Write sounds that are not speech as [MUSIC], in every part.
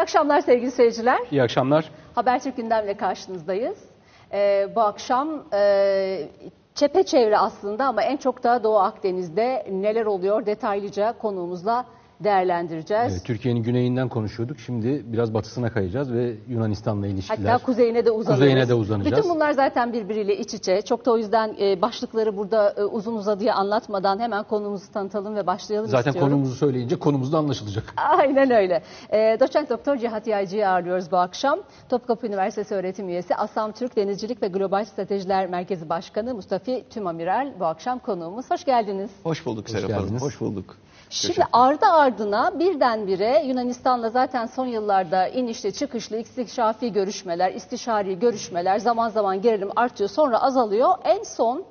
İyi akşamlar sevgili seyirciler. İyi akşamlar. Habertürk gündemle karşınızdayız. Ee, bu akşam e, çepeçevre aslında ama en çok da Doğu Akdeniz'de neler oluyor detaylıca konuğumuzla değerlendireceğiz. Evet, Türkiye'nin güneyinden konuşuyorduk. Şimdi biraz batısına kayacağız ve Yunanistan'la ilişkiler. Hatta kuzeyine de uzanacağız. Kuzeyine de uzanacağız. Bütün bunlar zaten birbiriyle iç içe. Çok da o yüzden e, başlıkları burada e, uzun uzadıya anlatmadan hemen konumuzu tanıtalım ve başlayalım Zaten istiyorum. konumuzu söyleyince konumuz da anlaşılacak. [LAUGHS] Aynen öyle. E, doçent Doktor Cihat Yaycı'yı ağırlıyoruz bu akşam. Topkapı Üniversitesi öğretim üyesi Asam Türk Denizcilik ve Global Stratejiler Merkezi Başkanı Mustafa Tümamiral bu akşam konuğumuz. Hoş geldiniz. Hoş bulduk Serap Hanım. Hoş bulduk. Şimdi ardı ardına birdenbire Yunanistan'la zaten son yıllarda inişli çıkışlı istişafi görüşmeler, istişari görüşmeler zaman zaman gerilim artıyor sonra azalıyor. En son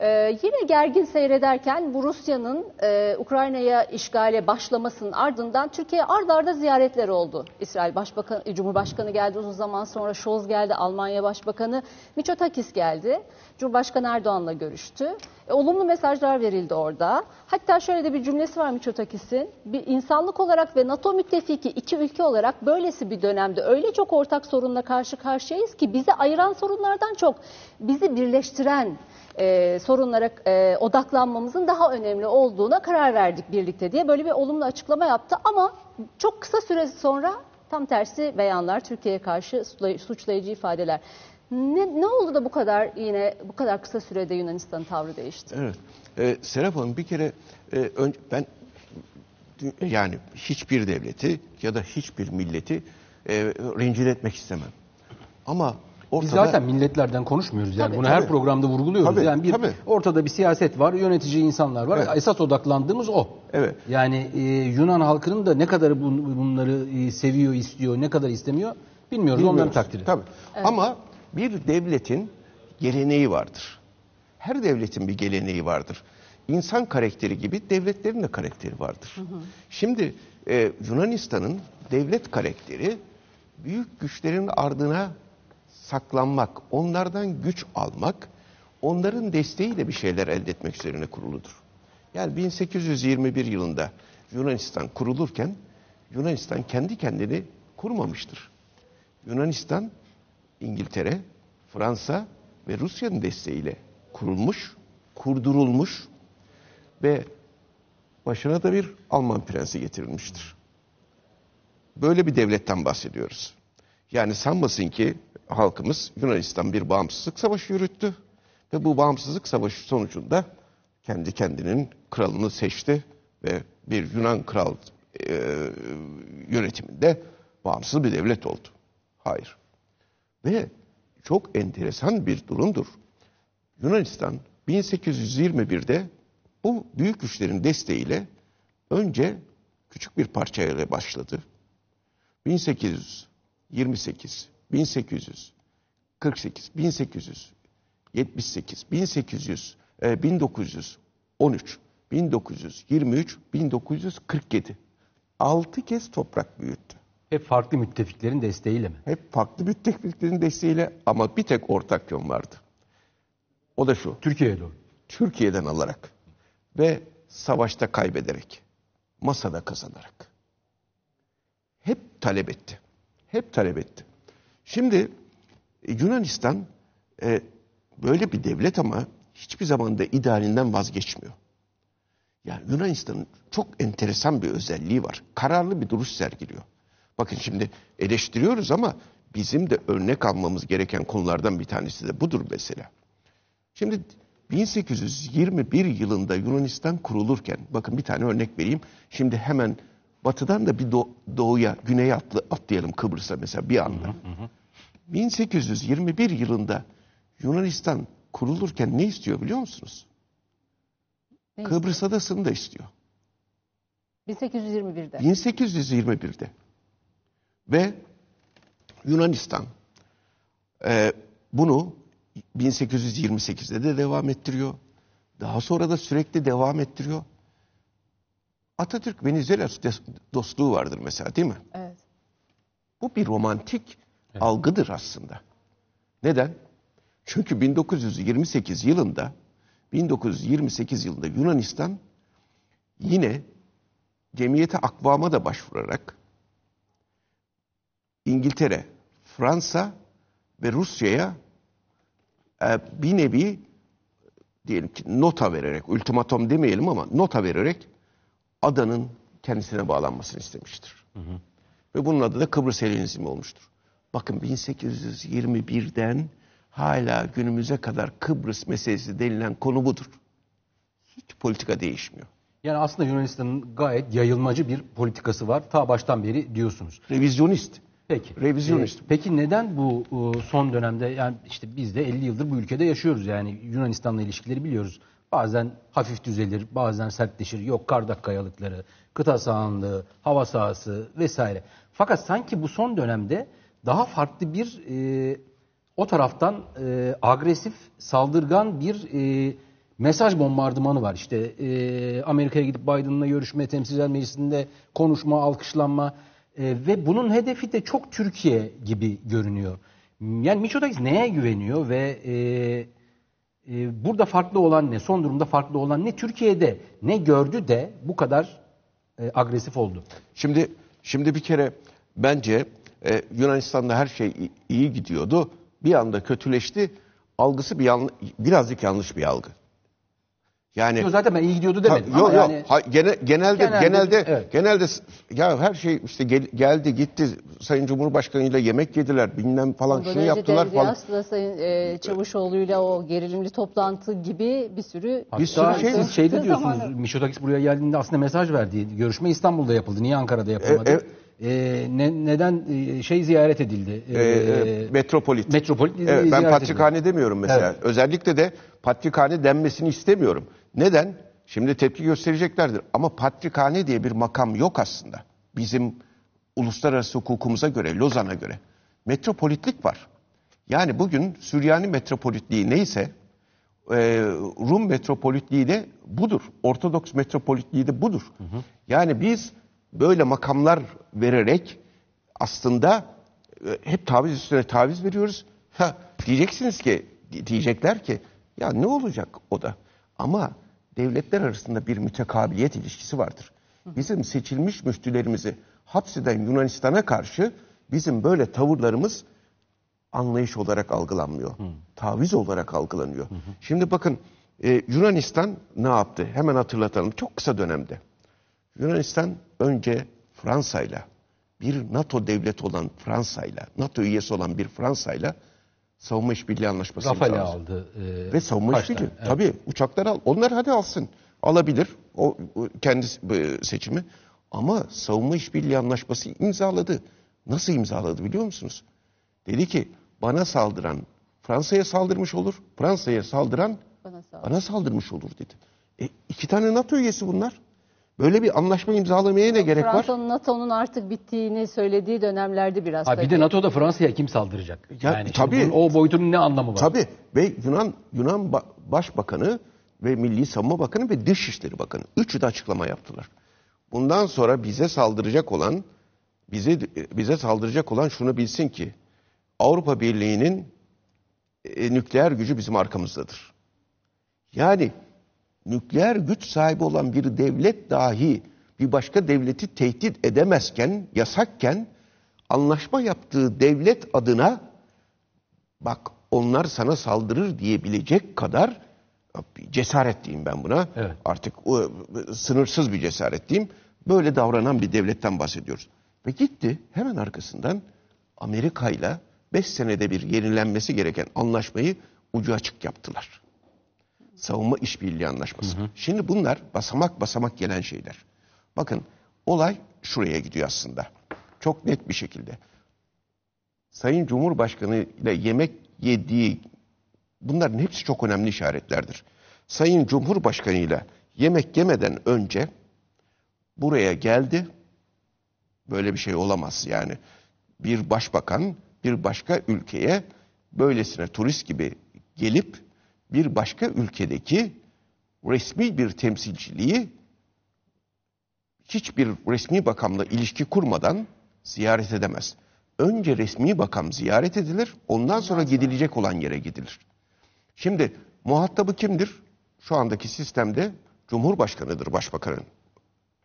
ee, yine gergin seyrederken bu Rusya'nın e, Ukrayna'ya işgale başlamasının ardından Türkiye'ye ard arda ziyaretler oldu. İsrail Başbakanı, Cumhurbaşkanı geldi uzun zaman sonra Scholz geldi, Almanya Başbakanı Miçotakis geldi. Cumhurbaşkanı Erdoğan'la görüştü. E, olumlu mesajlar verildi orada. Hatta şöyle de bir cümlesi var Miçotakis'in. Bir insanlık olarak ve NATO müttefiki iki ülke olarak böylesi bir dönemde öyle çok ortak sorunla karşı karşıyayız ki bizi ayıran sorunlardan çok bizi birleştiren e, sorunlara e, odaklanmamızın daha önemli olduğuna karar verdik birlikte diye böyle bir olumlu açıklama yaptı. Ama çok kısa süre sonra tam tersi beyanlar Türkiye'ye karşı suçlayıcı ifadeler. Ne, ne oldu da bu kadar yine bu kadar kısa sürede Yunanistan'ın tavrı değişti? Evet. Ee, Serap Hanım bir kere e, önce ben yani hiçbir devleti ya da hiçbir milleti e, rencide etmek istemem. Ama Ortada... Biz zaten milletlerden konuşmuyoruz yani. Tabii, Bunu tabii. her programda vurguluyoruz. Tabii, yani bir tabii. ortada bir siyaset var, yönetici insanlar var. Evet. Esas odaklandığımız o. Evet. Yani e, Yunan halkının da ne kadar bun, bunları e, seviyor, istiyor, ne kadar istemiyor bilmiyoruz, bilmiyoruz. onların takdiri. Tabii. Evet. Ama bir devletin geleneği vardır. Her devletin bir geleneği vardır. İnsan karakteri gibi devletlerin de karakteri vardır. Hı hı. Şimdi e, Yunanistan'ın devlet karakteri büyük güçlerin ardına saklanmak, onlardan güç almak, onların desteğiyle bir şeyler elde etmek üzerine kuruludur. Yani 1821 yılında Yunanistan kurulurken Yunanistan kendi kendini kurmamıştır. Yunanistan İngiltere, Fransa ve Rusya'nın desteğiyle kurulmuş, kurdurulmuş ve başına da bir Alman prensi getirilmiştir. Böyle bir devletten bahsediyoruz. Yani sanmasın ki halkımız Yunanistan bir bağımsızlık savaşı yürüttü ve bu bağımsızlık savaşı sonucunda kendi kendinin kralını seçti ve bir Yunan kral e, yönetiminde bağımsız bir devlet oldu. Hayır. Ve çok enteresan bir durumdur. Yunanistan 1821'de bu büyük güçlerin desteğiyle önce küçük bir parçayla başladı. 1828 1800, 48, 1800, 78, 1800, e, 1913, 1923, 1947. 6 kez toprak büyüttü. Hep farklı müttefiklerin desteğiyle mi? Hep farklı müttefiklerin desteğiyle ama bir tek ortak yön vardı. O da şu. Türkiye'ye doğru. Türkiye'den alarak ve savaşta kaybederek, masada kazanarak. Hep talep etti. Hep talep etti. Şimdi e, Yunanistan e, böyle bir devlet ama hiçbir zaman da idealinden vazgeçmiyor. Yani Yunanistan'ın çok enteresan bir özelliği var. Kararlı bir duruş sergiliyor. Bakın şimdi eleştiriyoruz ama bizim de örnek almamız gereken konulardan bir tanesi de budur mesela. Şimdi 1821 yılında Yunanistan kurulurken bakın bir tane örnek vereyim. Şimdi hemen batıdan da bir doğuya, güneye atlı, atlayalım Kıbrıs'a mesela bir anda. Hı hı. 1821 yılında Yunanistan kurulurken ne istiyor biliyor musunuz? Ne Kıbrıs istiyor? adasını da istiyor. 1821'de. 1821'de. Ve Yunanistan e, bunu 1828'de de devam ettiriyor. Daha sonra da sürekli devam ettiriyor. Atatürk Venezuela dostluğu vardır mesela değil mi? Evet. Bu bir romantik evet. algıdır aslında. Neden? Çünkü 1928 yılında 1928 yılında Yunanistan yine Cemiyete Akvam'a da başvurarak İngiltere, Fransa ve Rusya'ya e, bir nevi diyelim ki nota vererek, ultimatom demeyelim ama nota vererek adanın kendisine bağlanmasını istemiştir. Hı hı. Ve bunun adı da Kıbrıs Helenizmi olmuştur. Bakın 1821'den hala günümüze kadar Kıbrıs meselesi denilen konu budur. Hiç politika değişmiyor. Yani aslında Yunanistan'ın gayet yayılmacı bir politikası var. Ta baştan beri diyorsunuz. Revizyonist. Peki. Revizyonist. Ee, peki neden bu e, son dönemde yani işte biz de 50 yıldır bu ülkede yaşıyoruz yani Yunanistan'la ilişkileri biliyoruz. Bazen hafif düzelir, bazen sertleşir. Yok kardak kayalıkları, kıta sahanlığı, hava sahası vesaire. Fakat sanki bu son dönemde daha farklı bir e, o taraftan e, agresif, saldırgan bir e, mesaj bombardımanı var. İşte e, Amerika'ya gidip Biden'la görüşme, temsilciler meclisinde konuşma, alkışlanma e, ve bunun hedefi de çok Türkiye gibi görünüyor. Yani Mitsotakis neye güveniyor ve e, e, burada farklı olan ne, son durumda farklı olan ne, Türkiye'de ne gördü de bu kadar e, agresif oldu? Şimdi şimdi bir kere bence e, Yunanistan'da her şey iyi gidiyordu. Bir anda kötüleşti. Algısı bir yanlı, birazcık yanlış bir algı. Yani Yo, zaten ben iyi gidiyordu demedim. Yok yok. Yani, ha, gene, genelde genelde genelde, evet. genelde ya her şey işte gel, geldi gitti. Sayın Cumhurbaşkanıyla yemek yediler. Bilmem falan Ondan şunu yaptılar falan. Aslında Sayın e, Çavuşoğlu'yla o gerilimli toplantı gibi bir sürü Hatta bir sürü şey siz şeyde diyorsunuz. Zamanı. buraya geldiğinde aslında mesaj verdi. Görüşme İstanbul'da yapıldı. Niye Ankara'da yapılmadı? E, e, ee, ne, neden e, şey ziyaret edildi? Ee, e, metropolit. Metropolit. Evet, ben patrikhane edildi. demiyorum mesela. Evet. Özellikle de patrikhane denmesini istemiyorum. Neden? Şimdi tepki göstereceklerdir. Ama patrikhane diye bir makam yok aslında. Bizim uluslararası hukukumuza göre, Lozan'a göre. Metropolitlik var. Yani bugün Süryani metropolitliği neyse e, Rum metropolitliği de budur. Ortodoks metropolitliği de budur. Hı hı. Yani biz böyle makamlar vererek aslında e, hep taviz üstüne taviz veriyoruz. Ha, diyeceksiniz ki, diyecekler ki ya ne olacak o da? Ama devletler arasında bir mütekabiliyet ilişkisi vardır. Bizim seçilmiş müftülerimizi hapseden Yunanistan'a karşı bizim böyle tavırlarımız anlayış olarak algılanmıyor. Taviz olarak algılanıyor. Şimdi bakın e, Yunanistan ne yaptı? Hemen hatırlatalım. Çok kısa dönemde. Yunanistan önce Fransa'yla bir NATO devleti olan Fransa'yla, NATO üyesi olan bir Fransa'yla savunma işbirliği anlaşması Rafale aldı. E, Ve savunma baştan, işbirliği. Evet. Tabii uçaklar al. Onlar hadi alsın. Alabilir. O, o kendi seçimi. Ama savunma işbirliği anlaşması imzaladı. Nasıl imzaladı biliyor musunuz? Dedi ki bana saldıran Fransa'ya saldırmış olur. Fransa'ya saldıran bana, saldırmış olur dedi. E, iki tane NATO üyesi bunlar. Böyle bir anlaşma imzalamaya ne gerek var? Fransa'nın NATO'nun artık bittiğini söylediği dönemlerde biraz. Ha, bir de NATO'da Fransa'ya kim saldıracak? Ya, yani tabii, o boyutunun ne anlamı var? Tabii ve Yunan Yunan Başbakanı ve Milli Savunma Bakanı ve Dışişleri Bakanı üçü de açıklama yaptılar. Bundan sonra bize saldıracak olan bize bize saldıracak olan şunu bilsin ki Avrupa Birliği'nin e, nükleer gücü bizim arkamızdadır. Yani nükleer güç sahibi olan bir devlet dahi bir başka devleti tehdit edemezken, yasakken anlaşma yaptığı devlet adına bak onlar sana saldırır diyebilecek kadar cesaret diyeyim ben buna. Evet. Artık o, e, sınırsız bir cesaret diyeyim. Böyle davranan bir devletten bahsediyoruz. Ve gitti hemen arkasından Amerika ile 5 senede bir yenilenmesi gereken anlaşmayı ucu açık yaptılar savunma işbirliği anlaşması. Hı hı. Şimdi bunlar basamak basamak gelen şeyler. Bakın olay şuraya gidiyor aslında. Çok net bir şekilde. Sayın Cumhurbaşkanı ile yemek yediği bunların hepsi çok önemli işaretlerdir. Sayın Cumhurbaşkanı ile yemek yemeden önce buraya geldi. Böyle bir şey olamaz yani. Bir başbakan bir başka ülkeye böylesine turist gibi gelip bir başka ülkedeki resmi bir temsilciliği hiçbir resmi bakanla ilişki kurmadan ziyaret edemez. Önce resmi bakan ziyaret edilir, ondan sonra gidilecek olan yere gidilir. Şimdi muhatabı kimdir? Şu andaki sistemde Cumhurbaşkanıdır başbakanın.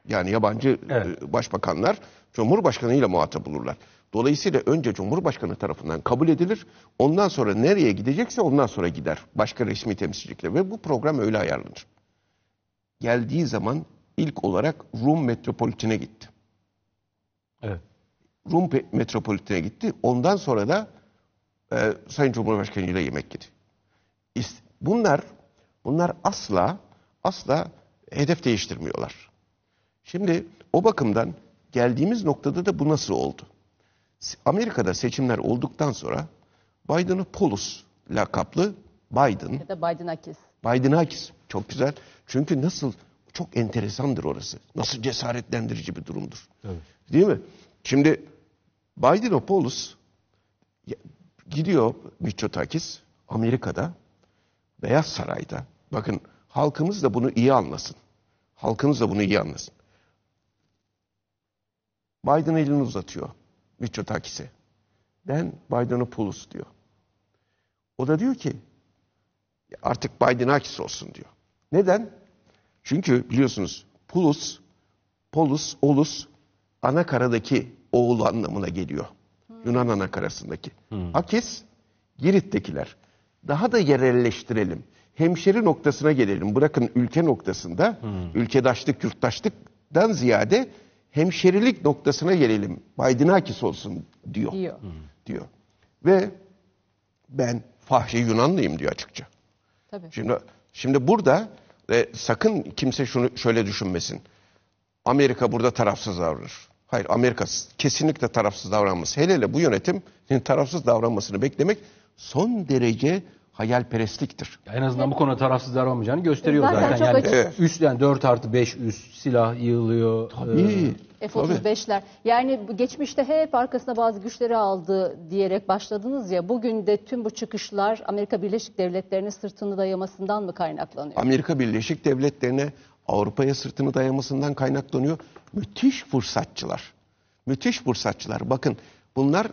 Yani yabancı evet. E, başbakanlar Cumhurbaşkanı ile muhatap olurlar. Dolayısıyla önce Cumhurbaşkanı tarafından kabul edilir. Ondan sonra nereye gidecekse ondan sonra gider. Başka resmi temsilcilikle ve bu program öyle ayarlanır. Geldiği zaman ilk olarak Rum metropolitine gitti. Evet. Rum metropolitine gitti. Ondan sonra da e, Sayın Cumhurbaşkanı ile yemek yedi. Bunlar bunlar asla asla hedef değiştirmiyorlar. Şimdi o bakımdan geldiğimiz noktada da bu nasıl oldu? Amerika'da seçimler olduktan sonra Biden'ı Polus lakaplı Biden. Ya da Bidenakis. Bidenakis. Çok güzel. Çünkü nasıl çok enteresandır orası. Nasıl cesaretlendirici bir durumdur. Evet. Değil mi? Şimdi Bidenopoulos gidiyor Mitsotakis Amerika'da Beyaz Saray'da. Bakın halkımız da bunu iyi anlasın. Halkımız da bunu iyi anlasın. Biden elini uzatıyor Mitsotakis'e. Ben Bidenopoulos diyor. O da diyor ki artık Bidenakis olsun diyor. Neden? Çünkü biliyorsunuz Pulus, Polus, Olus anakaradaki oğlu anlamına geliyor. Hmm. Yunan anakarasındaki. Hmm. Akis, Girit'tekiler. Daha da yerelleştirelim. Hemşeri noktasına gelelim. Bırakın ülke noktasında, hmm. ülkedaşlık, yurttaşlıktan ziyade hemşerilik noktasına gelelim. Baydinakis olsun diyor. Diyor. diyor. Ve ben fahşi Yunanlıyım diyor açıkça. Tabii. Şimdi şimdi burada e, sakın kimse şunu şöyle düşünmesin. Amerika burada tarafsız davranır. Hayır Amerika kesinlikle tarafsız davranması. Hele hele bu yönetimin [LAUGHS] tarafsız davranmasını beklemek son derece hayalperestliktir. Ya en azından bu konuda tarafsız davranmayacağını gösteriyor zaten. zaten. Yani üst yani 4 artı 5 üst silah yığılıyor. Tabii. Ee, F-35'ler. Yani geçmişte hep arkasına bazı güçleri aldı diyerek başladınız ya. Bugün de tüm bu çıkışlar Amerika Birleşik Devletleri'nin sırtını dayamasından mı kaynaklanıyor? Amerika Birleşik Devletleri'ne Avrupa'ya sırtını dayamasından kaynaklanıyor. Müthiş fırsatçılar. Müthiş fırsatçılar. Bakın bunlar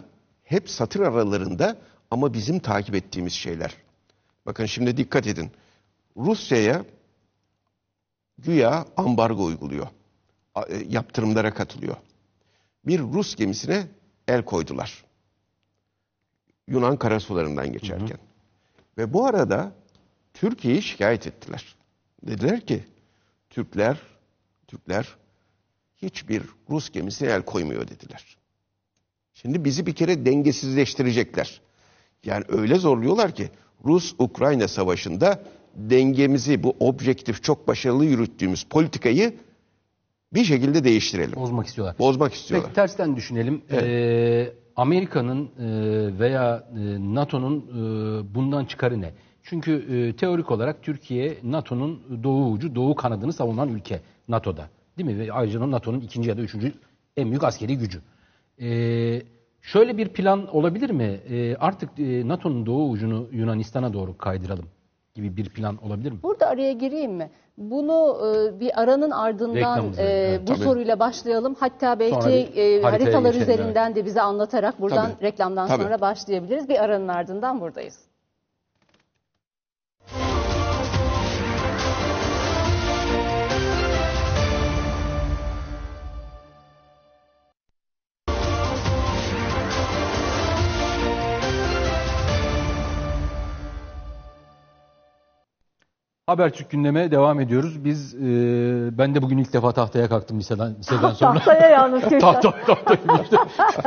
hep satır aralarında ama bizim takip ettiğimiz şeyler. Bakın şimdi dikkat edin. Rusya'ya güya ambargo uyguluyor. E, yaptırımlara katılıyor. Bir Rus gemisine el koydular. Yunan karasularından geçerken. Hı hı. Ve bu arada Türkiye'yi şikayet ettiler. Dediler ki Türkler Türkler hiçbir Rus gemisine el koymuyor dediler. Şimdi bizi bir kere dengesizleştirecekler. Yani öyle zorluyorlar ki Rus-Ukrayna savaşında dengemizi, bu objektif çok başarılı yürüttüğümüz politikayı bir şekilde değiştirelim. Bozmak istiyorlar. Bozmak istiyorlar. Peki tersten düşünelim. Evet. Ee, Amerika'nın e, veya e, NATO'nun e, bundan çıkarı ne? Çünkü e, teorik olarak Türkiye NATO'nun doğu ucu, doğu kanadını savunan ülke NATO'da. Değil mi? Ve ayrıca NATO'nun ikinci ya da üçüncü en büyük askeri gücü. Eee Şöyle bir plan olabilir mi? E, artık e, NATO'nun doğu ucunu Yunanistan'a doğru kaydıralım gibi bir plan olabilir mi? Burada araya gireyim mi? Bunu e, bir aranın ardından e, evet, bu tabii. soruyla başlayalım. Hatta belki e, haritalar geçelim, üzerinden evet. de bize anlatarak buradan tabii. reklamdan tabii. sonra başlayabiliriz. Bir aranın ardından buradayız. Habertürk gündeme devam ediyoruz. Biz e, ben de bugün ilk defa tahtaya kalktım liseden, liseden sonra. tahtaya yalnız Kürşat. [LAUGHS] tahta, tahtaya işte.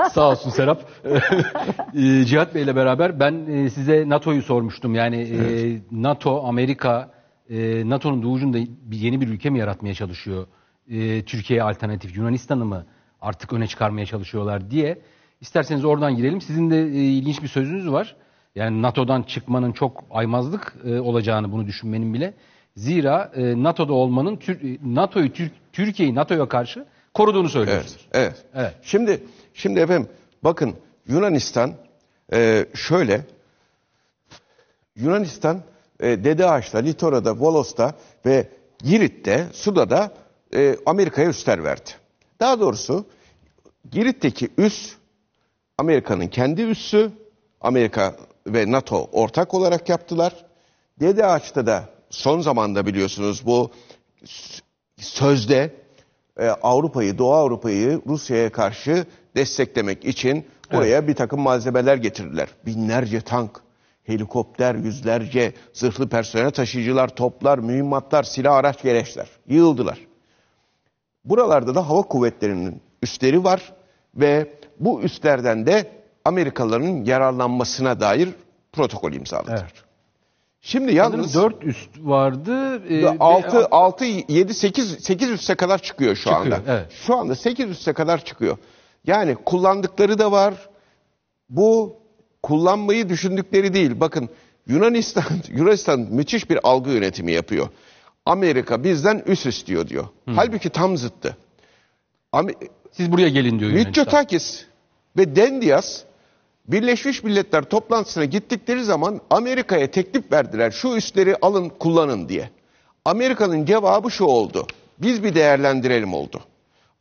[LAUGHS] Sağ olsun Serap. [LAUGHS] e, Cihat ile beraber ben e, size NATO'yu sormuştum. Yani e, evet. e, NATO, Amerika, e, NATO'nun doğucunda bir, yeni bir ülke mi yaratmaya çalışıyor? E, Türkiye'ye alternatif Yunanistan'ı mı artık öne çıkarmaya çalışıyorlar diye. İsterseniz oradan girelim. Sizin de e, ilginç bir sözünüz var. Yani NATO'dan çıkmanın çok aymazlık e, olacağını bunu düşünmenin bile. Zira e, NATO'da olmanın Tür e, NATO'yu Tür Türkiye'yi NATO'ya karşı koruduğunu söylüyorsunuz. Evet, evet. evet. Şimdi şimdi efendim bakın Yunanistan e, şöyle Yunanistan e, Dede Ağaç'ta, Litora'da, Volos'ta ve Girit'te, Suda'da e, Amerika'ya üstler verdi. Daha doğrusu Girit'teki üs Amerika'nın kendi üssü, Amerika ve NATO ortak olarak yaptılar. Dede Ağaç'ta da son zamanda biliyorsunuz bu sözde e, Avrupa'yı, Doğu Avrupa'yı Rusya'ya karşı desteklemek için oraya evet. bir takım malzemeler getirdiler. Binlerce tank, helikopter, yüzlerce zırhlı personel taşıyıcılar, toplar, mühimmatlar, silah, araç, gereçler yığıldılar. Buralarda da hava kuvvetlerinin üstleri var ve bu üstlerden de Amerikalıların yararlanmasına dair protokol imzaladı. Evet. Şimdi yalnız Sanırım 4 üst vardı. E, 6 6 7 8 8 üste kadar çıkıyor şu çıkıyor, anda. Evet. Şu anda 8 üste kadar çıkıyor. Yani kullandıkları da var. Bu kullanmayı düşündükleri değil. Bakın Yunanistan [LAUGHS] Yunanistan müthiş bir algı yönetimi yapıyor. Amerika bizden üst istiyor diyor. Hı. Hmm. Halbuki tam zıttı. Siz buraya gelin diyor Yunanistan. Mitsotakis ve Dendias Birleşmiş Milletler toplantısına gittikleri zaman Amerika'ya teklif verdiler. Şu üstleri alın kullanın diye. Amerika'nın cevabı şu oldu. Biz bir değerlendirelim oldu.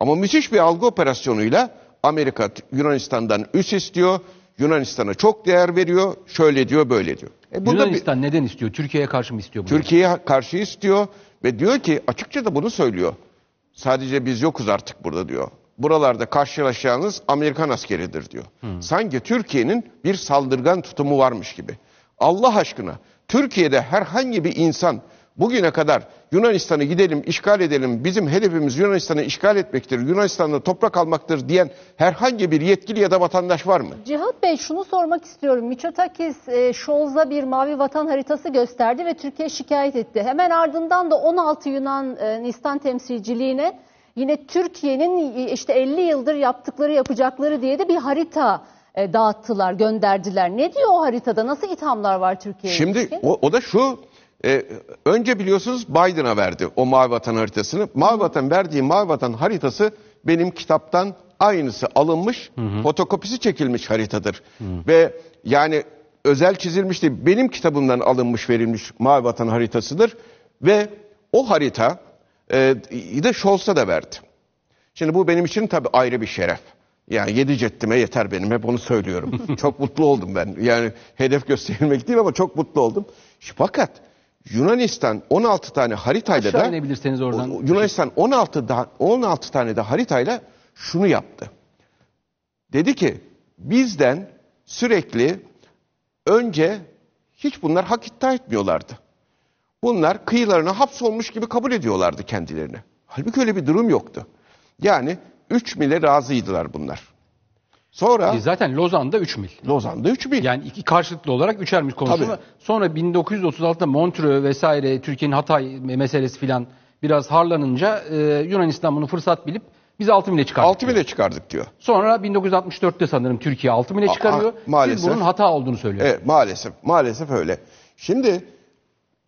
Ama müthiş bir algı operasyonuyla Amerika Yunanistan'dan üst istiyor. Yunanistan'a çok değer veriyor. Şöyle diyor, böyle diyor. E Yunanistan bir, neden istiyor? Türkiye'ye karşı mı istiyor bunu? Türkiye'ye karşı istiyor ve diyor ki açıkça da bunu söylüyor. Sadece biz yokuz artık burada diyor buralarda karşılaşacağınız Amerikan askeridir diyor. Hmm. Sanki Türkiye'nin bir saldırgan tutumu varmış gibi. Allah aşkına Türkiye'de herhangi bir insan bugüne kadar Yunanistan'ı gidelim, işgal edelim, bizim hedefimiz Yunanistan'ı işgal etmektir, Yunanistan'da toprak almaktır diyen herhangi bir yetkili ya da vatandaş var mı? Cihat Bey şunu sormak istiyorum. Miçotakis e, Scholz'a bir mavi vatan haritası gösterdi ve Türkiye şikayet etti. Hemen ardından da 16 Yunanistan e, temsilciliğine yine Türkiye'nin e, işte 50 yıldır yaptıkları yapacakları diye de bir harita e, dağıttılar, gönderdiler. Ne diyor o haritada? Nasıl ithamlar var Türkiye'ye? Şimdi o, o da şu. E, önce biliyorsunuz Biden'a verdi o Mavi Vatan haritasını. Mavi Vatan verdiği Mavi Vatan haritası benim kitaptan aynısı alınmış, hı hı. fotokopisi çekilmiş haritadır. Hı. Ve yani özel çizilmişti, benim kitabımdan alınmış verilmiş Mavi Vatan haritasıdır. Ve o harita e, de da verdi. Şimdi bu benim için tabii ayrı bir şeref. Yani yedi cettime yeter benim hep onu söylüyorum. [LAUGHS] çok mutlu oldum ben. Yani hedef gösterilmek değil ama çok mutlu oldum. Fakat Yunanistan 16 tane haritayla da oradan. Yunanistan 16 16 tane de haritayla şunu yaptı. Dedi ki bizden sürekli önce hiç bunlar hak iddia etmiyorlardı bunlar kıyılarına hapsolmuş gibi kabul ediyorlardı kendilerini. Halbuki öyle bir durum yoktu. Yani 3 mile razıydılar bunlar. Sonra e zaten Lozan'da 3 mil. Lozan'da 3 mil. Yani iki karşılıklı olarak üçer mil konuşuldu. Sonra 1936'da Montreux vesaire Türkiye'nin Hatay meselesi filan biraz harlanınca e, Yunanistan bunu fırsat bilip biz 6 mile çıkardık. 6 mile diyor. çıkardık diyor. Sonra 1964'te sanırım Türkiye 6 mile çıkarıyor. A, a, maalesef. Siz bunun hata olduğunu söylüyorsunuz. Evet, maalesef. Maalesef öyle. Şimdi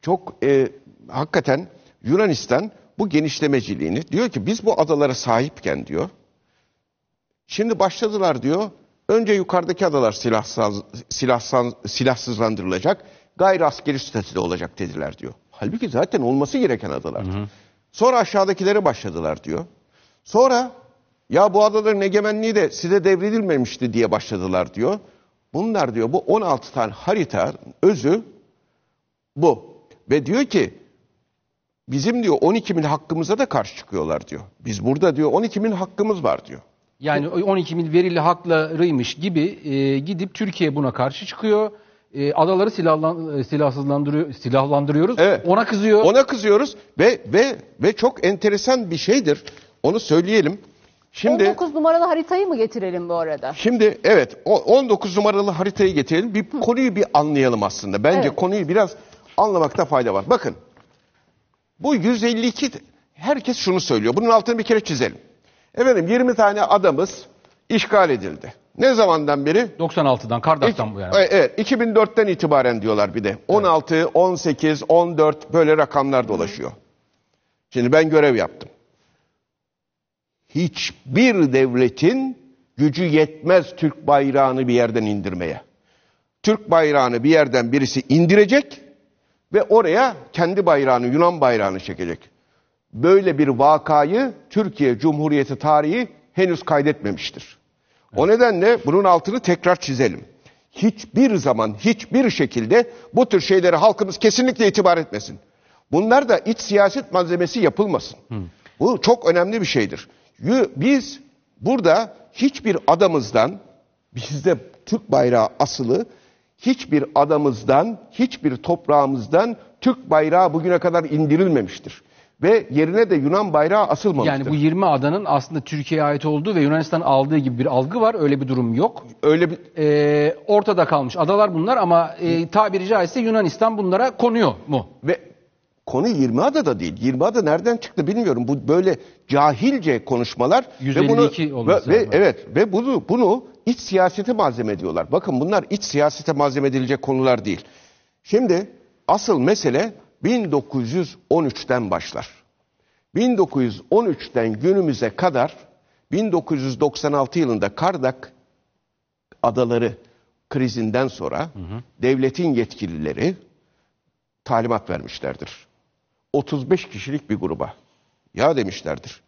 çok e, hakikaten Yunanistan bu genişlemeciliğini diyor ki biz bu adalara sahipken diyor. Şimdi başladılar diyor. Önce yukarıdaki adalar silahsız, silahsız, silahsızlandırılacak. Gayri askeri statüde olacak dediler diyor. Halbuki zaten olması gereken adalar. Sonra aşağıdakilere başladılar diyor. Sonra ya bu adaların egemenliği de size devredilmemişti diye başladılar diyor. Bunlar diyor bu 16 tane harita özü bu. Ve diyor ki bizim diyor 12 mil hakkımıza da karşı çıkıyorlar diyor. Biz burada diyor 12 mil hakkımız var diyor. Yani 12 mil verili haklarıymış gibi e, gidip Türkiye buna karşı çıkıyor. E, adaları silahlan, e, silahsızlandırıyor, silahlandırıyoruz. Evet. Ona kızıyor. Ona kızıyoruz ve ve ve çok enteresan bir şeydir. Onu söyleyelim. Şimdi 19 numaralı haritayı mı getirelim bu arada? Şimdi evet o 19 numaralı haritayı getirelim. Bir konuyu bir anlayalım aslında. Bence evet. konuyu biraz anlamakta fayda var. Bakın bu 152 herkes şunu söylüyor. Bunun altını bir kere çizelim. Efendim 20 tane adamız işgal edildi. Ne zamandan beri? 96'dan, Kardak'tan bu yani. Evet, 2004'ten itibaren diyorlar bir de. 16, evet. 18, 14 böyle rakamlar dolaşıyor. Şimdi ben görev yaptım. Hiçbir devletin gücü yetmez Türk bayrağını bir yerden indirmeye. Türk bayrağını bir yerden birisi indirecek, ve oraya kendi bayrağını, Yunan bayrağını çekecek. Böyle bir vakayı Türkiye Cumhuriyeti tarihi henüz kaydetmemiştir. O nedenle bunun altını tekrar çizelim. Hiçbir zaman, hiçbir şekilde bu tür şeyleri halkımız kesinlikle itibar etmesin. Bunlar da iç siyaset malzemesi yapılmasın. Bu çok önemli bir şeydir. Biz burada hiçbir adamızdan bizde Türk bayrağı asılı hiçbir adamızdan, hiçbir toprağımızdan Türk bayrağı bugüne kadar indirilmemiştir. Ve yerine de Yunan bayrağı asılmamıştır. Yani bu 20 adanın aslında Türkiye'ye ait olduğu ve Yunanistan aldığı gibi bir algı var. Öyle bir durum yok. Öyle bir... Ee, ortada kalmış adalar bunlar ama e, tabiri caizse Yunanistan bunlara konuyor mu? Ve Konu 20 adada değil. 20 ada nereden çıktı bilmiyorum. Bu böyle cahilce konuşmalar 152 ve bunu ve, ve evet ve bunu bunu iç siyasete malzeme ediyorlar. Bakın bunlar iç siyasete malzeme edilecek konular değil. Şimdi asıl mesele 1913'ten başlar. 1913'ten günümüze kadar 1996 yılında Kardak adaları krizinden sonra hı hı. devletin yetkilileri talimat vermişlerdir. 35 kişilik bir gruba. Ya demişlerdir.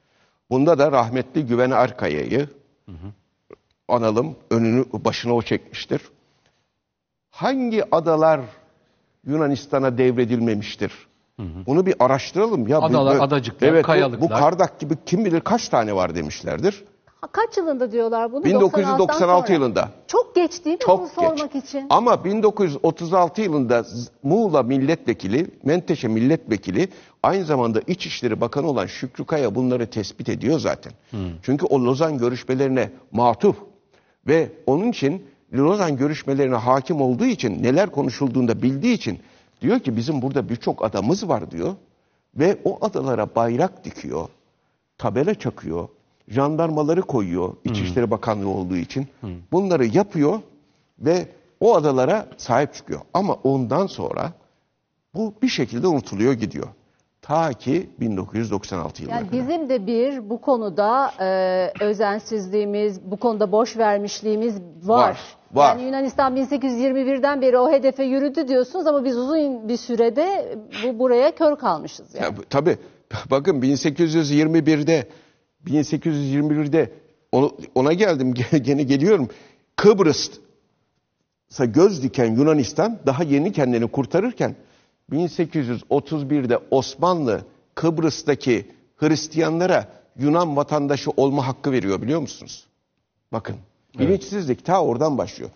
Bunda da rahmetli Güven Arkaya'yı analım. Önünü başına o çekmiştir. Hangi adalar Yunanistan'a devredilmemiştir? Bunu bir araştıralım ya. Adalar, bu, adacıklar, evet, kayalıklar. Bu, bu Kardak gibi kim bilir kaç tane var demişlerdir. Kaç yılında diyorlar bunu? 1996 yılında. Çok geç değil mi Çok bunu sormak geç. için? Ama 1936 yılında Muğla milletvekili, Menteşe milletvekili aynı zamanda İçişleri Bakanı olan Şükrü Kaya bunları tespit ediyor zaten. Hmm. Çünkü o Lozan görüşmelerine matuf ve onun için Lozan görüşmelerine hakim olduğu için neler konuşulduğunda bildiği için diyor ki bizim burada birçok adamız var diyor ve o adalara bayrak dikiyor, tabela çakıyor jandarmaları koyuyor İçişleri Bakanlığı olduğu için. Bunları yapıyor ve o adalara sahip çıkıyor. Ama ondan sonra bu bir şekilde unutuluyor gidiyor. Ta ki 1996 yılına yani kadar. Bizim de bir bu konuda e, özensizliğimiz, bu konuda boş vermişliğimiz var. Var, var. Yani Yunanistan 1821'den beri o hedefe yürüdü diyorsunuz ama biz uzun bir sürede bu buraya kör kalmışız yani. Ya, tabii. Bakın 1821'de 1821'de ona geldim [LAUGHS] gene geliyorum. Kıbrıs'a göz diken Yunanistan daha yeni kendini kurtarırken 1831'de Osmanlı Kıbrıs'taki Hristiyanlara Yunan vatandaşı olma hakkı veriyor biliyor musunuz? Bakın bilinçsizlik evet. ta oradan başlıyor.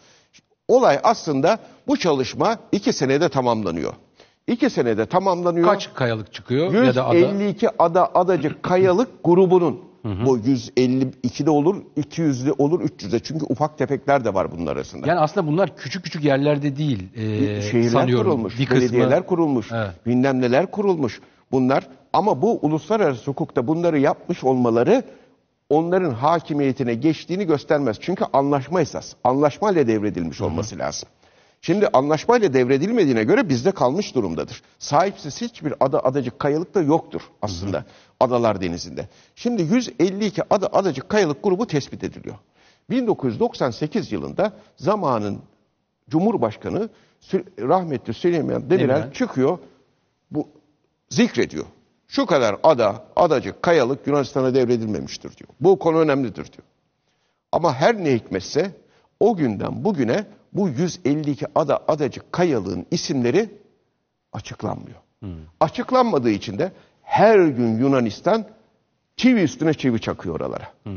Olay aslında bu çalışma iki senede tamamlanıyor. İki senede tamamlanıyor. Kaç kayalık çıkıyor? 152 ya da ada? ada adacık kayalık grubunun Hı hı. Bu 152'de olur, 200'de olur, 300'de. Çünkü ufak tefekler de var bunlar arasında. Yani aslında bunlar küçük küçük yerlerde değil e, Şehirler sanıyorum. kurulmuş, bir kısmı... belediyeler kurulmuş, evet. bilmem neler kurulmuş. Bunlar ama bu uluslararası hukukta bunları yapmış olmaları onların hakimiyetine geçtiğini göstermez. Çünkü anlaşma esas. Anlaşmayla devredilmiş olması hı hı. lazım. Şimdi anlaşmayla devredilmediğine göre bizde kalmış durumdadır. Sahipsiz hiçbir ada, adacık, kayalık da yoktur aslında. Hı hı. Adalar Denizi'nde. Şimdi 152 ada adacık kayalık grubu tespit ediliyor. 1998 yılında zamanın Cumhurbaşkanı rahmetli Süleyman Demirel çıkıyor bu zikrediyor. Şu kadar ada, adacık, kayalık Yunanistan'a devredilmemiştir diyor. Bu konu önemlidir diyor. Ama her ne hikmetse o günden bugüne bu 152 ada, adacık, kayalığın isimleri açıklanmıyor. Hmm. Açıklanmadığı için de her gün Yunanistan çivi üstüne çivi çakıyor oralara. Hmm.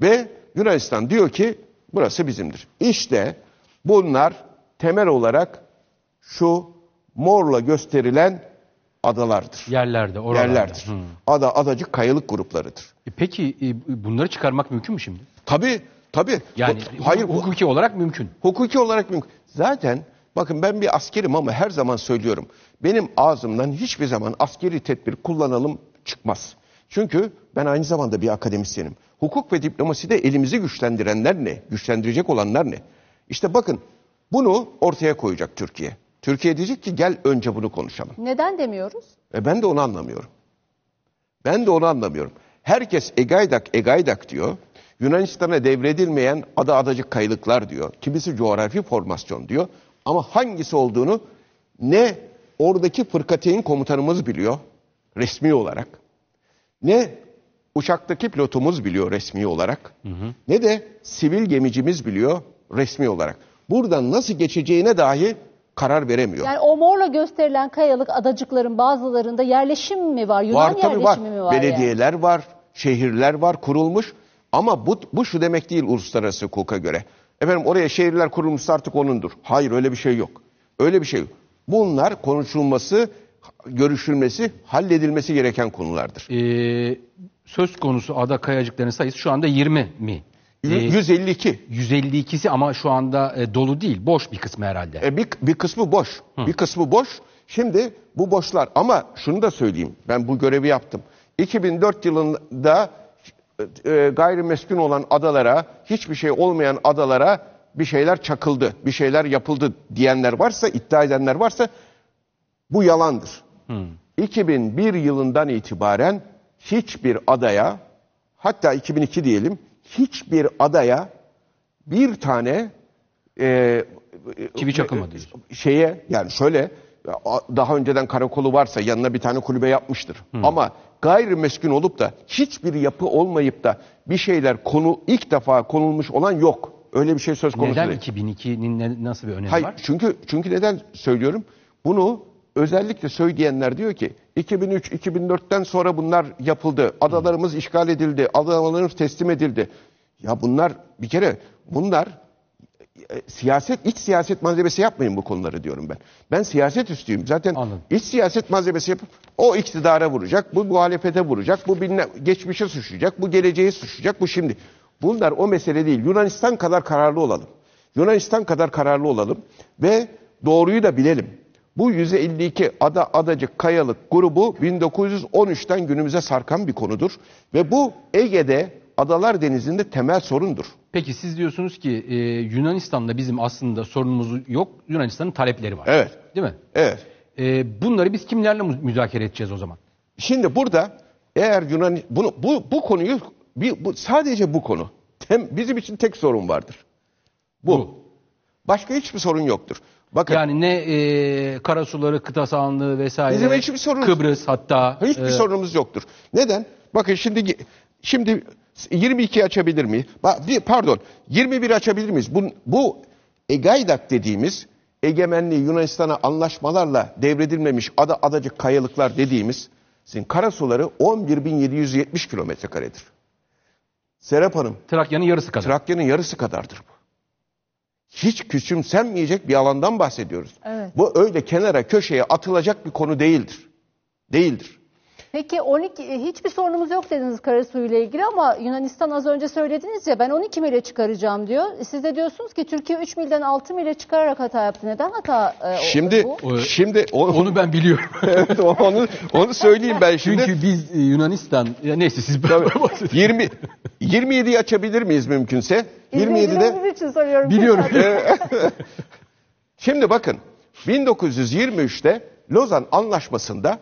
Ve Yunanistan diyor ki burası bizimdir. İşte bunlar temel olarak şu morla gösterilen adalardır. Yerlerde, oralarda. Yerlerdir. Hmm. Ada, adacık kayalık gruplarıdır. E peki e, bunları çıkarmak mümkün mü şimdi? Tabii, tabii. Yani Bu, hayır, hukuki olarak mümkün. Hukuki olarak mümkün. Zaten Bakın ben bir askerim ama her zaman söylüyorum. Benim ağzımdan hiçbir zaman askeri tedbir kullanalım çıkmaz. Çünkü ben aynı zamanda bir akademisyenim. Hukuk ve diplomaside elimizi güçlendirenler ne? Güçlendirecek olanlar ne? İşte bakın bunu ortaya koyacak Türkiye. Türkiye diyecek ki gel önce bunu konuşalım. Neden demiyoruz? E ben de onu anlamıyorum. Ben de onu anlamıyorum. Herkes Egaydak Egaydak diyor. Yunanistan'a devredilmeyen ada adacık kayılıklar diyor. Kimisi coğrafi formasyon diyor. Ama hangisi olduğunu ne oradaki fırkateyn komutanımız biliyor resmi olarak. Ne uçaktaki pilotumuz biliyor resmi olarak. Hı hı. Ne de sivil gemicimiz biliyor resmi olarak. Buradan nasıl geçeceğine dahi karar veremiyor. Yani o morla gösterilen kayalık adacıkların bazılarında yerleşim mi var? Yunan var, yerleşimi var. mi var? Belediyeler yani? var, şehirler var kurulmuş. Ama bu, bu şu demek değil uluslararası hukuka göre. Efendim oraya şehirler kurulmuşsa artık onundur. Hayır öyle bir şey yok. Öyle bir şey yok. Bunlar konuşulması, görüşülmesi, halledilmesi gereken konulardır. Ee, söz konusu ada kayacıklarının sayısı şu anda 20 mi? 152. 152'si ee, ama şu anda e, dolu değil, boş bir kısmı herhalde. E, bir, bir kısmı boş, Hı. bir kısmı boş. Şimdi bu boşlar ama şunu da söyleyeyim, ben bu görevi yaptım. 2004 yılında e, e gayrimeskun olan adalara, hiçbir şey olmayan adalara bir şeyler çakıldı, bir şeyler yapıldı diyenler varsa, iddia edenler varsa bu yalandır. Hmm. 2001 yılından itibaren hiçbir adaya, hatta 2002 diyelim, hiçbir adaya bir tane e, çivi e, çakılmadı. E, şeye yani şöyle daha önceden karakolu varsa yanına bir tane kulübe yapmıştır. Hmm. Ama gayrimeskun olup da hiçbir yapı olmayıp da bir şeyler konu ilk defa konulmuş olan yok. Öyle bir şey söz konusu neden değil. Neden 2002'nin nasıl bir önemi Hayır, var? Çünkü çünkü neden söylüyorum? Bunu özellikle söyleyenler diyor ki 2003-2004'ten sonra bunlar yapıldı. Adalarımız işgal edildi. Adalarımız teslim edildi. Ya bunlar bir kere bunlar e, siyaset iç siyaset malzemesi yapmayın bu konuları diyorum ben. Ben siyaset üstüyüm. Zaten Anladım. iç siyaset malzemesi yapıp o iktidara vuracak, bu muhalefete vuracak, bu bilme, geçmişe suçlayacak, bu geleceğe suçlayacak, bu şimdi. Bunlar o mesele değil. Yunanistan kadar kararlı olalım. Yunanistan kadar kararlı olalım ve doğruyu da bilelim. Bu 152 ada adacık kayalık grubu 1913'ten günümüze sarkan bir konudur ve bu Ege'de Adalar Denizi'nde temel sorundur. Peki siz diyorsunuz ki e, Yunanistan'da bizim aslında sorunumuz yok. Yunanistan'ın talepleri var. Evet. Değil mi? Evet. E, bunları biz kimlerle müzakere edeceğiz o zaman? Şimdi burada eğer Yunan bunu bu bu konuyu bir, bu, sadece bu konu. Tem, bizim için tek sorun vardır. Bu. bu. Başka hiçbir sorun yoktur. Bakın. Yani ne e, karasuları, kıta sahanlığı vesaire. Bizim hiçbir sorunumuz. Kıbrıs hatta. Hiçbir e, sorunumuz yoktur. Neden? Bakın şimdi şimdi 22 açabilir mi? pardon 21 açabilir miyiz? Bu, bu Egaydak dediğimiz egemenliği Yunanistan'a anlaşmalarla devredilmemiş ada adacık kayalıklar dediğimiz sizin karasuları 11.770 kilometre karedir. Serap Hanım. Trakya'nın yarısı kadar. Trakya'nın yarısı kadardır bu. Hiç küçümsenmeyecek bir alandan bahsediyoruz. Evet. Bu öyle kenara köşeye atılacak bir konu değildir. Değildir. Peki 12 e, hiçbir sorunumuz yok dediniz Karasu ile ilgili ama Yunanistan az önce söylediniz ya ben 12 mile çıkaracağım diyor. E, siz de diyorsunuz ki Türkiye 3 milden 6 mile çıkararak hata yaptı. Neden hata e, Şimdi bu? şimdi onu, onu ben biliyorum. [LAUGHS] evet onu onu söyleyeyim ben şimdi. Çünkü biz e, Yunanistan ya neyse siz Tabii, 20 27 açabilir miyiz mümkünse? 27'de için soruyorum. Biliyorum. şimdi bakın 1923'te Lozan Anlaşması'nda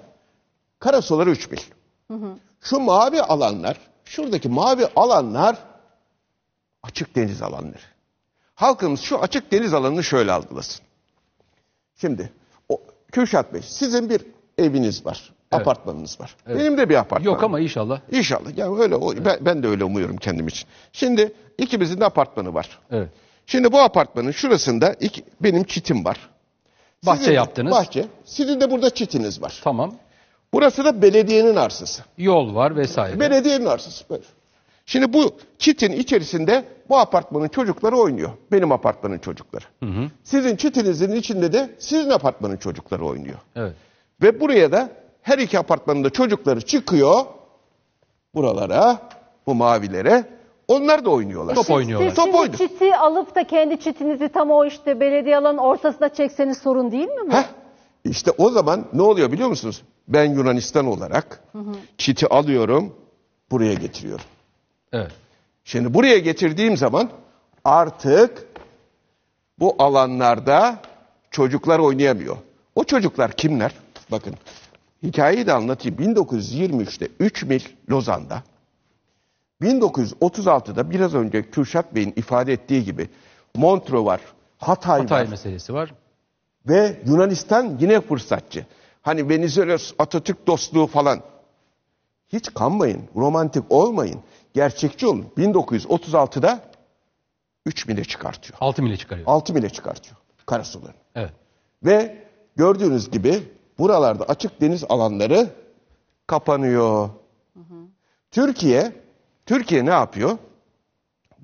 Karasaları 3 mil. Hı hı. Şu mavi alanlar, şuradaki mavi alanlar açık deniz alanları. Halkımız şu açık deniz alanını şöyle algılasın. Şimdi o, Kürşat Bey sizin bir eviniz var. Evet. Apartmanınız var. Evet. Benim de bir apartmanım. Yok ama inşallah. İnşallah. Yani öyle o, evet. ben, ben de öyle umuyorum kendim için. Şimdi ikimizin de apartmanı var. Evet. Şimdi bu apartmanın şurasında iki, benim çitim var. Bahçe sizin, yaptınız. Bahçe. Sizin de burada çitiniz var. Tamam. Burası da belediyenin arsası. Yol var vesaire. Belediyenin arsası. Böyle. Şimdi bu çitin içerisinde bu apartmanın çocukları oynuyor. Benim apartmanın çocukları. Hı hı. Sizin çitinizin içinde de sizin apartmanın çocukları oynuyor. Evet. Ve buraya da her iki apartmanın da çocukları çıkıyor. Buralara, bu mavilere. Onlar da oynuyorlar. Top oynuyorlar. Siz, Top oynuyor. çiti alıp da kendi çitinizi tam o işte belediye alanın ortasına çekseniz sorun değil mi bu? Heh. İşte o zaman ne oluyor biliyor musunuz? Ben Yunanistan olarak hı hı. çiti alıyorum, buraya getiriyorum. Evet. Şimdi buraya getirdiğim zaman artık bu alanlarda çocuklar oynayamıyor. O çocuklar kimler? Bakın hikayeyi de anlatayım. 1923'te 3 mil Lozan'da 1936'da biraz önce Kürşat Bey'in ifade ettiği gibi Montreux var, Hatay, Hatay var. meselesi var. Ve Yunanistan yine fırsatçı. Hani Venezuela Atatürk dostluğu falan. Hiç kanmayın, romantik olmayın. Gerçekçi olun. 1936'da 3 mile çıkartıyor. 6 mile çıkarıyor. 6 mile çıkartıyor karasuları. Evet. Ve gördüğünüz gibi buralarda açık deniz alanları kapanıyor. Hı hı. Türkiye, Türkiye ne yapıyor?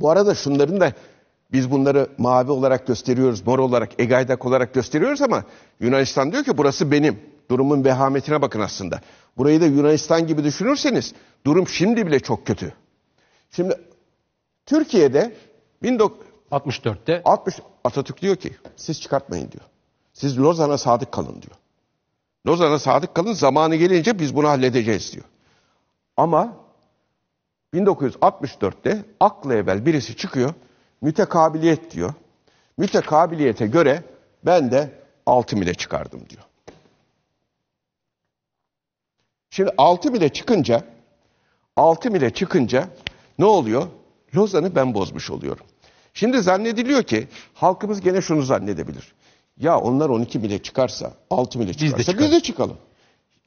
Bu arada şunların da biz bunları mavi olarak gösteriyoruz, mor olarak, egaydak olarak gösteriyoruz ama Yunanistan diyor ki burası benim. Durumun vehametine bakın aslında. Burayı da Yunanistan gibi düşünürseniz durum şimdi bile çok kötü. Şimdi Türkiye'de 1964'te 60 Atatürk diyor ki siz çıkartmayın diyor. Siz Lozan'a sadık kalın diyor. Lozan'a sadık kalın zamanı gelince biz bunu halledeceğiz diyor. Ama 1964'te akla evvel birisi çıkıyor. Mütekabiliyet diyor. Mütekabiliyete göre ben de 6 mile çıkardım diyor. Şimdi 6 mile çıkınca 6 mile çıkınca ne oluyor? Lozan'ı ben bozmuş oluyorum. Şimdi zannediliyor ki halkımız gene şunu zannedebilir. Ya onlar 12 bile çıkarsa, 6 bile çıkarsa biz de, çıkalım. biz de çıkalım.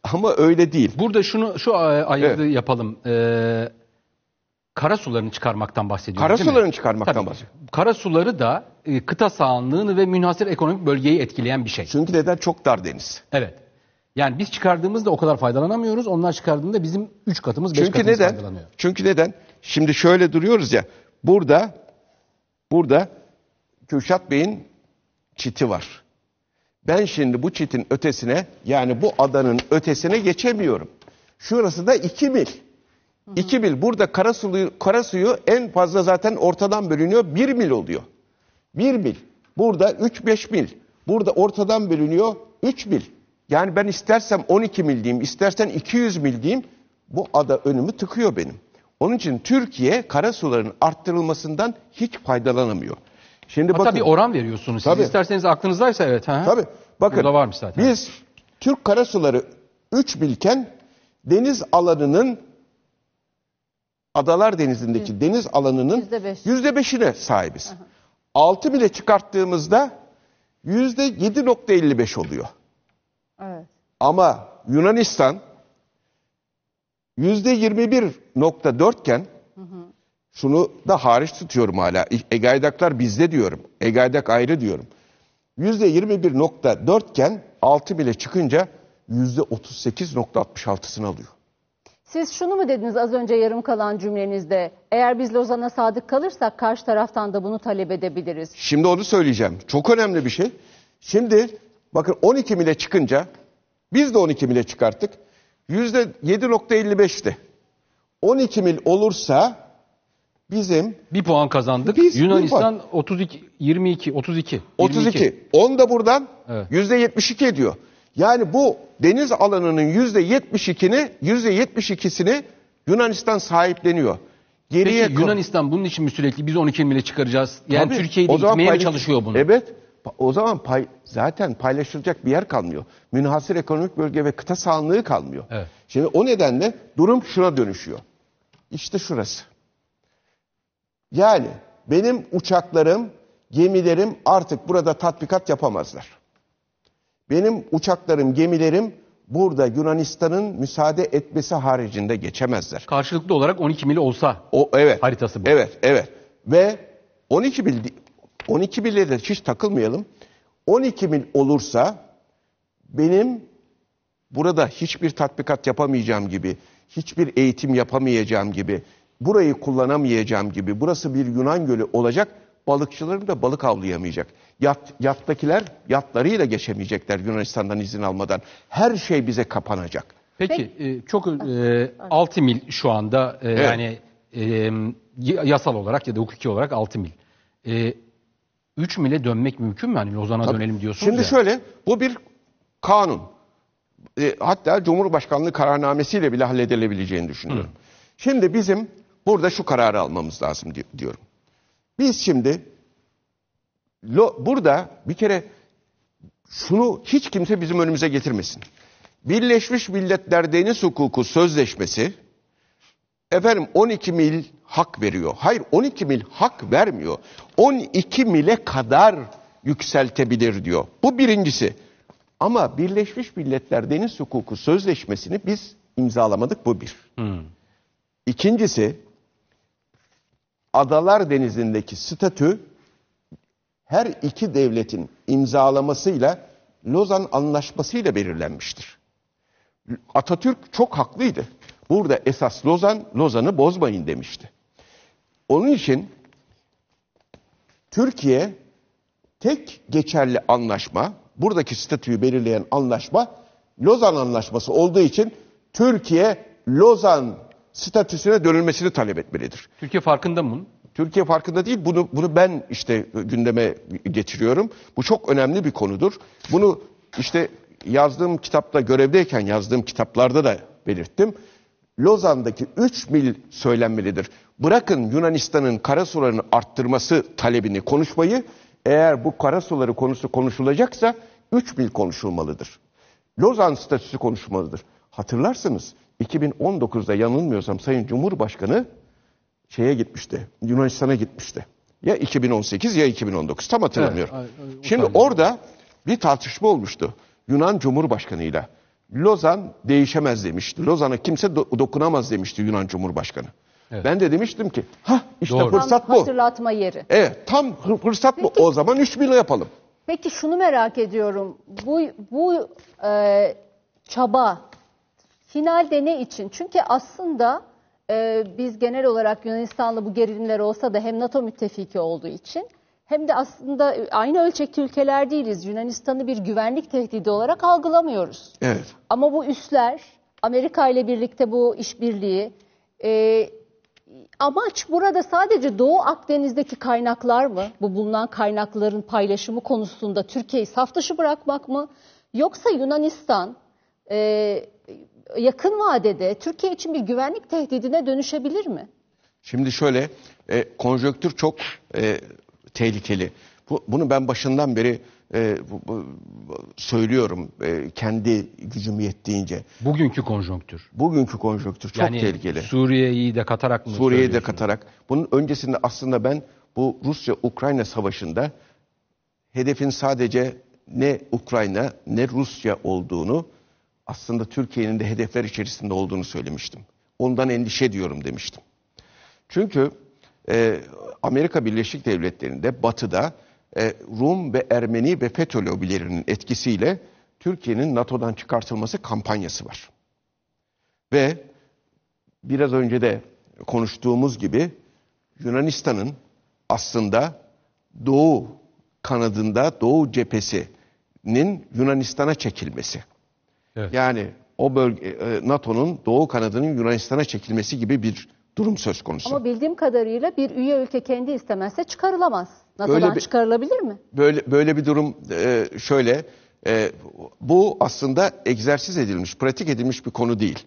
Ama öyle değil. Burada şunu şu e, ayırdı evet. yapalım. Ee, Karasularını çıkarmaktan bahsediyoruz değil Karasularını mi? çıkarmaktan Tabii. bahsediyor. Karasuları da e, kıta sağlığını ve münhasır ekonomik bölgeyi etkileyen bir şey. Çünkü neden çok dar deniz. Evet. Yani biz çıkardığımızda o kadar faydalanamıyoruz. Onlar çıkardığında bizim 3 katımız 5 katımız neden? faydalanıyor. Çünkü neden? Şimdi şöyle duruyoruz ya. Burada burada Kürşat Bey'in çiti var. Ben şimdi bu çitin ötesine yani bu adanın ötesine geçemiyorum. Şurası da 2 mil. Hı 2 mil. Burada kara suyu, kara suyu en fazla zaten ortadan bölünüyor. 1 mil oluyor. 1 mil. Burada 3-5 mil. Burada ortadan bölünüyor 3 mil. Yani ben istersem 12 mil diyeyim, istersen 200 mil diyeyim. Bu ada önümü tıkıyor benim. Onun için Türkiye kara suların arttırılmasından hiç faydalanamıyor. Şimdi Hatta bakın, bir oran veriyorsunuz. Siz tabii, isterseniz aklınızdaysa evet. Ha? Tabii. Bakın, Burada varmış zaten. Biz Türk kara suları 3 milken deniz alanının Adalar Denizi'ndeki Hı. deniz alanının yüzde beş. %5'ine sahibiz. Hı. 6 bile çıkarttığımızda yüzde 7.55 oluyor. Evet. Ama Yunanistan yüzde 21.4 iken şunu da hariç tutuyorum hala. Egeydaklar bizde diyorum. Egeydak ayrı diyorum. Yüzde 21.4 iken 6 bile çıkınca yüzde 38.66'sını alıyor. Siz şunu mu dediniz az önce yarım kalan cümlenizde? Eğer biz Lozan'a sadık kalırsak karşı taraftan da bunu talep edebiliriz. Şimdi onu söyleyeceğim. Çok önemli bir şey. Şimdi bakın 12 mile çıkınca biz de 12 mile çıkarttık. %7.55'ti. 12 mil olursa bizim bir puan kazandık. Biz Yunanistan puan. 32 22 32 22. 32. 10 da buradan evet. %72 ediyor. Yani bu deniz alanının yüzde %72'ni, yüzde %72'sini Yunanistan sahipleniyor. Geriye Peki, Yunanistan bunun için mi sürekli biz 12 milyon çıkaracağız. Yani Tabii, Türkiye'de gitmeye mi çalışıyor bunu? Evet. O zaman pay, zaten paylaşılacak bir yer kalmıyor. Münhasır ekonomik bölge ve kıta sahanlığı kalmıyor. Evet. Şimdi o nedenle durum şuna dönüşüyor. İşte şurası. Yani benim uçaklarım, gemilerim artık burada tatbikat yapamazlar. Benim uçaklarım, gemilerim burada Yunanistan'ın müsaade etmesi haricinde geçemezler. Karşılıklı olarak 12 mil olsa. O evet. Haritası bu. Evet, evet. Ve 12 mil 12 mille de hiç takılmayalım. 12 mil olursa benim burada hiçbir tatbikat yapamayacağım gibi, hiçbir eğitim yapamayacağım gibi, burayı kullanamayacağım gibi, burası bir Yunan gölü olacak balıkçıların da balık avlayamayacak. Yat, yattakiler yatlarıyla geçemeyecekler Yunanistan'dan izin almadan. Her şey bize kapanacak. Peki, e, çok e, 6 mil şu anda e, evet. yani e, yasal olarak ya da hukuki olarak 6 mil. E, 3 mile dönmek mümkün mü? Hani Lozan'a Tabii. dönelim diyorsunuz Şimdi ya. şöyle, bu bir kanun. E, hatta Cumhurbaşkanlığı kararnamesiyle bile halledilebileceğini düşünüyorum. Hı. Şimdi bizim burada şu kararı almamız lazım diyorum. Biz şimdi burada bir kere şunu hiç kimse bizim önümüze getirmesin. Birleşmiş Milletler Deniz Hukuku Sözleşmesi efendim 12 mil hak veriyor. Hayır 12 mil hak vermiyor. 12 mile kadar yükseltebilir diyor. Bu birincisi. Ama Birleşmiş Milletler Deniz Hukuku Sözleşmesi'ni biz imzalamadık bu bir. Hmm. İkincisi Adalar Denizi'ndeki statü her iki devletin imzalamasıyla Lozan Anlaşması'yla belirlenmiştir. Atatürk çok haklıydı. Burada esas Lozan, Lozan'ı bozmayın demişti. Onun için Türkiye tek geçerli anlaşma, buradaki statüyü belirleyen anlaşma Lozan Anlaşması olduğu için Türkiye Lozan statüsüne dönülmesini talep etmelidir. Türkiye farkında mı Türkiye farkında değil. Bunu bunu ben işte gündeme getiriyorum. Bu çok önemli bir konudur. Bunu işte yazdığım kitapta görevdeyken yazdığım kitaplarda da belirttim. Lozan'daki 3 mil söylenmelidir. Bırakın Yunanistan'ın karasularını arttırması talebini konuşmayı. Eğer bu karasuları konusu konuşulacaksa 3 mil konuşulmalıdır. Lozan statüsü konuşulmalıdır. Hatırlarsınız 2019'da yanılmıyorsam Sayın Cumhurbaşkanı şeye gitmişti. Yunanistan'a gitmişti. Ya 2018 ya 2019 tam hatırlamıyorum. Evet, ay, ay, Şimdi tarz. orada bir tartışma olmuştu. Yunan Cumhurbaşkanı ile. Lozan değişemez demişti. Lozan'a kimse do- dokunamaz demişti Yunan Cumhurbaşkanı. Evet. Ben de demiştim ki ha işte Doğru. fırsat bu. Hatırlatma yeri. Evet tam fırsat Peki. bu. O zaman 3 bin yapalım. Peki şunu merak ediyorum. Bu bu e, çaba Finalde ne için? Çünkü aslında e, biz genel olarak Yunanistan'la bu gerilimler olsa da hem NATO müttefiki olduğu için hem de aslında e, aynı ölçekte ülkeler değiliz. Yunanistan'ı bir güvenlik tehdidi olarak algılamıyoruz. Evet. Ama bu üsler, Amerika ile birlikte bu işbirliği, e, amaç burada sadece Doğu Akdeniz'deki kaynaklar mı? Bu bulunan kaynakların paylaşımı konusunda Türkiye'yi saf dışı bırakmak mı? Yoksa Yunanistan, e, yakın vadede Türkiye için bir güvenlik tehdidine dönüşebilir mi? Şimdi şöyle, e, konjöktür çok e, tehlikeli. Bu, bunu ben başından beri e, bu, bu, söylüyorum e, kendi gücüm yettiğince. Bugünkü konjonktür. Bugünkü konjonktür çok yani, tehlikeli. Suriye'yi de katarak mı? Suriye'yi de katarak. Bunun öncesinde aslında ben bu Rusya-Ukrayna savaşında hedefin sadece ne Ukrayna ne Rusya olduğunu aslında Türkiye'nin de hedefler içerisinde olduğunu söylemiştim. Ondan endişe ediyorum demiştim. Çünkü e, Amerika Birleşik Devletleri'nde batıda e, Rum ve Ermeni ve FETÖ lobilerinin etkisiyle Türkiye'nin NATO'dan çıkartılması kampanyası var. Ve biraz önce de konuştuğumuz gibi Yunanistan'ın aslında Doğu kanadında Doğu cephesinin Yunanistan'a çekilmesi. Evet. Yani o bölge e, NATO'nun doğu kanadının Yunanistan'a çekilmesi gibi bir durum söz konusu. Ama bildiğim kadarıyla bir üye ülke kendi istemezse çıkarılamaz. NATO'dan böyle bir, çıkarılabilir mi? Böyle böyle bir durum e, şöyle e, bu aslında egzersiz edilmiş, pratik edilmiş bir konu değil.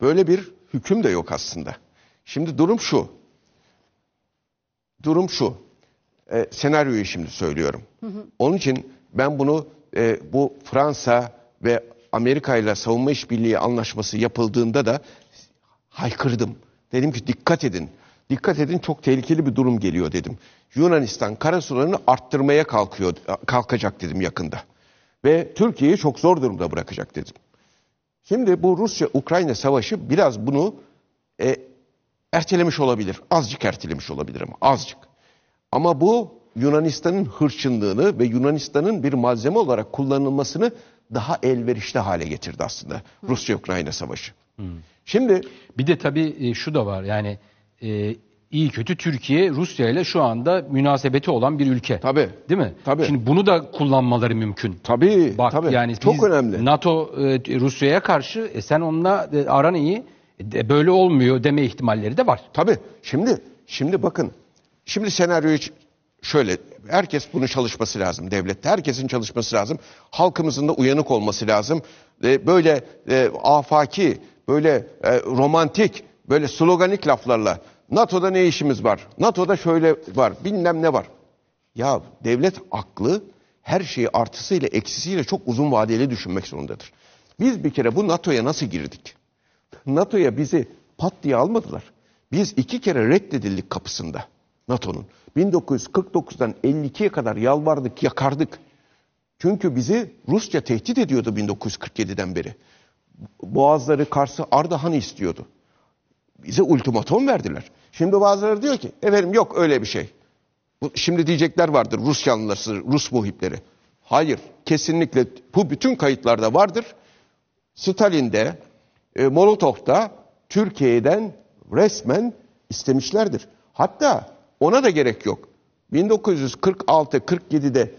Böyle bir hüküm de yok aslında. Şimdi durum şu. Durum şu. senaryoyu şimdi söylüyorum. Onun için ben bunu bu Fransa ve Amerika ile savunma işbirliği anlaşması yapıldığında da haykırdım. Dedim ki dikkat edin. Dikkat edin çok tehlikeli bir durum geliyor dedim. Yunanistan karasularını arttırmaya kalkıyor kalkacak dedim yakında. Ve Türkiye'yi çok zor durumda bırakacak dedim. Şimdi bu Rusya-Ukrayna savaşı biraz bunu e, ertelemiş olabilir. Azıcık ertelemiş olabilir ama azıcık. Ama bu Yunanistan'ın hırçınlığını ve Yunanistan'ın bir malzeme olarak kullanılmasını daha elverişli hale getirdi aslında Rusya-Ukrayna savaşı. Hmm. Şimdi bir de tabii e, şu da var yani e, iyi kötü Türkiye Rusya ile şu anda münasebeti olan bir ülke. Tabi. Değil mi? Tabii. Şimdi bunu da kullanmaları mümkün. Tabi. Bak tabii. yani çok biz önemli. NATO e, Rusya'ya karşı e, sen onunla e, aran iyi e, böyle olmuyor deme ihtimalleri de var. Tabi. Şimdi şimdi bakın. Şimdi senaryoyu şöyle herkes bunun çalışması lazım devlette. Herkesin çalışması lazım. Halkımızın da uyanık olması lazım. E, böyle e, afaki, böyle e, romantik, böyle sloganik laflarla NATO'da ne işimiz var? NATO'da şöyle var, bilmem ne var. Ya devlet aklı her şeyi artısıyla eksisiyle çok uzun vadeli düşünmek zorundadır. Biz bir kere bu NATO'ya nasıl girdik? NATO'ya bizi pat diye almadılar. Biz iki kere reddedildik kapısında. NATO'nun. 1949'dan 52'ye kadar yalvardık, yakardık. Çünkü bizi Rusya tehdit ediyordu 1947'den beri. Boğazları, Kars'ı, Ardahan'ı istiyordu. Bize ultimatom verdiler. Şimdi bazıları diyor ki, efendim yok öyle bir şey. Şimdi diyecekler vardır Rus yanlısı, Rus muhipleri. Hayır, kesinlikle bu bütün kayıtlarda vardır. Stalin'de, e, Molotov'da Türkiye'den resmen istemişlerdir. Hatta ona da gerek yok. 1946-47'de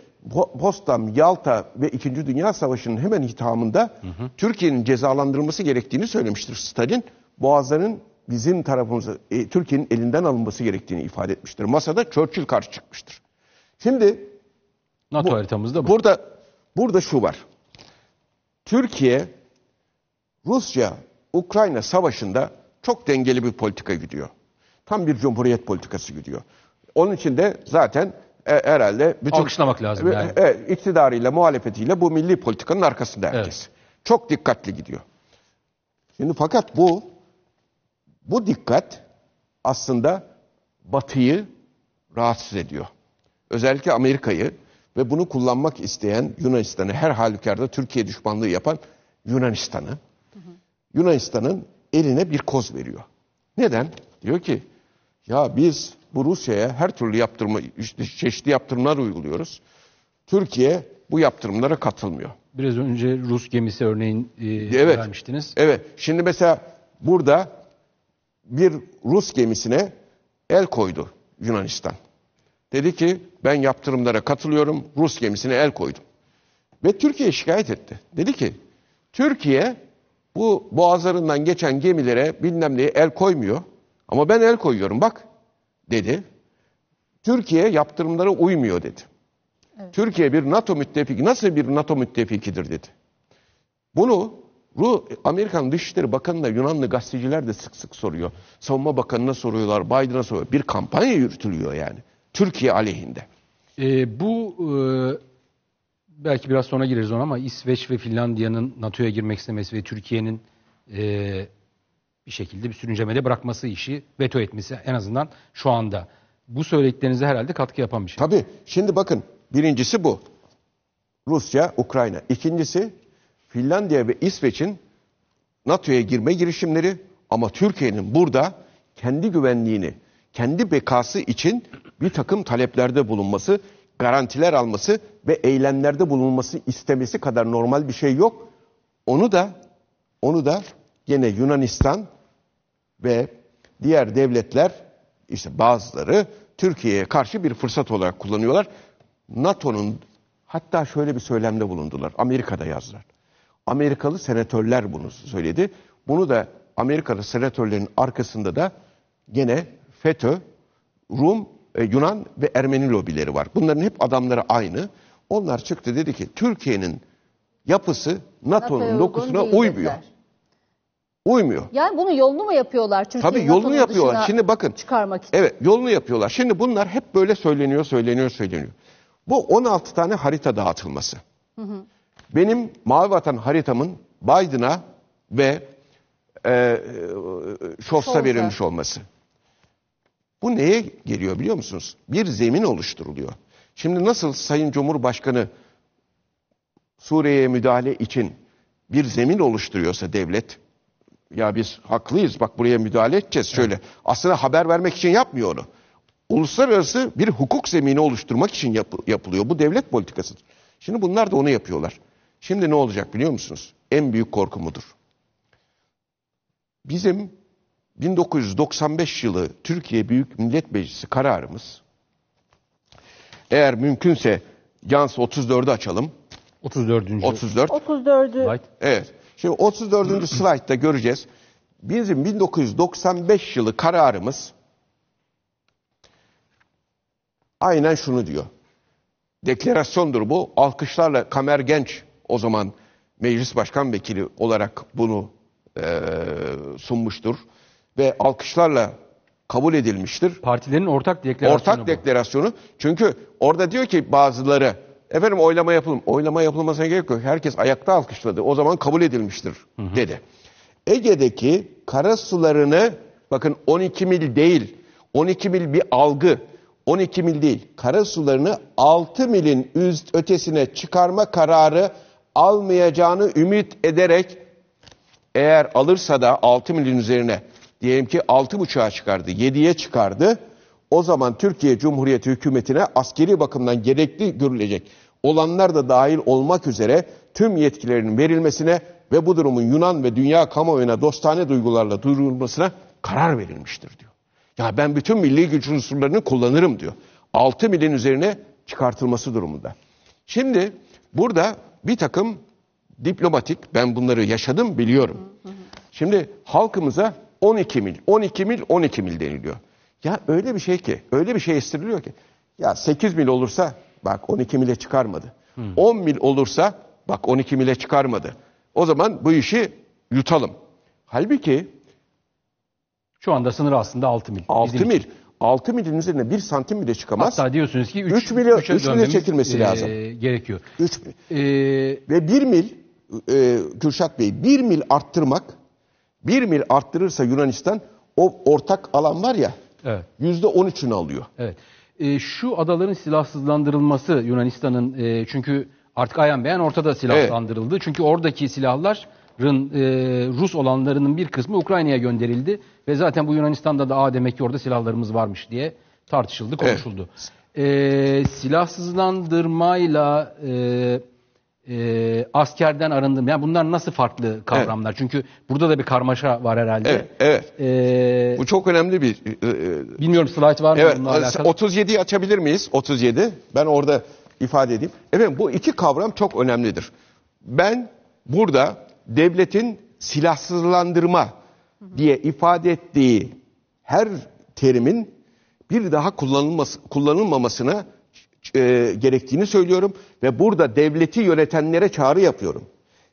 Bostam, Yalta ve İkinci Dünya Savaşı'nın hemen hitamında Türkiye'nin cezalandırılması gerektiğini söylemiştir Stalin. Boğazların bizim tarafımıza, e, Türkiye'nin elinden alınması gerektiğini ifade etmiştir. Masada Churchill karşı çıkmıştır. Şimdi NATO bu, haritamızda bu. Burada, burada şu var. Türkiye, Rusya, Ukrayna savaşında çok dengeli bir politika gidiyor. Tam bir cumhuriyet politikası gidiyor. Onun için de zaten e, herhalde bütün alkışlamak lazım yani. E, iktidarıyla, muhalefetiyle bu milli politikanın arkasında herkes. Evet. Çok dikkatli gidiyor. Şimdi fakat bu bu dikkat aslında Batı'yı rahatsız ediyor. Özellikle Amerika'yı ve bunu kullanmak isteyen Yunanistan'ı her halükarda Türkiye düşmanlığı yapan Yunanistan'ı Yunanistan'ın eline bir koz veriyor. Neden? Diyor ki ya biz bu Rusya'ya her türlü yaptırma, çeşitli yaptırımlar uyguluyoruz. Türkiye bu yaptırımlara katılmıyor. Biraz önce Rus gemisi örneğin e, evet, vermiştiniz. Evet. Şimdi mesela burada bir Rus gemisine el koydu Yunanistan. Dedi ki ben yaptırımlara katılıyorum. Rus gemisine el koydum. Ve Türkiye şikayet etti. Dedi ki Türkiye bu boğazlarından geçen gemilere bilmem neye el koymuyor. Ama ben el koyuyorum bak dedi. Türkiye yaptırımlara uymuyor dedi. Evet. Türkiye bir NATO müttefiki nasıl bir NATO müttefikidir dedi. Bunu Ru Amerikan Dışişleri Bakanı da Yunanlı gazeteciler de sık sık soruyor. Savunma Bakanı'na soruyorlar, Biden'a soruyor. Bir kampanya yürütülüyor yani Türkiye aleyhinde. E, bu e, belki biraz sonra gireriz ona ama İsveç ve Finlandiya'nın NATO'ya girmek istemesi ve Türkiye'nin e, bir şekilde bir sürüncemede bırakması işi veto etmesi en azından şu anda. Bu söylediklerinize herhalde katkı yapan bir şey. Tabii. Şimdi bakın birincisi bu. Rusya, Ukrayna. İkincisi Finlandiya ve İsveç'in NATO'ya girme girişimleri ama Türkiye'nin burada kendi güvenliğini, kendi bekası için bir takım taleplerde bulunması, garantiler alması ve eylemlerde bulunması istemesi kadar normal bir şey yok. Onu da onu da Yine Yunanistan ve diğer devletler işte bazıları Türkiye'ye karşı bir fırsat olarak kullanıyorlar. NATO'nun hatta şöyle bir söylemde bulundular. Amerika'da yazdılar. Amerikalı senatörler bunu söyledi. Bunu da Amerikalı senatörlerin arkasında da gene FETÖ, Rum, e, Yunan ve Ermeni lobileri var. Bunların hep adamları aynı. Onlar çıktı dedi ki Türkiye'nin yapısı NATO'nun NATO dokusununa uymuyor. Uymuyor. Yani bunu yolunu mu yapıyorlar Türkiye Tabii yolunu yapıyorlar. Şimdi bakın. Çıkarmak için. Evet yolunu yapıyorlar. Şimdi bunlar hep böyle söyleniyor, söyleniyor, söyleniyor. Bu 16 tane harita dağıtılması. Hı hı. Benim Mavi Vatan haritamın Biden'a ve e, e Scholz'a verilmiş olması. Bu neye geliyor biliyor musunuz? Bir zemin oluşturuluyor. Şimdi nasıl Sayın Cumhurbaşkanı Suriye'ye müdahale için bir zemin oluşturuyorsa devlet, ya biz haklıyız bak buraya müdahale edeceğiz şöyle. Evet. Aslında haber vermek için yapmıyor onu. Uluslararası bir hukuk zemini oluşturmak için yap yapılıyor. Bu devlet politikasıdır. Şimdi bunlar da onu yapıyorlar. Şimdi ne olacak biliyor musunuz? En büyük korkumudur. Bizim 1995 yılı Türkiye Büyük Millet Meclisi kararımız eğer mümkünse Yans 34'ü açalım. 34. 34. 34. Evet. Şimdi 34. [CLEARS THROAT] slaytta göreceğiz. Bizim 1995 yılı kararımız aynen şunu diyor. Deklarasyondur bu. Alkışlarla Kamer Genç o zaman meclis başkan vekili olarak bunu e, sunmuştur. Ve alkışlarla kabul edilmiştir. Partilerin ortak deklarasyonu. Ortak bu. deklarasyonu. Çünkü orada diyor ki bazıları Efendim oylama yapalım. Oylama yapılmasına gerek yok. Herkes ayakta alkışladı. O zaman kabul edilmiştir dedi. hı dedi. Ege'deki kara sularını bakın 12 mil değil 12 mil bir algı 12 mil değil kara sularını 6 milin üst ötesine çıkarma kararı almayacağını ümit ederek eğer alırsa da 6 milin üzerine diyelim ki 6.5'a çıkardı 7'ye çıkardı o zaman Türkiye Cumhuriyeti hükümetine askeri bakımdan gerekli görülecek olanlar da dahil olmak üzere tüm yetkilerinin verilmesine ve bu durumun Yunan ve dünya kamuoyuna dostane duygularla duyurulmasına karar verilmiştir diyor. Ya ben bütün milli güç unsurlarını kullanırım diyor. 6 milin üzerine çıkartılması durumunda. Şimdi burada bir takım diplomatik, ben bunları yaşadım biliyorum. Şimdi halkımıza 12 mil, 12 mil, 12 mil deniliyor. Ya öyle bir şey ki, öyle bir şey estiriliyor ki. Ya 8 mil olursa Bak 12 mile çıkarmadı. Hmm. 10 mil olursa bak 12 mile çıkarmadı. O zaman bu işi yutalım. Halbuki şu anda sınır aslında 6 mil. 6 mil. Için. 6 milin üzerine 1 santim bile çıkamaz. Hatta diyorsunuz ki 3, 3 mile, 3 mile çekilmesi e, lazım. Gerekiyor. 3 mil. E, Ve 1 mil e, Kürşat Bey 1 mil arttırmak 1 mil arttırırsa Yunanistan o ortak alan var ya evet. %13'ünü alıyor. Evet e, şu adaların silahsızlandırılması Yunanistan'ın e, çünkü artık ayan beyan ortada silahlandırıldı. Evet. Çünkü oradaki silahların e, Rus olanlarının bir kısmı Ukrayna'ya gönderildi ve zaten bu Yunanistan'da da a demek ki orada silahlarımız varmış diye tartışıldı, konuşuldu. Evet. E, silahsızlandırmayla e, e, askerden arındım. Yani bunlar nasıl farklı kavramlar? Evet. Çünkü burada da bir karmaşa var herhalde. Evet. evet. Ee, Bu çok önemli bir... E, e bilmiyorum slide var mı evet, bununla alakalı? 37'yi açabilir miyiz? 37. Ben orada ifade edeyim. Efendim bu iki kavram çok önemlidir. Ben burada devletin silahsızlandırma diye ifade ettiği her terimin bir daha kullanılması, kullanılmamasına e, gerektiğini söylüyorum ve burada devleti yönetenlere çağrı yapıyorum.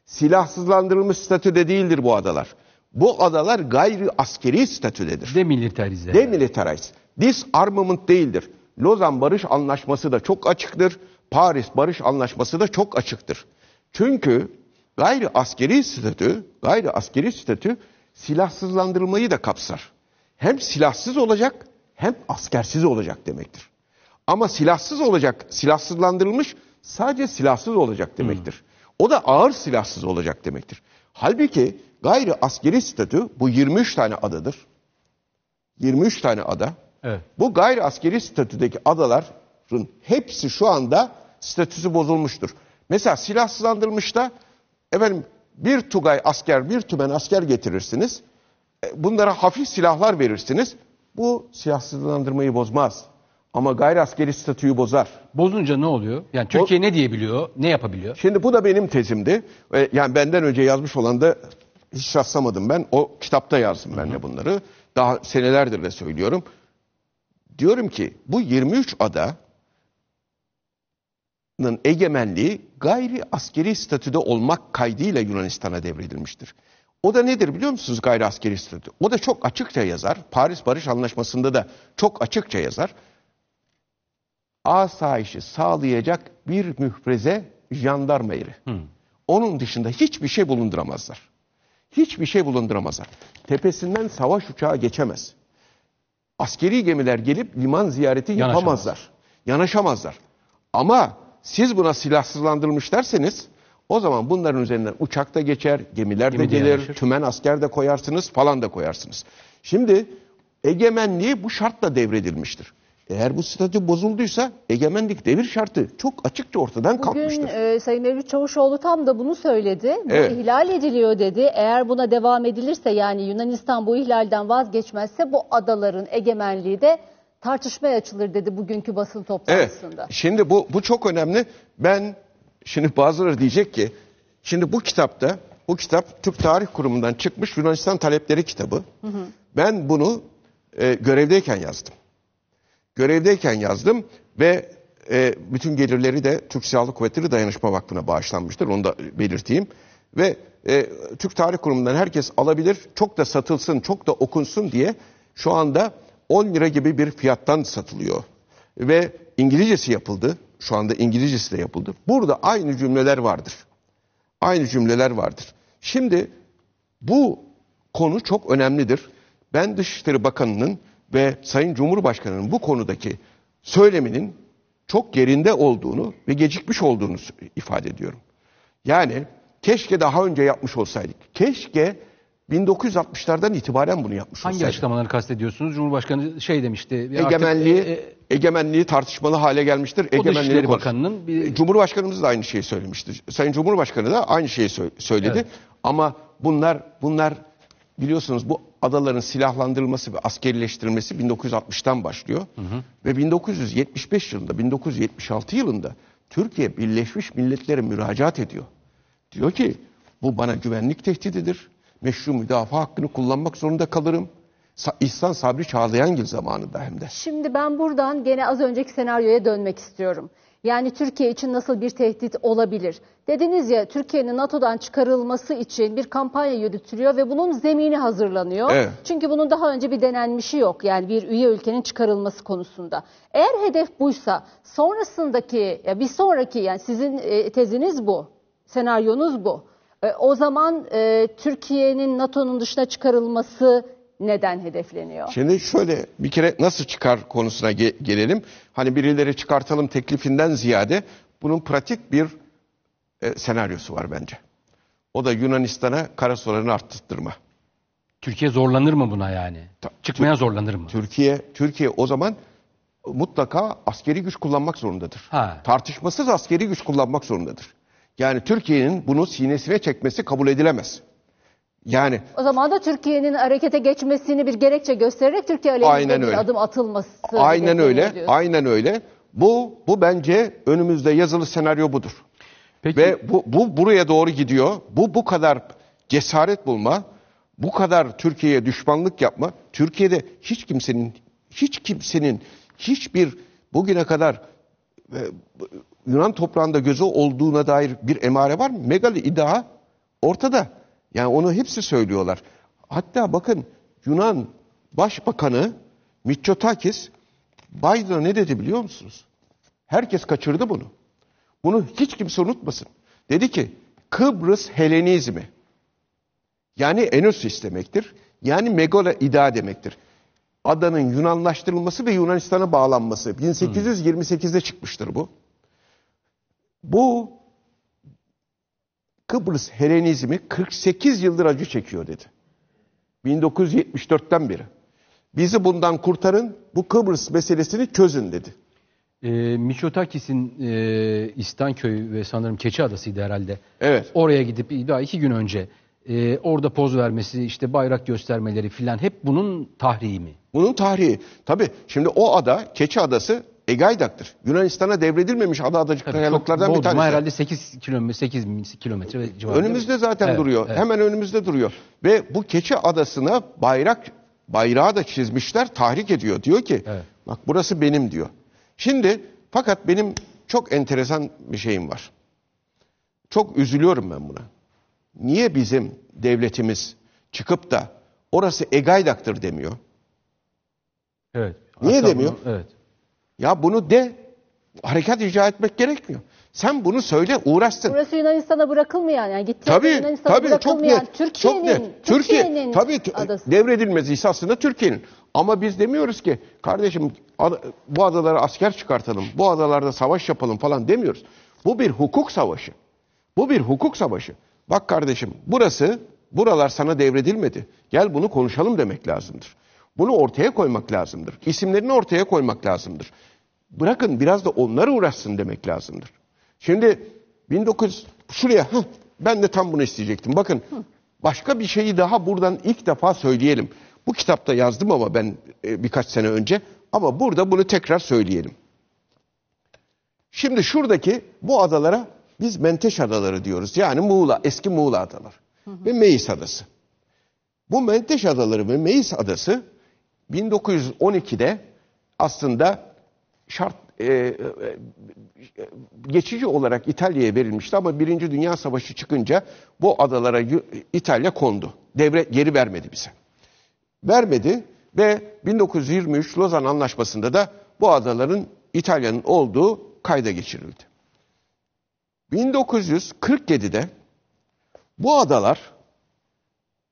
Silahsızlandırılmış statüde değildir bu adalar. Bu adalar gayri askeri statüdedir. Demilitarize. Demilitarize. Disarmament değildir. Lozan Barış Anlaşması da çok açıktır. Paris Barış Anlaşması da çok açıktır. Çünkü gayri askeri statü, gayri askeri statü silahsızlandırılmayı da kapsar. Hem silahsız olacak hem askersiz olacak demektir. Ama silahsız olacak, silahsızlandırılmış sadece silahsız olacak demektir. Hmm. O da ağır silahsız olacak demektir. Halbuki gayri askeri statü bu 23 tane adadır. 23 tane ada. Evet. Bu gayri askeri statüdeki adaların hepsi şu anda statüsü bozulmuştur. Mesela silahsızlandırılmış da efendim bir tugay asker, bir tümen asker getirirsiniz. E, bunlara hafif silahlar verirsiniz. Bu silahsızlandırmayı bozmaz. Ama gayri askeri statüyü bozar. Bozunca ne oluyor? Yani Türkiye o, ne diyebiliyor? Ne yapabiliyor? Şimdi bu da benim tezimdi. yani benden önce yazmış olan da hiç rastlamadım ben. O kitapta yazdım ben de bunları. Daha senelerdir de söylüyorum. Diyorum ki bu 23 ada egemenliği gayri askeri statüde olmak kaydıyla Yunanistan'a devredilmiştir. O da nedir biliyor musunuz gayri askeri statü? O da çok açıkça yazar. Paris Barış Anlaşması'nda da çok açıkça yazar asayişi sağlayacak bir mühreze jandarma eri. Hı. Onun dışında hiçbir şey bulunduramazlar. Hiçbir şey bulunduramazlar. Tepesinden savaş uçağı geçemez. Askeri gemiler gelip liman ziyareti Yanaşamaz. yapamazlar. Yanaşamazlar. Ama siz buna silahsızlandırılmış derseniz o zaman bunların üzerinden uçak da geçer, gemiler Gemi de gelir, yanaşır. tümen asker de koyarsınız falan da koyarsınız. Şimdi egemenliği bu şartla devredilmiştir. Eğer bu statü bozulduysa egemenlik devir şartı çok açıkça ortadan Bugün, kalkmıştır. Bugün e, Sayın Mevlüt Çavuşoğlu tam da bunu söyledi. Bu evet. ihlal ediliyor dedi. Eğer buna devam edilirse yani Yunanistan bu ihlalden vazgeçmezse bu adaların egemenliği de tartışmaya açılır dedi bugünkü basın toplantısında. Evet. Şimdi bu, bu çok önemli. Ben şimdi bazıları diyecek ki şimdi bu kitapta bu kitap Türk Tarih Kurumu'ndan çıkmış Yunanistan Talepleri kitabı. Hı hı. Ben bunu e, görevdeyken yazdım. Görevdeyken yazdım ve e, bütün gelirleri de Türk Silahlı Kuvvetleri Dayanışma Vakfı'na bağışlanmıştır. Onu da belirteyim. Ve e, Türk Tarih Kurumu'ndan herkes alabilir. Çok da satılsın, çok da okunsun diye şu anda 10 lira gibi bir fiyattan satılıyor. Ve İngilizcesi yapıldı. Şu anda İngilizcesi de yapıldı. Burada aynı cümleler vardır. Aynı cümleler vardır. Şimdi bu konu çok önemlidir. Ben Dışişleri Bakanı'nın ve Sayın Cumhurbaşkanı'nın bu konudaki söyleminin çok gerinde olduğunu ve gecikmiş olduğunu ifade ediyorum. Yani keşke daha önce yapmış olsaydık. Keşke 1960'lardan itibaren bunu yapmış olsaydık. Hangi olsaydık. açıklamaları kastediyorsunuz? Cumhurbaşkanı şey demişti. Egemenliği, artık, e, e, egemenliği tartışmalı hale gelmiştir. O Bakanı'nın... Bir... E, Cumhurbaşkanımız da aynı şeyi söylemişti. Sayın Cumhurbaşkanı da aynı şeyi söyledi. Evet. Ama bunlar bunlar biliyorsunuz bu adaların silahlandırılması ve askerileştirilmesi 1960'tan başlıyor. Hı hı. Ve 1975 yılında, 1976 yılında Türkiye Birleşmiş Milletler'e müracaat ediyor. Diyor ki bu bana güvenlik tehdididir. Meşru müdafaa hakkını kullanmak zorunda kalırım. İhsan Sabri Çağlayangil zamanında hem de. Şimdi ben buradan gene az önceki senaryoya dönmek istiyorum. Yani Türkiye için nasıl bir tehdit olabilir? Dediniz ya Türkiye'nin NATO'dan çıkarılması için bir kampanya yürütülüyor ve bunun zemini hazırlanıyor. Evet. Çünkü bunun daha önce bir denenmişi yok. Yani bir üye ülkenin çıkarılması konusunda. Eğer hedef buysa sonrasındaki ya bir sonraki yani sizin e, teziniz bu. Senaryonuz bu. E, o zaman e, Türkiye'nin NATO'nun dışına çıkarılması neden hedefleniyor? Şimdi şöyle bir kere nasıl çıkar konusuna ge gelelim. Hani birileri çıkartalım teklifinden ziyade bunun pratik bir e, senaryosu var bence. O da Yunanistan'a kara sularını arttırma. Türkiye zorlanır mı buna yani? Ta, Çıkmaya zorlanır mı? Türkiye Türkiye o zaman mutlaka askeri güç kullanmak zorundadır. Ha. Tartışmasız askeri güç kullanmak zorundadır. Yani Türkiye'nin bunu sinesine çekmesi kabul edilemez. Yani o zaman da Türkiye'nin harekete geçmesini bir gerekçe göstererek Türkiye aleyhine adım atılması. Aynen öyle. Diyorsun. Aynen öyle. Bu bu bence önümüzde yazılı senaryo budur. Peki. Ve bu, bu buraya doğru gidiyor. Bu bu kadar cesaret bulma, bu kadar Türkiye'ye düşmanlık yapma. Türkiye'de hiç kimsenin hiç kimsenin hiçbir bugüne kadar e, Yunan toprağında gözü olduğuna dair bir emare var mı? Megali iddia ortada. Yani onu hepsi söylüyorlar. Hatta bakın Yunan Başbakanı Mitsotakis Biden'a ne dedi biliyor musunuz? Herkes kaçırdı bunu. Bunu hiç kimse unutmasın. Dedi ki Kıbrıs Helenizmi yani Enosis demektir. Yani Megola İda demektir. Adanın Yunanlaştırılması ve Yunanistan'a bağlanması. 1828'de hmm. çıkmıştır bu. Bu Kıbrıs Helenizmi 48 yıldır acı çekiyor dedi. 1974'ten beri. Bizi bundan kurtarın, bu Kıbrıs meselesini çözün dedi. E, Miçotakis'in e, İstanköy ve sanırım Keçi Adasıydı herhalde. Evet. Oraya gidip daha iki gün önce e, orada poz vermesi, işte bayrak göstermeleri filan hep bunun tahriği mi? Bunun tahriği. Tabii şimdi o ada, Keçi Adası Ege Yunanistan'a devredilmemiş ada adacık Tabii, kayalıklardan bir tanesi. herhalde 8 kilometre, 8 kilometre civarında. Önümüzde zaten evet, duruyor. Evet. Hemen önümüzde duruyor. Ve bu Keçi Adası'na bayrak bayrağı da çizmişler, tahrik ediyor. Diyor ki evet. bak burası benim diyor. Şimdi fakat benim çok enteresan bir şeyim var. Çok üzülüyorum ben buna. Niye bizim devletimiz çıkıp da orası Egaydak'tır demiyor? Evet. Niye demiyor? Bunu, evet. Ya bunu de. Harekat icra etmek gerekmiyor. Sen bunu söyle uğraşsın. Burası Yunanistan'a bırakılmayan yani gittiği tabii, Yunanistan'a tabii, çok net, Türkiye'nin, Türkiye'nin net. Türkiye, Türkiye'nin tabii, adası. Devredilmesi ise aslında Türkiye'nin. Ama biz demiyoruz ki kardeşim bu adalara asker çıkartalım, bu adalarda savaş yapalım falan demiyoruz. Bu bir hukuk savaşı. Bu bir hukuk savaşı. Bak kardeşim burası, buralar sana devredilmedi. Gel bunu konuşalım demek lazımdır. Bunu ortaya koymak lazımdır. İsimlerini ortaya koymak lazımdır bırakın biraz da onlara uğraşsın demek lazımdır. Şimdi 19 şuraya heh, ben de tam bunu isteyecektim. Bakın başka bir şeyi daha buradan ilk defa söyleyelim. Bu kitapta yazdım ama ben e, birkaç sene önce ama burada bunu tekrar söyleyelim. Şimdi şuradaki bu adalara biz Menteş Adaları diyoruz. Yani Muğla, eski Muğla Adaları hı hı. ve Meis Adası. Bu Menteş Adaları ve Meis Adası 1912'de aslında şart e, e, geçici olarak İtalya'ya verilmişti ama Birinci Dünya Savaşı çıkınca bu adalara İtalya kondu. Devlet geri vermedi bize. Vermedi ve 1923 Lozan Anlaşması'nda da bu adaların İtalya'nın olduğu kayda geçirildi. 1947'de bu adalar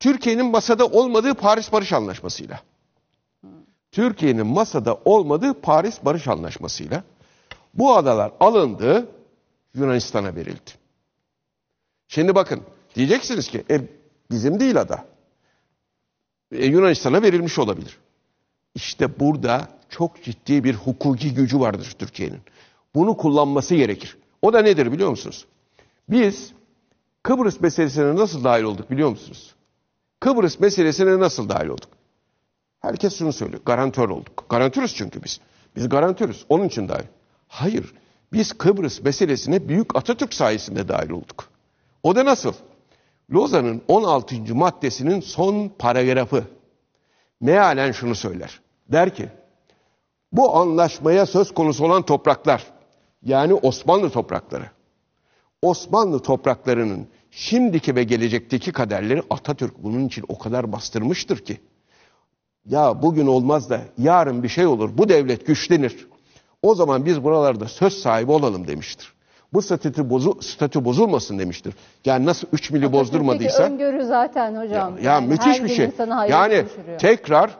Türkiye'nin masada olmadığı Paris Barış Anlaşması'yla Türkiye'nin masada olmadığı Paris Barış Anlaşması'yla bu adalar alındı, Yunanistan'a verildi. Şimdi bakın diyeceksiniz ki e, bizim değil ada. E, Yunanistan'a verilmiş olabilir. İşte burada çok ciddi bir hukuki gücü vardır Türkiye'nin. Bunu kullanması gerekir. O da nedir biliyor musunuz? Biz Kıbrıs meselesine nasıl dahil olduk biliyor musunuz? Kıbrıs meselesine nasıl dahil olduk? Herkes şunu söylüyor. Garantör olduk. Garantörüz çünkü biz. Biz garantörüz. Onun için dahil. Hayır. Biz Kıbrıs meselesine Büyük Atatürk sayesinde dahil olduk. O da nasıl? Lozan'ın 16. maddesinin son paragrafı mealen şunu söyler. Der ki, bu anlaşmaya söz konusu olan topraklar, yani Osmanlı toprakları, Osmanlı topraklarının şimdiki ve gelecekteki kaderleri Atatürk bunun için o kadar bastırmıştır ki, ya bugün olmaz da yarın bir şey olur, bu devlet güçlenir. O zaman biz buralarda söz sahibi olalım demiştir. Bu statü, bozu, statü bozulmasın demiştir. Yani nasıl 3 mili Atatürk'teki bozdurmadıysa... öngörü zaten hocam. Ya, ya yani müthiş bir şey. Yani düşürüyor. tekrar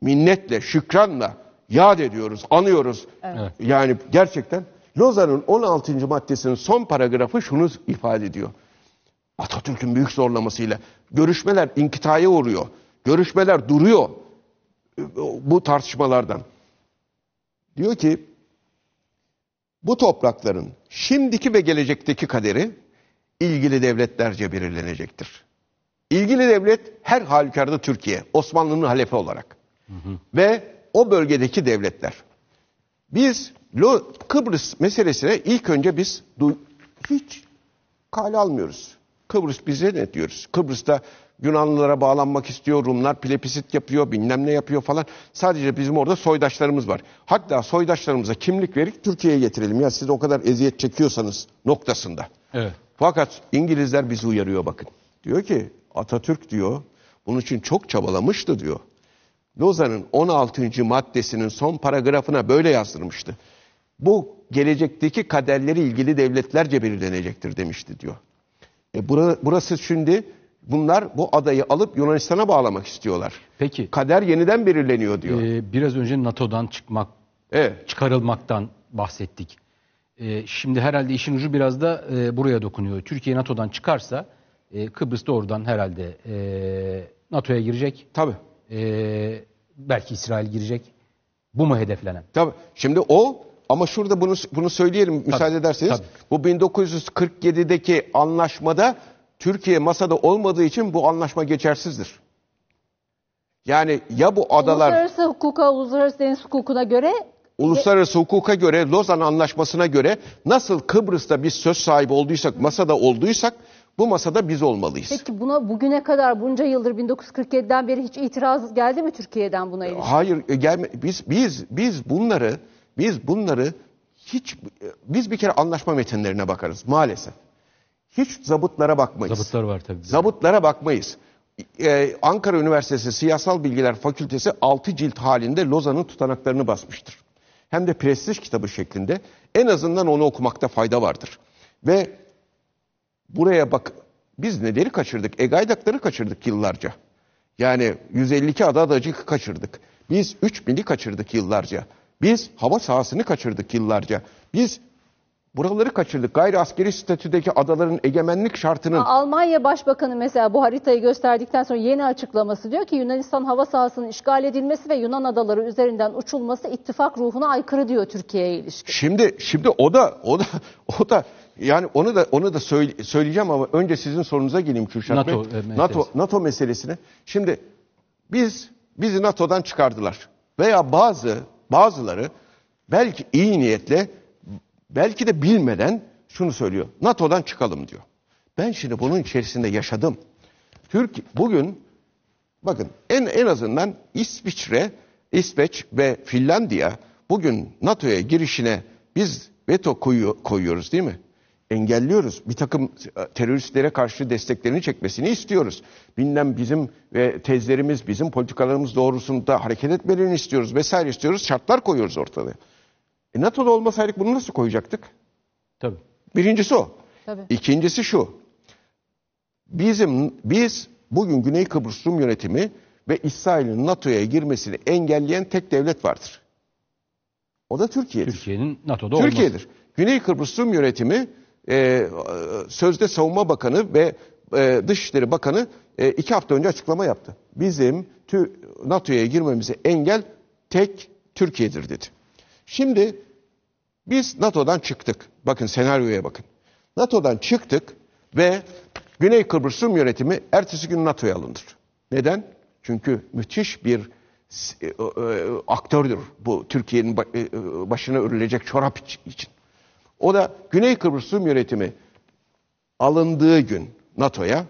minnetle, şükranla yad ediyoruz, anıyoruz. Evet. Yani gerçekten Lozan'ın 16. maddesinin son paragrafı şunu ifade ediyor. Atatürk'ün büyük zorlamasıyla görüşmeler inkitaya uğruyor. Görüşmeler duruyor bu tartışmalardan. Diyor ki bu toprakların şimdiki ve gelecekteki kaderi ilgili devletlerce belirlenecektir. İlgili devlet her halükarda Türkiye, Osmanlı'nın halefi olarak. Hı hı. Ve o bölgedeki devletler. Biz Lo Kıbrıs meselesine ilk önce biz hiç kale almıyoruz. Kıbrıs bize ne diyoruz? Kıbrıs'ta Yunanlılara bağlanmak istiyor, Rumlar plepisit yapıyor, bilmem ne yapıyor falan. Sadece bizim orada soydaşlarımız var. Hatta soydaşlarımıza kimlik verip Türkiye'ye getirelim. Ya siz o kadar eziyet çekiyorsanız noktasında. Evet. Fakat İngilizler bizi uyarıyor bakın. Diyor ki Atatürk diyor bunun için çok çabalamıştı diyor. Lozan'ın 16. maddesinin son paragrafına böyle yazdırmıştı. Bu gelecekteki kaderleri ilgili devletlerce belirlenecektir demişti diyor. E burası şimdi Bunlar bu adayı alıp Yunanistan'a bağlamak istiyorlar. Peki. Kader yeniden belirleniyor diyor. Ee, biraz önce NATO'dan çıkmak, evet. çıkarılmaktan bahsettik. Ee, şimdi herhalde işin ucu biraz da e, buraya dokunuyor. Türkiye NATO'dan çıkarsa e, Kıbrıs doğrudan herhalde e, NATO'ya girecek. Tabii. E, belki İsrail girecek. Bu mu hedeflenen? Tabii. Şimdi o ama şurada bunu bunu söyleyelim tabii, müsaade ederseniz. Tabii. Bu 1947'deki anlaşmada Türkiye masada olmadığı için bu anlaşma geçersizdir. Yani ya bu adalar... Uluslararası hukuka, uluslararası deniz hukukuna göre... Uluslararası hukuka göre, Lozan Anlaşması'na göre nasıl Kıbrıs'ta biz söz sahibi olduysak, masada olduysak bu masada biz olmalıyız. Peki buna bugüne kadar bunca yıldır 1947'den beri hiç itiraz geldi mi Türkiye'den buna ilişkin? Hayır, e, gelme, biz biz biz bunları biz bunları hiç e, biz bir kere anlaşma metinlerine bakarız maalesef. Hiç zabıtlara bakmayız. Zabıtlar var tabii. Zabıtlara bakmayız. Ee, Ankara Üniversitesi Siyasal Bilgiler Fakültesi 6 cilt halinde Lozan'ın tutanaklarını basmıştır. Hem de prestij kitabı şeklinde. En azından onu okumakta fayda vardır. Ve buraya bak biz neleri kaçırdık? Egaydakları kaçırdık yıllarca. Yani 152 adadacık kaçırdık. Biz 3 mili kaçırdık yıllarca. Biz hava sahasını kaçırdık yıllarca. Biz Buraları kaçırdık. Gayri askeri statüdeki adaların egemenlik şartının... Almanya Başbakanı mesela bu haritayı gösterdikten sonra yeni açıklaması diyor ki Yunanistan hava sahasının işgal edilmesi ve Yunan adaları üzerinden uçulması ittifak ruhuna aykırı diyor Türkiye'ye ilişkin. Şimdi şimdi o da o da [LAUGHS] o da yani onu da onu da söyleyeceğim ama önce sizin sorunuza geleyim Kürşat NATO, Bey. E, meselesi. NATO NATO meselesini. Şimdi biz bizi NATO'dan çıkardılar veya bazı bazıları belki iyi niyetle belki de bilmeden şunu söylüyor. NATO'dan çıkalım diyor. Ben şimdi bunun içerisinde yaşadım. Türk bugün bakın en en azından İsviçre, İsveç ve Finlandiya bugün NATO'ya girişine biz veto koyu, koyuyoruz değil mi? Engelliyoruz. Bir takım e, teröristlere karşı desteklerini çekmesini istiyoruz. Bilmem bizim ve tezlerimiz, bizim politikalarımız doğrusunda hareket etmelerini istiyoruz vesaire istiyoruz. Şartlar koyuyoruz ortada. E NATO'da olmasaydık bunu nasıl koyacaktık? Tabii. Birincisi o. Tabii. İkincisi şu. Bizim biz bugün Güney Kıbrıs Rum yönetimi ve İsrail'in NATO'ya girmesini engelleyen tek devlet vardır. O da Türkiye'dir. Türkiye'nin NATO'da Türkiye'dir. olması. Güney Kıbrıs Rum yönetimi e, sözde Savunma Bakanı ve e, Dışişleri Bakanı e, iki hafta önce açıklama yaptı. Bizim NATO'ya girmemizi engel tek Türkiye'dir dedi. Şimdi biz NATO'dan çıktık. Bakın senaryoya bakın. NATO'dan çıktık ve Güney Kıbrıs Rum yönetimi ertesi gün NATO'ya alındır. Neden? Çünkü müthiş bir e, e, aktördür bu Türkiye'nin e, başına örülecek çorap için. O da Güney Kıbrıs Rum yönetimi alındığı gün NATO'ya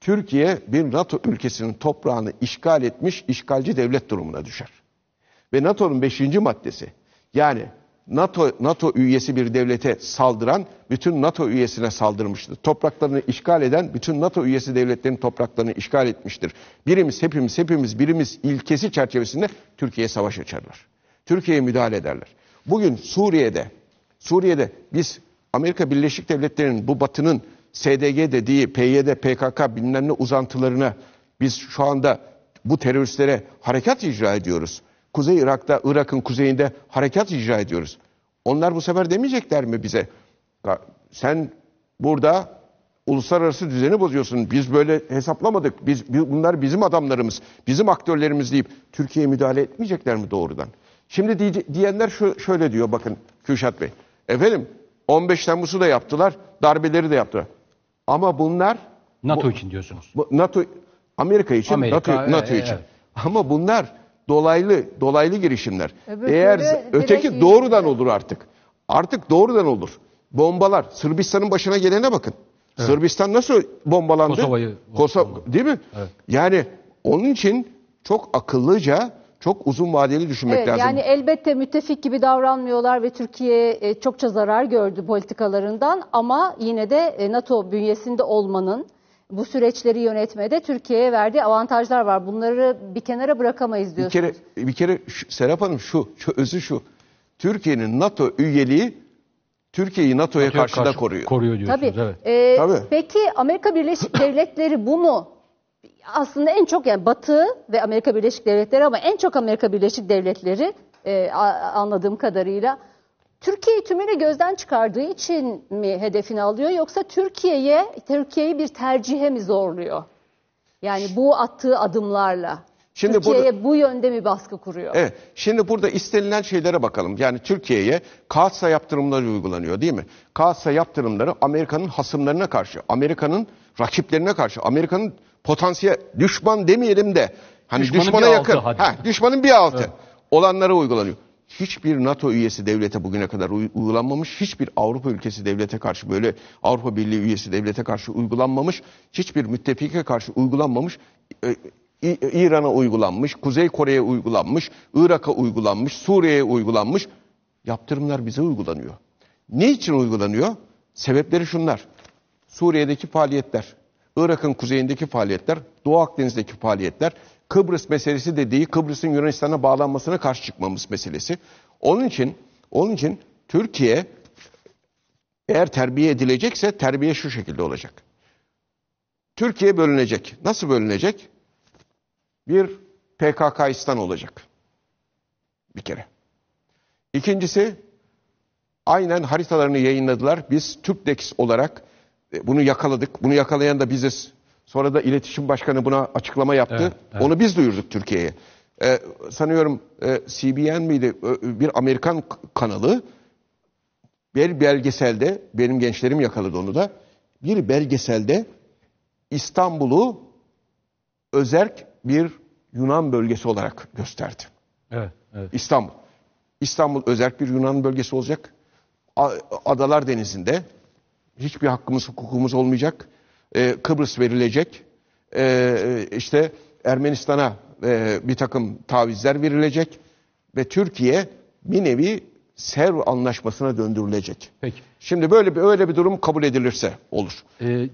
Türkiye bir NATO ülkesinin toprağını işgal etmiş işgalci devlet durumuna düşer. Ve NATO'nun 5. maddesi yani NATO NATO üyesi bir devlete saldıran bütün NATO üyesine saldırmıştır. Topraklarını işgal eden bütün NATO üyesi devletlerin topraklarını işgal etmiştir. Birimiz hepimiz hepimiz birimiz ilkesi çerçevesinde Türkiye'ye savaş açarlar. Türkiye'ye müdahale ederler. Bugün Suriye'de Suriye'de biz Amerika Birleşik Devletleri'nin bu batının SDG dediği PYD, PKK bilmem ne uzantılarına biz şu anda bu teröristlere harekat icra ediyoruz. Kuzey Irak'ta, Irak'ın kuzeyinde harekat icra ediyoruz. Onlar bu sefer demeyecekler mi bize? Sen burada uluslararası düzeni bozuyorsun. Biz böyle hesaplamadık. Biz bunlar bizim adamlarımız, bizim aktörlerimiz deyip Türkiye'ye müdahale etmeyecekler mi doğrudan? Şimdi diye, diyenler şu, şöyle diyor bakın Kürşat Bey. Efendim 15 Temmuz'u da yaptılar, darbeleri de yaptılar. Ama bunlar NATO bu, için diyorsunuz. Bu, NATO Amerika için, Amerika, NATO, NATO e, için. E, evet. Ama bunlar dolaylı dolaylı girişimler. Öbürleri Eğer öteki doğrudan olur artık. Artık doğrudan olur. Bombalar. Sırbistan'ın başına gelene bakın. Evet. Sırbistan nasıl bombalandı? Kosova'yı. Kosova, değil mi? Evet. Yani onun için çok akıllıca çok uzun vadeli düşünmek evet, lazım. Yani elbette müttefik gibi davranmıyorlar ve Türkiye e, çokça zarar gördü politikalarından ama yine de e, NATO bünyesinde olmanın bu süreçleri yönetmede Türkiye'ye verdiği avantajlar var. Bunları bir kenara bırakamayız diyorsunuz. Bir kere, bir kere şu, Serap Hanım şu, şu özü şu. Türkiye'nin NATO üyeliği Türkiye'yi NATO'ya NATO karşı, karşı da koruyor. Koruyor diyorsunuz Tabii. evet. Ee, Tabii. Peki Amerika Birleşik [COUGHS] Devletleri bunu aslında en çok yani Batı ve Amerika Birleşik Devletleri ama en çok Amerika Birleşik Devletleri e, anladığım kadarıyla Türkiye tümüyle gözden çıkardığı için mi hedefini alıyor yoksa Türkiye'ye Türkiye'yi bir tercihe mi zorluyor? Yani bu attığı adımlarla Şimdi Türkiye'ye burada, bu yönde mi baskı kuruyor? Evet. Şimdi burada istenilen şeylere bakalım. Yani Türkiye'ye kasa yaptırımları uygulanıyor değil mi? Kasa yaptırımları Amerika'nın hasımlarına karşı, Amerika'nın rakiplerine karşı, Amerika'nın potansiyel düşman demeyelim de hani düşmanın düşmana yakın, altı, ha, düşmanın bir altı evet. olanlara uygulanıyor hiçbir NATO üyesi devlete bugüne kadar uygulanmamış, hiçbir Avrupa ülkesi devlete karşı böyle Avrupa Birliği üyesi devlete karşı uygulanmamış, hiçbir müttefike karşı uygulanmamış, e, İran'a uygulanmış, Kuzey Kore'ye uygulanmış, Irak'a uygulanmış, Suriye'ye uygulanmış. Yaptırımlar bize uygulanıyor. Ne için uygulanıyor? Sebepleri şunlar. Suriye'deki faaliyetler, Irak'ın kuzeyindeki faaliyetler, Doğu Akdeniz'deki faaliyetler, Kıbrıs meselesi dediği Kıbrıs'ın Yunanistan'a bağlanmasına karşı çıkmamız meselesi. Onun için onun için Türkiye eğer terbiye edilecekse terbiye şu şekilde olacak. Türkiye bölünecek. Nasıl bölünecek? Bir PKKistan olacak. Bir kere. İkincisi aynen haritalarını yayınladılar. Biz Türkdex olarak e, bunu yakaladık. Bunu yakalayan da biziz. Sonra da iletişim başkanı buna açıklama yaptı. Evet, evet. Onu biz duyurduk Türkiye'ye. Ee, sanıyorum e, CBN miydi bir Amerikan kanalı bir belgeselde benim gençlerim yakaladı onu da. Bir belgeselde İstanbul'u özerk bir Yunan bölgesi olarak gösterdi. Evet, evet. İstanbul. İstanbul özerk bir Yunan bölgesi olacak. Adalar Denizi'nde hiçbir hakkımız, hukukumuz olmayacak e, Kıbrıs verilecek. E, e, işte Ermenistan'a e, bir takım tavizler verilecek ve Türkiye bir nevi Serv anlaşmasına döndürülecek. Peki. Şimdi böyle bir öyle bir durum kabul edilirse olur. Ee,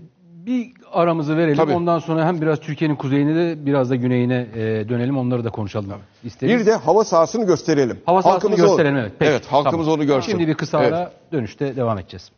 bir aramızı verelim. Tabii. Ondan sonra hem biraz Türkiye'nin kuzeyine de biraz da güneyine e, dönelim. Onları da konuşalım. Tabii. İsteriz. Bir de hava sahasını gösterelim. Hava sahasını halkımız gösterelim. Evet. Peki. Evet, halkımız tamam. onu görsün. Şimdi bir kısa ara evet. dönüşte devam edeceğiz.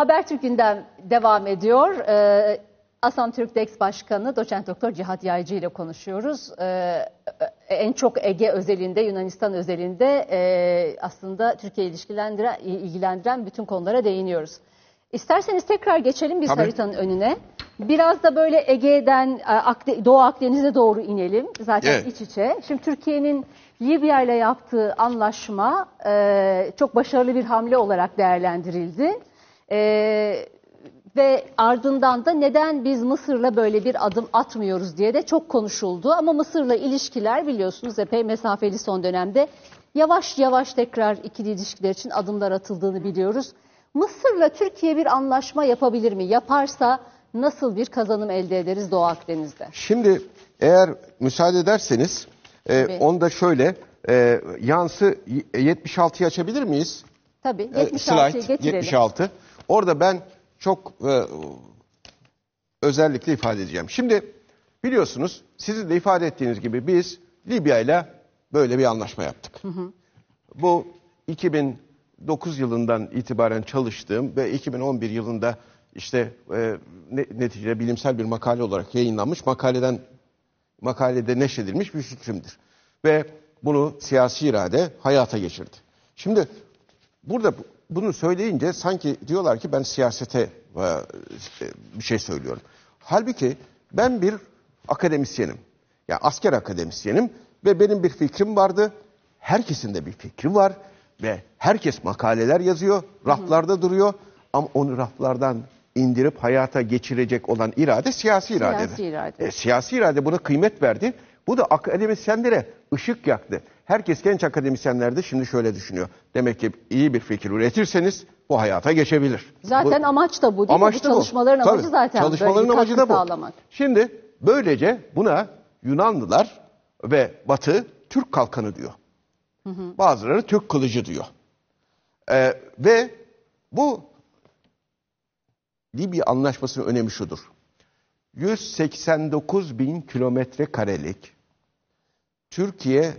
Habertürk gündem devam ediyor. Ee, Asan Türk Dex Başkanı Doçent Doktor Cihat Yaycı ile konuşuyoruz. Ee, e, en çok Ege özelinde, Yunanistan özelinde e, aslında Türkiye ilişkilendiren, ilgilendiren bütün konulara değiniyoruz. İsterseniz tekrar geçelim biz Tabii. haritanın önüne. Biraz da böyle Ege'den e, Doğu Akdeniz'e doğru inelim. Zaten evet. iç içe. Şimdi Türkiye'nin Libya ile yaptığı anlaşma e, çok başarılı bir hamle olarak değerlendirildi. Ee, ve ardından da neden biz Mısır'la böyle bir adım atmıyoruz diye de çok konuşuldu. Ama Mısır'la ilişkiler biliyorsunuz epey mesafeli son dönemde yavaş yavaş tekrar ikili ilişkiler için adımlar atıldığını biliyoruz. Mısır'la Türkiye bir anlaşma yapabilir mi? Yaparsa nasıl bir kazanım elde ederiz Doğu Akdeniz'de? Şimdi eğer müsaade ederseniz e, onu da şöyle e, yansı 76'yı açabilir miyiz? Tabii 76'yı e, slide, getirelim. 76. Orada ben çok e, özellikle ifade edeceğim. Şimdi biliyorsunuz sizin de ifade ettiğiniz gibi biz Libya ile böyle bir anlaşma yaptık. Hı hı. Bu 2009 yılından itibaren çalıştığım ve 2011 yılında işte e, neticede bilimsel bir makale olarak yayınlanmış makaleden makalede neşedilmiş bir fikrimdir. Ve bunu siyasi irade hayata geçirdi. Şimdi burada bunu söyleyince sanki diyorlar ki ben siyasete e, e, bir şey söylüyorum. Halbuki ben bir akademisyenim. Yani asker akademisyenim ve benim bir fikrim vardı. Herkesin de bir fikri var ve herkes makaleler yazıyor, raflarda duruyor ama onu raflardan indirip hayata geçirecek olan irade siyasi, siyasi iradedir. Irade. E, siyasi irade buna kıymet verdi bu da akademisyenlere ışık yaktı. Herkes genç akademisyenler de şimdi şöyle düşünüyor. Demek ki iyi bir fikir üretirseniz bu hayata geçebilir. Zaten bu, amaç da bu değil amaç mi? Bu çalışmaların bu. amacı Tabii, zaten çalışmaların böyle amacı da bu. sağlamak. Şimdi böylece buna Yunanlılar ve Batı Türk kalkanı diyor. Bazıları Türk kılıcı diyor. Ee, ve bu Libya anlaşmasının önemi şudur. 189 bin kilometre karelik Türkiye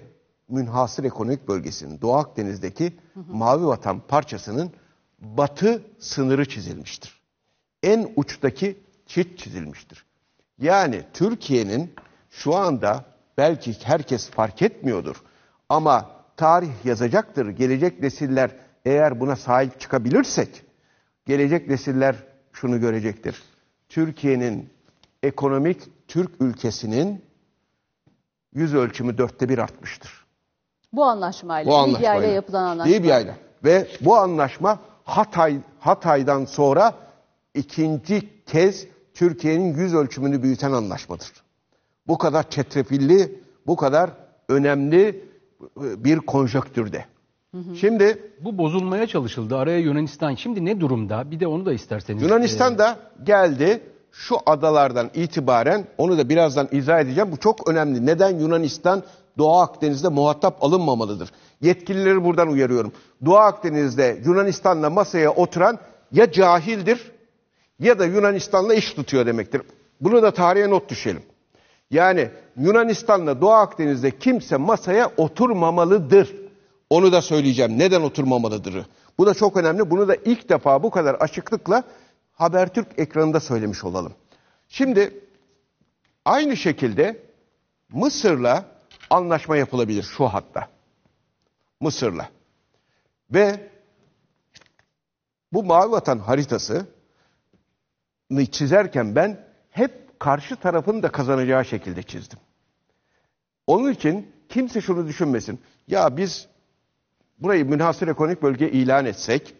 münhasır ekonomik bölgesinin Doğu Akdeniz'deki hı hı. mavi vatan parçasının batı sınırı çizilmiştir. En uçtaki çit çizilmiştir. Yani Türkiye'nin şu anda belki herkes fark etmiyordur ama tarih yazacaktır. Gelecek nesiller eğer buna sahip çıkabilirsek gelecek nesiller şunu görecektir. Türkiye'nin ekonomik Türk ülkesinin yüz ölçümü dörtte bir artmıştır. Bu anlaşmayla, bu anlaşmayla Libya ile yapılan anlaşma. Libya ile ve bu anlaşma Hatay Hatay'dan sonra ikinci kez Türkiye'nin yüz ölçümünü büyüten anlaşmadır. Bu kadar çetrefilli, bu kadar önemli e, bir konjöktürde. Hı hı. Şimdi bu bozulmaya çalışıldı. Araya Yunanistan şimdi ne durumda? Bir de onu da isterseniz. Yunanistan e, da geldi şu adalardan itibaren onu da birazdan izah edeceğim. Bu çok önemli. Neden Yunanistan Doğu Akdeniz'de muhatap alınmamalıdır? Yetkilileri buradan uyarıyorum. Doğu Akdeniz'de Yunanistan'la masaya oturan ya cahildir ya da Yunanistan'la iş tutuyor demektir. Bunu da tarihe not düşelim. Yani Yunanistan'la Doğu Akdeniz'de kimse masaya oturmamalıdır. Onu da söyleyeceğim. Neden oturmamalıdır? Bu da çok önemli. Bunu da ilk defa bu kadar açıklıkla Habertürk ekranında söylemiş olalım. Şimdi aynı şekilde Mısır'la anlaşma yapılabilir şu hatta. Mısır'la. Ve bu mavi vatan haritasını çizerken ben hep karşı tarafın da kazanacağı şekilde çizdim. Onun için kimse şunu düşünmesin. Ya biz burayı münhasır ekonomik bölge ilan etsek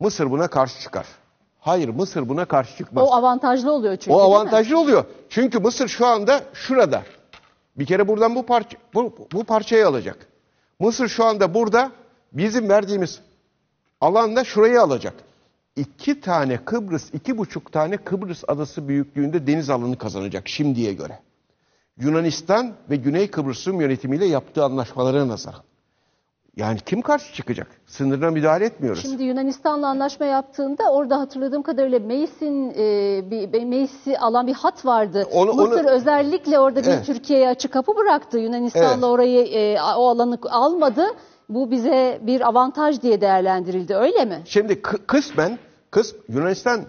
Mısır buna karşı çıkar. Hayır Mısır buna karşı çıkmaz. O avantajlı oluyor çünkü. O avantajlı oluyor. Çünkü Mısır şu anda şurada. Bir kere buradan bu parça bu, bu parçayı alacak. Mısır şu anda burada bizim verdiğimiz alanda şurayı alacak. İki tane Kıbrıs, iki buçuk tane Kıbrıs adası büyüklüğünde deniz alanı kazanacak şimdiye göre. Yunanistan ve Güney Kıbrıs'ın Rum yönetimiyle yaptığı anlaşmalara nazaran. Yani kim karşı çıkacak? Sınırına müdahale etmiyoruz. Şimdi Yunanistan'la anlaşma yaptığında orada hatırladığım kadarıyla Meis'in e, bir Meis'i alan bir hat vardı. Onu, Mısır onu... özellikle orada bir evet. Türkiye'ye açık kapı bıraktı. Yunanistan'la evet. orayı e, o alanı almadı. Bu bize bir avantaj diye değerlendirildi. Öyle mi? Şimdi kısmen kısm Yunanistan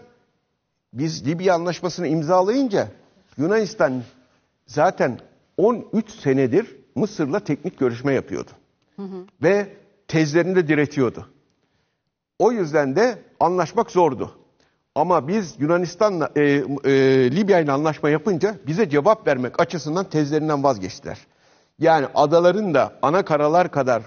biz Libya anlaşmasını imzalayınca Yunanistan zaten 13 senedir Mısır'la teknik görüşme yapıyordu. Hı hı. Ve tezlerinde diretiyordu. O yüzden de anlaşmak zordu. Ama biz Yunanistan'la e, e, Libya ile anlaşma yapınca bize cevap vermek açısından tezlerinden vazgeçtiler. Yani adaların da ana karalar kadar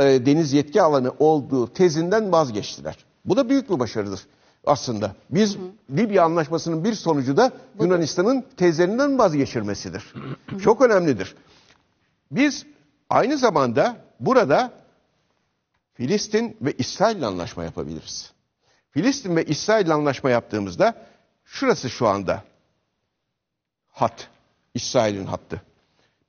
e, deniz yetki alanı olduğu tezinden vazgeçtiler. Bu da büyük bir başarıdır aslında. Biz hı hı. Libya anlaşmasının bir sonucu da Yunanistan'ın tezlerinden vazgeçirmesidir. Hı [CLEARS THROAT] hı. Çok önemlidir. Biz Aynı zamanda burada Filistin ve İsrail anlaşma yapabiliriz. Filistin ve İsrail anlaşma yaptığımızda şurası şu anda hat. İsrail'in hattı.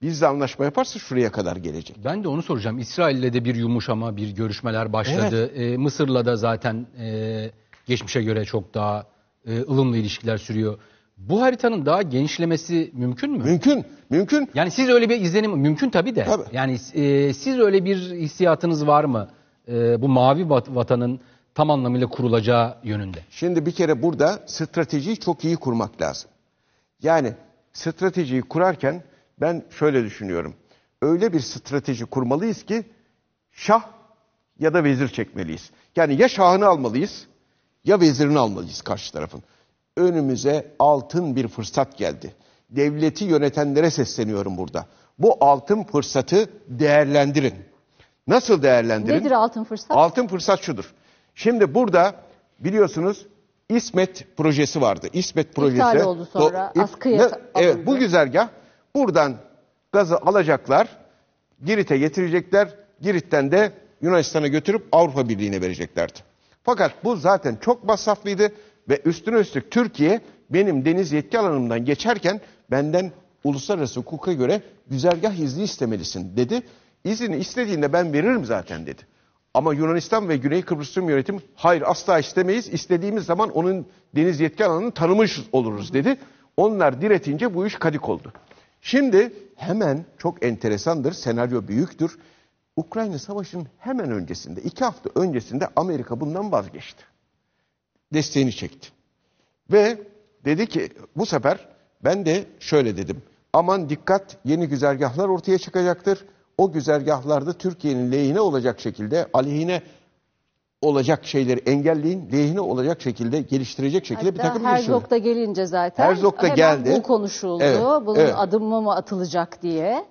Bizle anlaşma yaparsa şuraya kadar gelecek. Ben de onu soracağım. İsrail'le de bir yumuşama, bir görüşmeler başladı. Evet. Ee, Mısır'la da zaten e, geçmişe göre çok daha e, ılımlı ilişkiler sürüyor. Bu haritanın daha genişlemesi mümkün mü? Mümkün, mümkün. Yani siz öyle bir izlenim mümkün tabii de. Tabii. Yani e, siz öyle bir hissiyatınız var mı? E, bu mavi vatanın tam anlamıyla kurulacağı yönünde. Şimdi bir kere burada stratejiyi çok iyi kurmak lazım. Yani stratejiyi kurarken ben şöyle düşünüyorum. Öyle bir strateji kurmalıyız ki şah ya da vezir çekmeliyiz. Yani ya şahını almalıyız ya vezirini almalıyız karşı tarafın önümüze altın bir fırsat geldi. Devleti yönetenlere sesleniyorum burada. Bu altın fırsatı değerlendirin. Nasıl değerlendirin? Nedir altın fırsat? Altın fırsat şudur. Şimdi burada biliyorsunuz İsmet projesi vardı. İsmet projesi. İptal oldu sonra. Do, ip, askıya ne, Evet bu güzergah buradan gazı alacaklar. Girit'e getirecekler. Girit'ten de Yunanistan'a götürüp Avrupa Birliği'ne vereceklerdi. Fakat bu zaten çok masraflıydı ve üstüne üstlük Türkiye benim deniz yetki alanımdan geçerken benden uluslararası hukuka göre güzergah izni istemelisin dedi. İzini istediğinde ben veririm zaten dedi. Ama Yunanistan ve Güney Kıbrıs Tüm Yönetim hayır asla istemeyiz. İstediğimiz zaman onun deniz yetki alanını tanımış oluruz dedi. Onlar diretince bu iş kadik oldu. Şimdi hemen çok enteresandır. Senaryo büyüktür. Ukrayna Savaşı'nın hemen öncesinde, iki hafta öncesinde Amerika bundan vazgeçti desteğini çekti. Ve dedi ki bu sefer ben de şöyle dedim. Aman dikkat yeni güzergahlar ortaya çıkacaktır. O güzergahlarda Türkiye'nin lehine olacak şekilde, aleyhine olacak şeyleri engelleyin, lehine olacak şekilde geliştirecek şekilde Hatta bir takım düşünün. Herzog'da gelince zaten Herzog'da hemen geldi. bu konuşuldu. Evet, Bunun evet. adımı mı atılacak diye.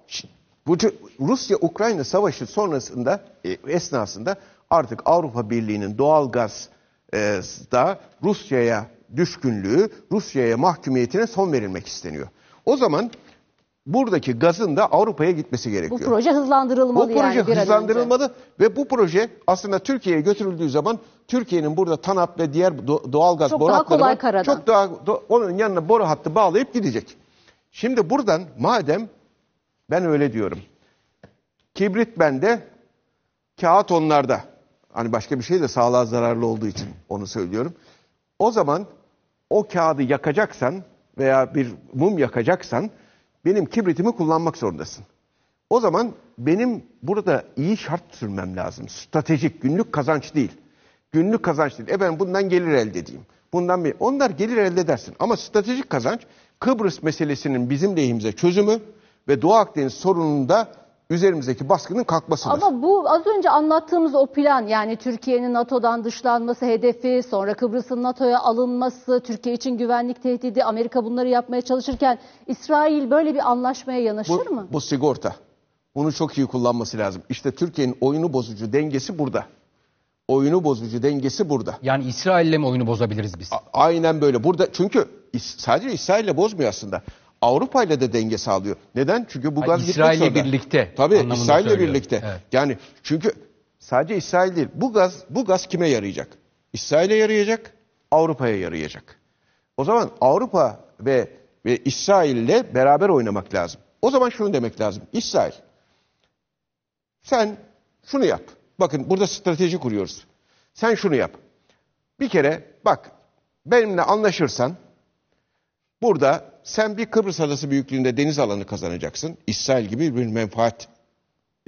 Bu Rusya-Ukrayna savaşı sonrasında e, esnasında artık Avrupa Birliği'nin doğal gaz ee, da Rusya'ya düşkünlüğü, Rusya'ya mahkumiyetine son verilmek isteniyor. O zaman buradaki gazın da Avrupa'ya gitmesi gerekiyor. Bu proje hızlandırılmalı bu proje yani. hızlandırılmalı ve bu proje aslında Türkiye'ye götürüldüğü zaman Türkiye'nin burada TANAP ve diğer doğalgaz çok boru daha hatları kolay var. Çok daha onun yanına boru hattı bağlayıp gidecek. Şimdi buradan madem ben öyle diyorum. Kibrit bende, kağıt onlarda. Hani başka bir şey de sağlığa zararlı olduğu için onu söylüyorum. O zaman o kağıdı yakacaksan veya bir mum yakacaksan benim kibritimi kullanmak zorundasın. O zaman benim burada iyi şart sürmem lazım. Stratejik, günlük kazanç değil. Günlük kazanç değil. E ben bundan gelir elde edeyim. Bundan bir, onlar gelir elde edersin. Ama stratejik kazanç Kıbrıs meselesinin bizim lehimize çözümü ve Doğu Akdeniz sorununda üzerimizdeki baskının kalkmasıdır. Ama bu az önce anlattığımız o plan yani Türkiye'nin NATO'dan dışlanması hedefi, sonra Kıbrıs'ın NATO'ya alınması, Türkiye için güvenlik tehdidi, Amerika bunları yapmaya çalışırken İsrail böyle bir anlaşmaya yanaşır bu, mı? Bu sigorta. Bunu çok iyi kullanması lazım. İşte Türkiye'nin oyunu bozucu dengesi burada. Oyunu bozucu dengesi burada. Yani İsrail'le mi oyunu bozabiliriz biz? A aynen böyle. Burada çünkü is sadece İsrail'le bozmuyor aslında. Avrupa ile de denge sağlıyor. Neden? Çünkü bu gaz İsrail ile birlikte. Tabii İsrail ile birlikte. Evet. Yani çünkü sadece İsrail değil. Bu gaz bu gaz kime yarayacak? İsrail'e yarayacak, Avrupa'ya yarayacak. O zaman Avrupa ve ve İsrail ile beraber oynamak lazım. O zaman şunu demek lazım. İsrail sen şunu yap. Bakın burada strateji kuruyoruz. Sen şunu yap. Bir kere bak benimle anlaşırsan burada sen bir Kıbrıs adası büyüklüğünde deniz alanı kazanacaksın. İsrail gibi bir menfaat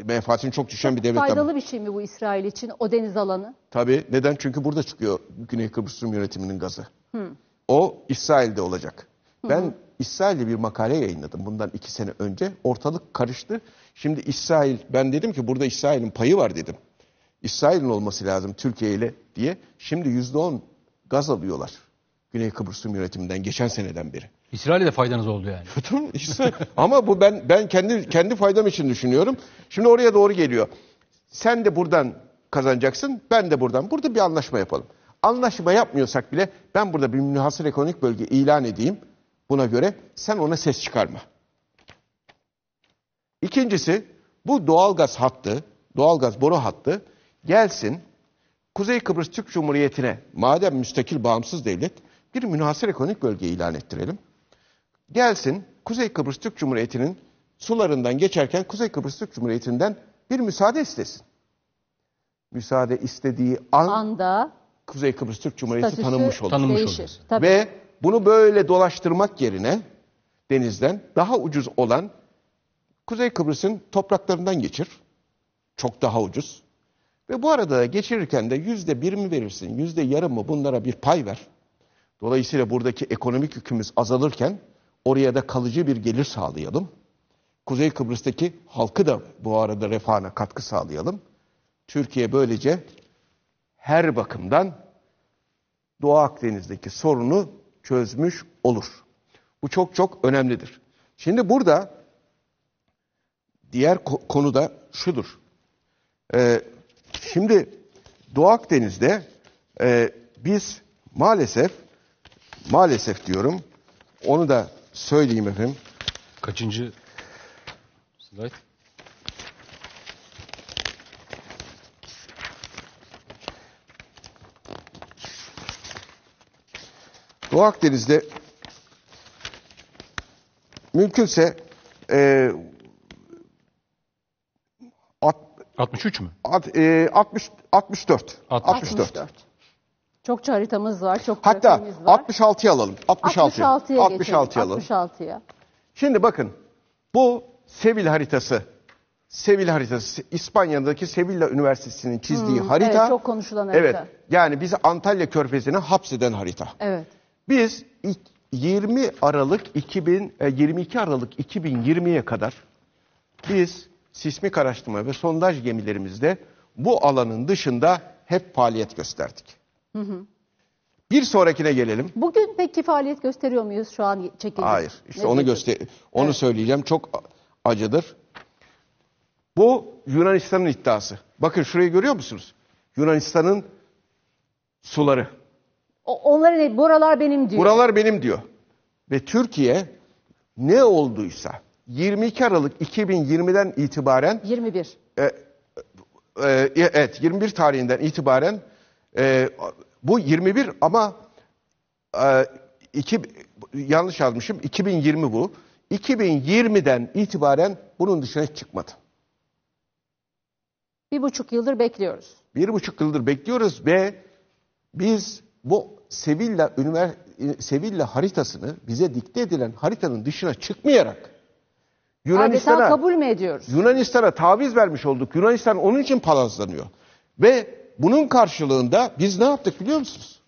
menfaatini çok düşen çok bir devlet. Faydalı bir şey mi bu İsrail için o deniz alanı? Tabii. Neden? Çünkü burada çıkıyor Güney Kıbrıs Rum yönetiminin gazı. Hı. O İsrail'de olacak. Hı. Ben İsrail'de bir makale yayınladım bundan iki sene önce. Ortalık karıştı. Şimdi İsrail, ben dedim ki burada İsrail'in payı var dedim. İsrail'in olması lazım Türkiye ile diye. Şimdi yüzde on gaz alıyorlar. Güney Kıbrıs Rum yönetiminden geçen seneden beri. İsrail'e de faydanız oldu yani. [LAUGHS] Tamam ama bu ben ben kendi kendi faydam için düşünüyorum. Şimdi oraya doğru geliyor. Sen de buradan kazanacaksın, ben de buradan. Burada bir anlaşma yapalım. Anlaşma yapmıyorsak bile ben burada bir münhasır ekonomik bölge ilan edeyim. Buna göre sen ona ses çıkarma. İkincisi bu doğalgaz hattı, doğalgaz boru hattı gelsin Kuzey Kıbrıs Türk Cumhuriyeti'ne madem müstakil bağımsız devlet bir münhasır ekonomik bölge ilan ettirelim gelsin Kuzey Kıbrıs Türk Cumhuriyeti'nin sularından geçerken Kuzey Kıbrıs Türk Cumhuriyeti'nden bir müsaade istesin. Müsaade istediği an anda Kuzey Kıbrıs Türk Cumhuriyeti tanınmış olur. Tanınmış değişir, olur. Tabii. Ve bunu böyle dolaştırmak yerine denizden daha ucuz olan Kuzey Kıbrıs'ın topraklarından geçir. Çok daha ucuz. Ve bu arada geçirirken de yüzde bir mi verirsin, yüzde yarım mı bunlara bir pay ver. Dolayısıyla buradaki ekonomik yükümüz azalırken Oraya da kalıcı bir gelir sağlayalım. Kuzey Kıbrıs'taki halkı da bu arada refahına katkı sağlayalım. Türkiye böylece her bakımdan Doğu Akdeniz'deki sorunu çözmüş olur. Bu çok çok önemlidir. Şimdi burada diğer konu da şudur. Ee, şimdi Doğu Akdeniz'de e, biz maalesef maalesef diyorum onu da söyleyeyim efendim. Kaçıncı slide? Doğu Akdeniz'de mümkünse e, at, 63 mü? At, e, 60, 64. 64. 64. Çok haritamız var, çok Hatta grafiğimiz var. 66'ya alalım. 66'ya. 66'ya 66 alalım. 66'ya. Şimdi bakın bu Sevil haritası. Sevil haritası İspanya'daki Sevilla Üniversitesi'nin çizdiği Hmm, harita. evet, çok konuşulan harita. Evet. Yani bizi Antalya Körfezi'ne hapseden harita. Evet. Biz 20 Aralık 2000 22 e, Aralık 2020'ye kadar biz sismik araştırma ve sondaj gemilerimizde bu alanın dışında hep faaliyet gösterdik. Hı hı. Bir sonrakine gelelim. Bugün pek faaliyet gösteriyor muyuz şu an çekildi? Hayır. İşte ne onu göster onu evet. söyleyeceğim. Çok acıdır. Bu Yunanistan'ın iddiası. Bakın şurayı görüyor musunuz? Yunanistan'ın suları. O, onları ne? Buralar benim diyor. Buralar benim diyor. Ve Türkiye ne olduysa 22 Aralık 2020'den itibaren 21. E, e, e, evet 21 tarihinden itibaren e, bu 21 ama e, iki, yanlış yazmışım 2020 bu. 2020'den itibaren bunun dışına çıkmadı. Bir buçuk yıldır bekliyoruz. Bir buçuk yıldır bekliyoruz ve biz bu Sevilla, ünivers Sevilla haritasını bize dikte edilen haritanın dışına çıkmayarak Yunanistan'a kabul mü ediyoruz? Yunanistan'a taviz vermiş olduk. Yunanistan onun için palazlanıyor. Ve bunun karşılığında biz ne yaptık biliyor musunuz?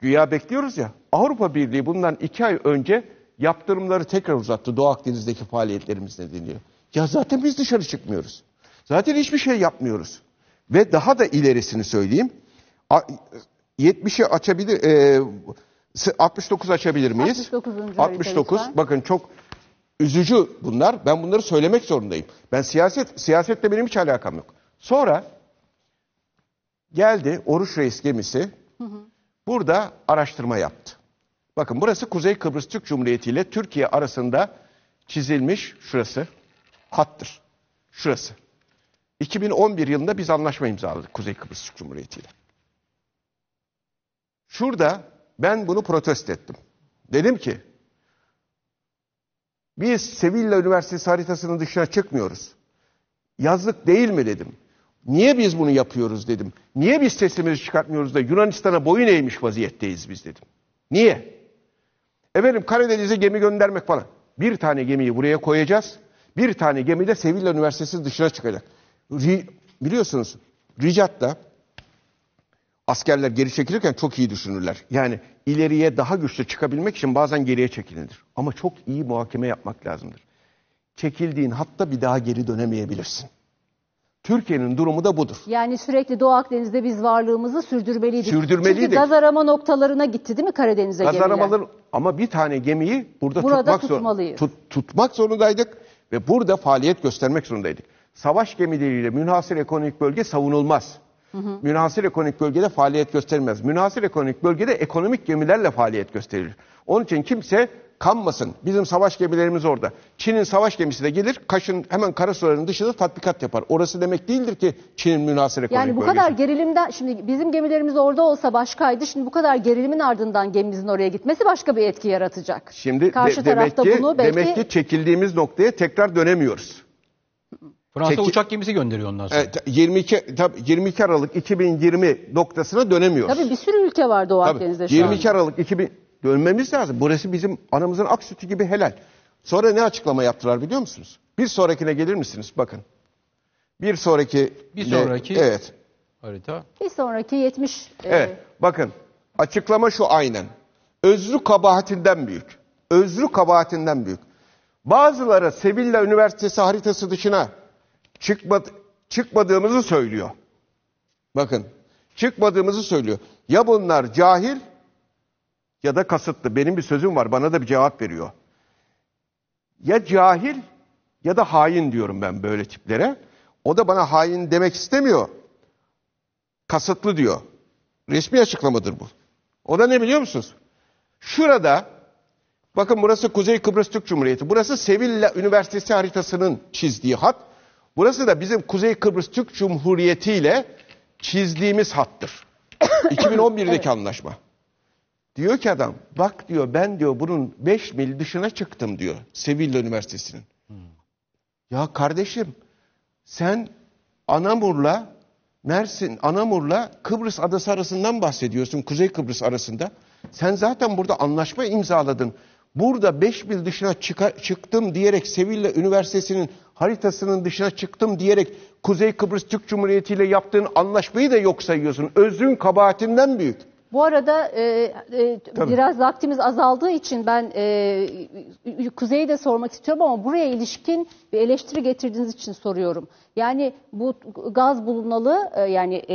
Güya bekliyoruz ya. Avrupa Birliği bundan iki ay önce yaptırımları tekrar uzattı Doğu Akdeniz'deki faaliyetlerimiz nedeniyle. Ya zaten biz dışarı çıkmıyoruz. Zaten hiçbir şey yapmıyoruz. Ve daha da ilerisini söyleyeyim. 70'i açabilir, 69 e, açabilir miyiz? 69. 69. Bakın çok üzücü bunlar. Ben bunları söylemek zorundayım. Ben siyaset, siyasetle benim hiç alakam yok. Sonra Geldi Oruç Reis gemisi burada araştırma yaptı. Bakın burası Kuzey Kıbrıs Türk Cumhuriyeti ile Türkiye arasında çizilmiş şurası hattır. Şurası. 2011 yılında biz anlaşma imzaladık Kuzey Kıbrıs Türk Cumhuriyeti ile. Şurada ben bunu protesto ettim. Dedim ki biz Sevilla Üniversitesi haritasının dışına çıkmıyoruz. Yazlık değil mi dedim. Niye biz bunu yapıyoruz dedim. Niye biz sesimizi çıkartmıyoruz da Yunanistan'a boyun eğmiş vaziyetteyiz biz dedim. Niye? Efendim Karadeniz'e gemi göndermek falan. Bir tane gemiyi buraya koyacağız. Bir tane gemi de Sevilla Üniversitesi dışına çıkacak. Ri, biliyorsunuz Ricat'ta askerler geri çekilirken çok iyi düşünürler. Yani ileriye daha güçlü çıkabilmek için bazen geriye çekililir. Ama çok iyi muhakeme yapmak lazımdır. Çekildiğin hatta bir daha geri dönemeyebilirsin. Türkiye'nin durumu da budur. Yani sürekli Doğu Akdeniz'de biz varlığımızı sürdürmeliydik. Sürdürmeliydik. Çünkü gaz arama noktalarına gitti değil mi Karadeniz'e gemiler? Gaz aramaları ama bir tane gemiyi burada, burada tutmak, tutmalıyız. zor, tut, tutmak zorundaydık ve burada faaliyet göstermek zorundaydık. Savaş gemileriyle münhasır ekonomik bölge savunulmaz. Hı hı. Münhasır ekonomik bölgede faaliyet gösterilmez. Münhasır ekonomik bölgede ekonomik gemilerle faaliyet gösterilir. Onun için kimse kanmasın. Bizim savaş gemilerimiz orada. Çin'in savaş gemisi de gelir Kaş'ın hemen kara sularının dışında tatbikat yapar. Orası demek değildir ki Çin'in münasır ekonomik Yani bu bölgesi. kadar gerilimden şimdi bizim gemilerimiz orada olsa başkaydı. Şimdi bu kadar gerilimin ardından gemimizin oraya gitmesi başka bir etki yaratacak. Şimdi Karşı de, demek tarafta ki bunu belki... demek ki çekildiğimiz noktaya tekrar dönemiyoruz. Fransa Çekil... uçak gemisi gönderiyor ondan sonra. Evet, 22 tabii 22 Aralık 2020 noktasına dönemiyoruz. Tabii bir sürü ülke vardı o Akdeniz'de şu 22 anda. Aralık 2020 Dönmemiz lazım. Burası bizim anamızın ak sütü gibi helal. Sonra ne açıklama yaptılar biliyor musunuz? Bir sonrakine gelir misiniz? Bakın. Bir sonraki... Bir sonraki... evet. Harita. Bir sonraki 70... E, evet. Bakın. Açıklama şu aynen. Özrü kabahatinden büyük. Özrü kabahatinden büyük. Bazıları Sevilla Üniversitesi haritası dışına çıkmadı, çıkmadığımızı söylüyor. Bakın çıkmadığımızı söylüyor. Ya bunlar cahil ya da kasıtlı. Benim bir sözüm var bana da bir cevap veriyor. Ya cahil ya da hain diyorum ben böyle tiplere. O da bana hain demek istemiyor. Kasıtlı diyor. Resmi açıklamadır bu. O da ne biliyor musunuz? Şurada bakın burası Kuzey Kıbrıs Türk Cumhuriyeti. Burası Sevilla Üniversitesi haritasının çizdiği hat. Burası da bizim Kuzey Kıbrıs Türk Cumhuriyeti ile çizdiğimiz hattır. 2011'deki [COUGHS] evet. anlaşma. Diyor ki adam bak diyor ben diyor bunun 5 mil dışına çıktım diyor Sevilla Üniversitesi'nin. Hmm. Ya kardeşim sen Anamur'la Mersin, Anamur'la Kıbrıs adası arasından bahsediyorsun. Kuzey Kıbrıs arasında. Sen zaten burada anlaşma imzaladın. Burada 5 mil dışına çıka, çıktım diyerek Sevilla Üniversitesi'nin haritasının dışına çıktım diyerek Kuzey Kıbrıs Türk Cumhuriyeti ile yaptığın anlaşmayı da yok sayıyorsun. Özün kabahatinden büyük. Bu arada e, e, biraz vaktimiz azaldığı için ben e, Kuzey'i de sormak istiyorum ama buraya ilişkin bir eleştiri getirdiğiniz için soruyorum. Yani bu gaz bulunalı e, yani e,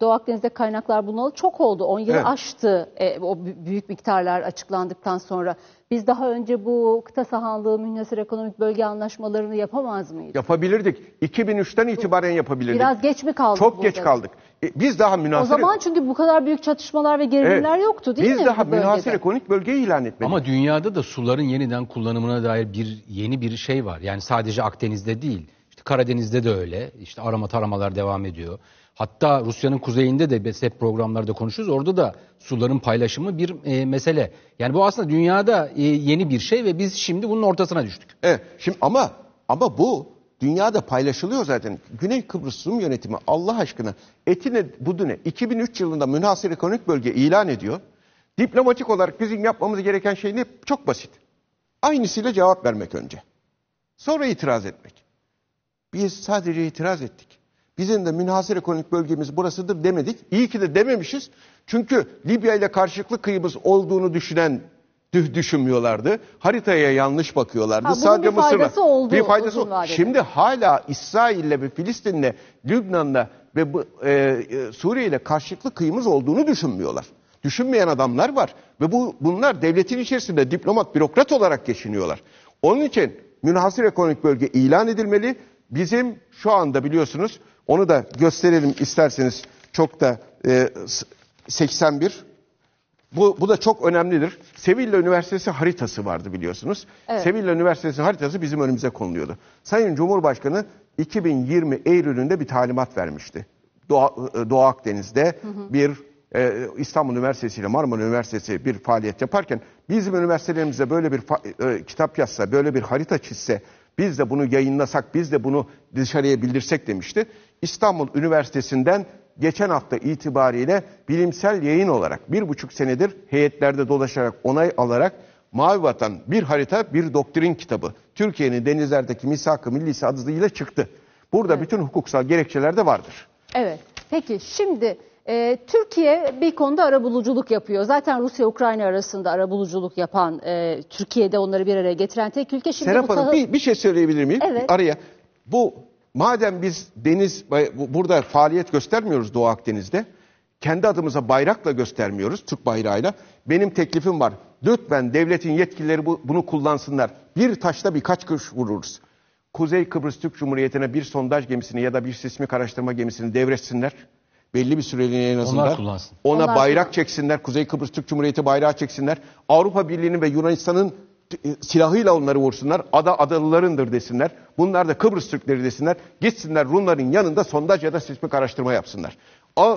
Doğu Akdeniz'de kaynaklar bulunalı çok oldu. 10 yılı evet. aştı e, o büyük miktarlar açıklandıktan sonra. Biz daha önce bu kıta sahanlığı münhasır ekonomik bölge anlaşmalarını yapamaz mıydık? Yapabilirdik. 2003'ten itibaren yapabilirdik. Biraz geç mi kaldık? Çok burada? geç kaldık. biz daha münhasır... O zaman çünkü bu kadar büyük çatışmalar ve gerilimler evet. yoktu değil biz mi? Biz daha münhasır ekonomik bölgeyi ilan etmedik. Ama dünyada da suların yeniden kullanımına dair bir yeni bir şey var. Yani sadece Akdeniz'de değil. Karadeniz'de de öyle. İşte arama taramalar devam ediyor. Hatta Rusya'nın kuzeyinde de biz hep programlarda konuşuyoruz. Orada da suların paylaşımı bir e, mesele. Yani bu aslında dünyada e, yeni bir şey ve biz şimdi bunun ortasına düştük. Evet. Şimdi ama ama bu dünyada paylaşılıyor zaten. Güney Kıbrıs Rum yönetimi Allah aşkına etine budune 2003 yılında münhasır ekonomik bölge ilan ediyor. Diplomatik olarak bizim yapmamız gereken şey ne? Çok basit. Aynısıyla cevap vermek önce. Sonra itiraz etmek. Biz sadece itiraz ettik. Bizim de münhasır ekonomik bölgemiz burasıdır demedik. İyi ki de dememişiz. Çünkü Libya ile karşılıklı kıyımız olduğunu düşünen düşünmüyorlardı. Haritaya yanlış bakıyorlardı. Ha, Sadece bir faydası Mısır'la oldu. Bir faydası oldu. Şimdi hala İsrail'le ve Filistin'le, Lübnan'la ve bu, e, e, Suriye ile karşılıklı kıyımız olduğunu düşünmüyorlar. Düşünmeyen adamlar var ve bu bunlar devletin içerisinde diplomat, bürokrat olarak geçiniyorlar. Onun için münhasır ekonomik bölge ilan edilmeli Bizim şu anda biliyorsunuz onu da gösterelim isterseniz çok da e, 81 bu, bu da çok önemlidir. Sevilla Üniversitesi haritası vardı biliyorsunuz. Evet. Sevilla Üniversitesi haritası bizim önümüze konuluyordu. Sayın Cumhurbaşkanı 2020 Eylül'ünde bir talimat vermişti. Doğu, e, Doğu Akdeniz'de hı hı. bir e, İstanbul Üniversitesi ile Marmara Üniversitesi bir faaliyet yaparken bizim üniversitelerimizde böyle bir e, kitap yazsa, böyle bir harita çizse biz de bunu yayınlasak, biz de bunu dışarıya bildirsek demişti. İstanbul Üniversitesi'nden geçen hafta itibariyle bilimsel yayın olarak bir buçuk senedir heyetlerde dolaşarak onay alarak Mavi Vatan bir harita bir doktrin kitabı Türkiye'nin denizlerdeki misakı ı millisi adıyla çıktı. Burada evet. bütün hukuksal gerekçeler de vardır. Evet peki şimdi e, Türkiye bir konuda arabuluculuk yapıyor. Zaten Rusya-Ukrayna arasında arabuluculuk yapan, e, Türkiye'de onları bir araya getiren tek ülke. Şimdi Serap Hanım bir, bir şey söyleyebilir miyim? Evet. Araya. Bu madem biz deniz burada faaliyet göstermiyoruz Doğu Akdeniz'de. Kendi adımıza bayrakla göstermiyoruz, Türk bayrağıyla. Benim teklifim var. Lütfen devletin yetkilileri bu, bunu kullansınlar. Bir taşla birkaç kuş vururuz. Kuzey Kıbrıs Türk Cumhuriyeti'ne bir sondaj gemisini ya da bir sismik araştırma gemisini devretsinler belli bir süreliğine en azından kullansın. ona Onlar- bayrak çeksinler. Kuzey Kıbrıs Türk Cumhuriyeti bayrağı çeksinler. Avrupa Birliği'nin ve Yunanistan'ın e, silahıyla onları vursunlar. Ada adalılarındır desinler. Bunlar da Kıbrıs Türkleri desinler. Gitsinler Rumların yanında sondaj ya da sismik araştırma yapsınlar.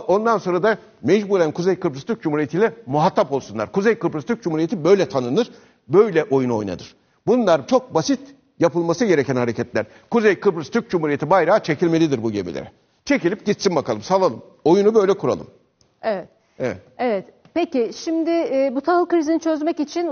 Ondan sonra da mecburen Kuzey Kıbrıs Türk Cumhuriyeti ile muhatap olsunlar. Kuzey Kıbrıs Türk Cumhuriyeti böyle tanınır, böyle oyun oynadır. Bunlar çok basit yapılması gereken hareketler. Kuzey Kıbrıs Türk Cumhuriyeti bayrağı çekilmelidir bu gemilere. Çekilip gitsin bakalım, salalım. Oyunu böyle kuralım. Evet. Evet. Evet. Peki şimdi e, bu tahıl krizini çözmek için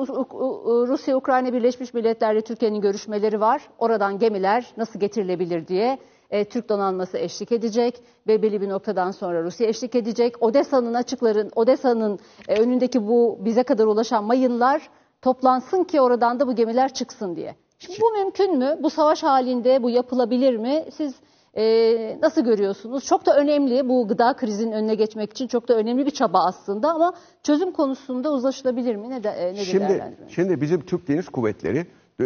Rusya, Ukrayna, Birleşmiş Milletler'le Türkiye'nin görüşmeleri var. Oradan gemiler nasıl getirilebilir diye e, Türk donanması eşlik edecek ve belli bir noktadan sonra Rusya eşlik edecek. Odessa'nın açıkların, Odessa'nın e, önündeki bu bize kadar ulaşan mayınlar toplansın ki oradan da bu gemiler çıksın diye. Şimdi bu mümkün mü? Bu savaş halinde bu yapılabilir mi? Siz ee, nasıl görüyorsunuz? Çok da önemli bu gıda krizinin önüne geçmek için çok da önemli bir çaba aslında ama çözüm konusunda uzlaşılabilir mi? Ne de, e, ne şimdi, şimdi bizim Türk Deniz Kuvvetleri e,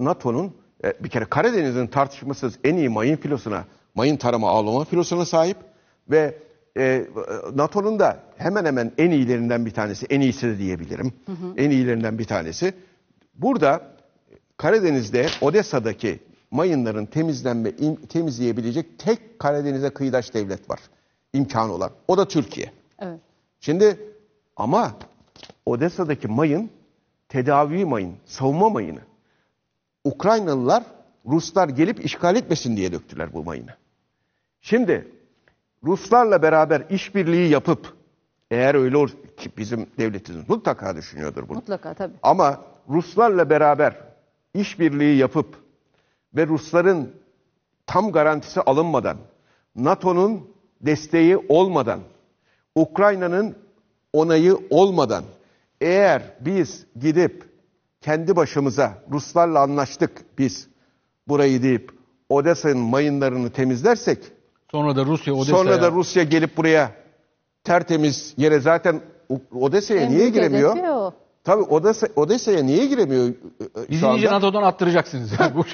NATO'nun e, bir kere Karadeniz'in tartışmasız en iyi mayın filosuna, mayın tarama avlama filosuna sahip ve e, NATO'nun da hemen hemen en iyilerinden bir tanesi, en iyisi de diyebilirim. Hı hı. En iyilerinden bir tanesi. Burada Karadeniz'de Odessa'daki mayınların temizlenme im, temizleyebilecek tek Karadeniz'e kıyıdaş devlet var. İmkanı olan. O da Türkiye. Evet. Şimdi ama Odessa'daki mayın tedavi mayın, savunma mayını. Ukraynalılar Ruslar gelip işgal etmesin diye döktüler bu mayını. Şimdi Ruslarla beraber işbirliği yapıp eğer öyle olur ki bizim devletimiz mutlaka düşünüyordur bunu. Mutlaka tabii. Ama Ruslarla beraber işbirliği yapıp ve Rusların tam garantisi alınmadan, NATO'nun desteği olmadan, Ukrayna'nın onayı olmadan eğer biz gidip kendi başımıza Ruslarla anlaştık biz burayı deyip Odessa'nın mayınlarını temizlersek sonra da Rusya Odessa sonra da Rusya gelip buraya tertemiz yere zaten Odessa'ya niye giremiyor? Tabii Odessa, Odessa'ya niye giremiyor Bizi e, e, şu anda? NATO'dan attıracaksınız. Yani [LAUGHS] bu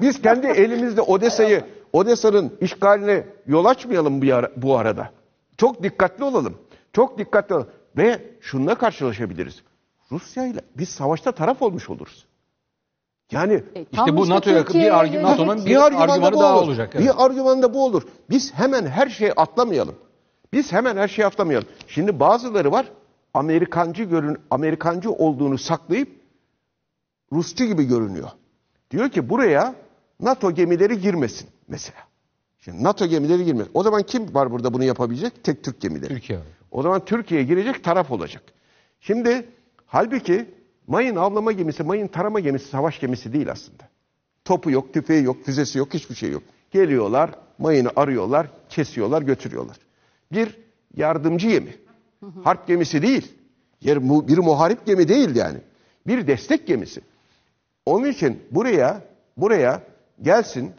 Biz kendi elimizde Odessa'yı, Odessa'nın işgaline yol açmayalım bu, ara, bu arada. Çok dikkatli olalım. Çok dikkatli olalım. Ve şununla karşılaşabiliriz. Rusya ile biz savaşta taraf olmuş oluruz. Yani e, işte bu NATO'ya işte bir argüman NATO'nun bir argümanı, da daha olur. olacak. Yani. Bir argüman da bu olur. Biz hemen her şeyi atlamayalım. Biz hemen her şeyi atlamayalım. Şimdi bazıları var Amerikancı görün Amerikancı olduğunu saklayıp Rusçu gibi görünüyor. Diyor ki buraya NATO gemileri girmesin mesela. Şimdi NATO gemileri girmesin. O zaman kim var burada bunu yapabilecek? Tek Türk gemileri. Türkiye. O zaman Türkiye girecek taraf olacak. Şimdi halbuki mayın avlama gemisi, mayın tarama gemisi savaş gemisi değil aslında. Topu yok, tüfeği yok, füzesi yok, hiçbir şey yok. Geliyorlar, mayını arıyorlar, kesiyorlar, götürüyorlar. Bir yardımcı gemi. Harp gemisi değil. Yer, bir muharip gemi değil yani. Bir destek gemisi. Onun için buraya buraya gelsin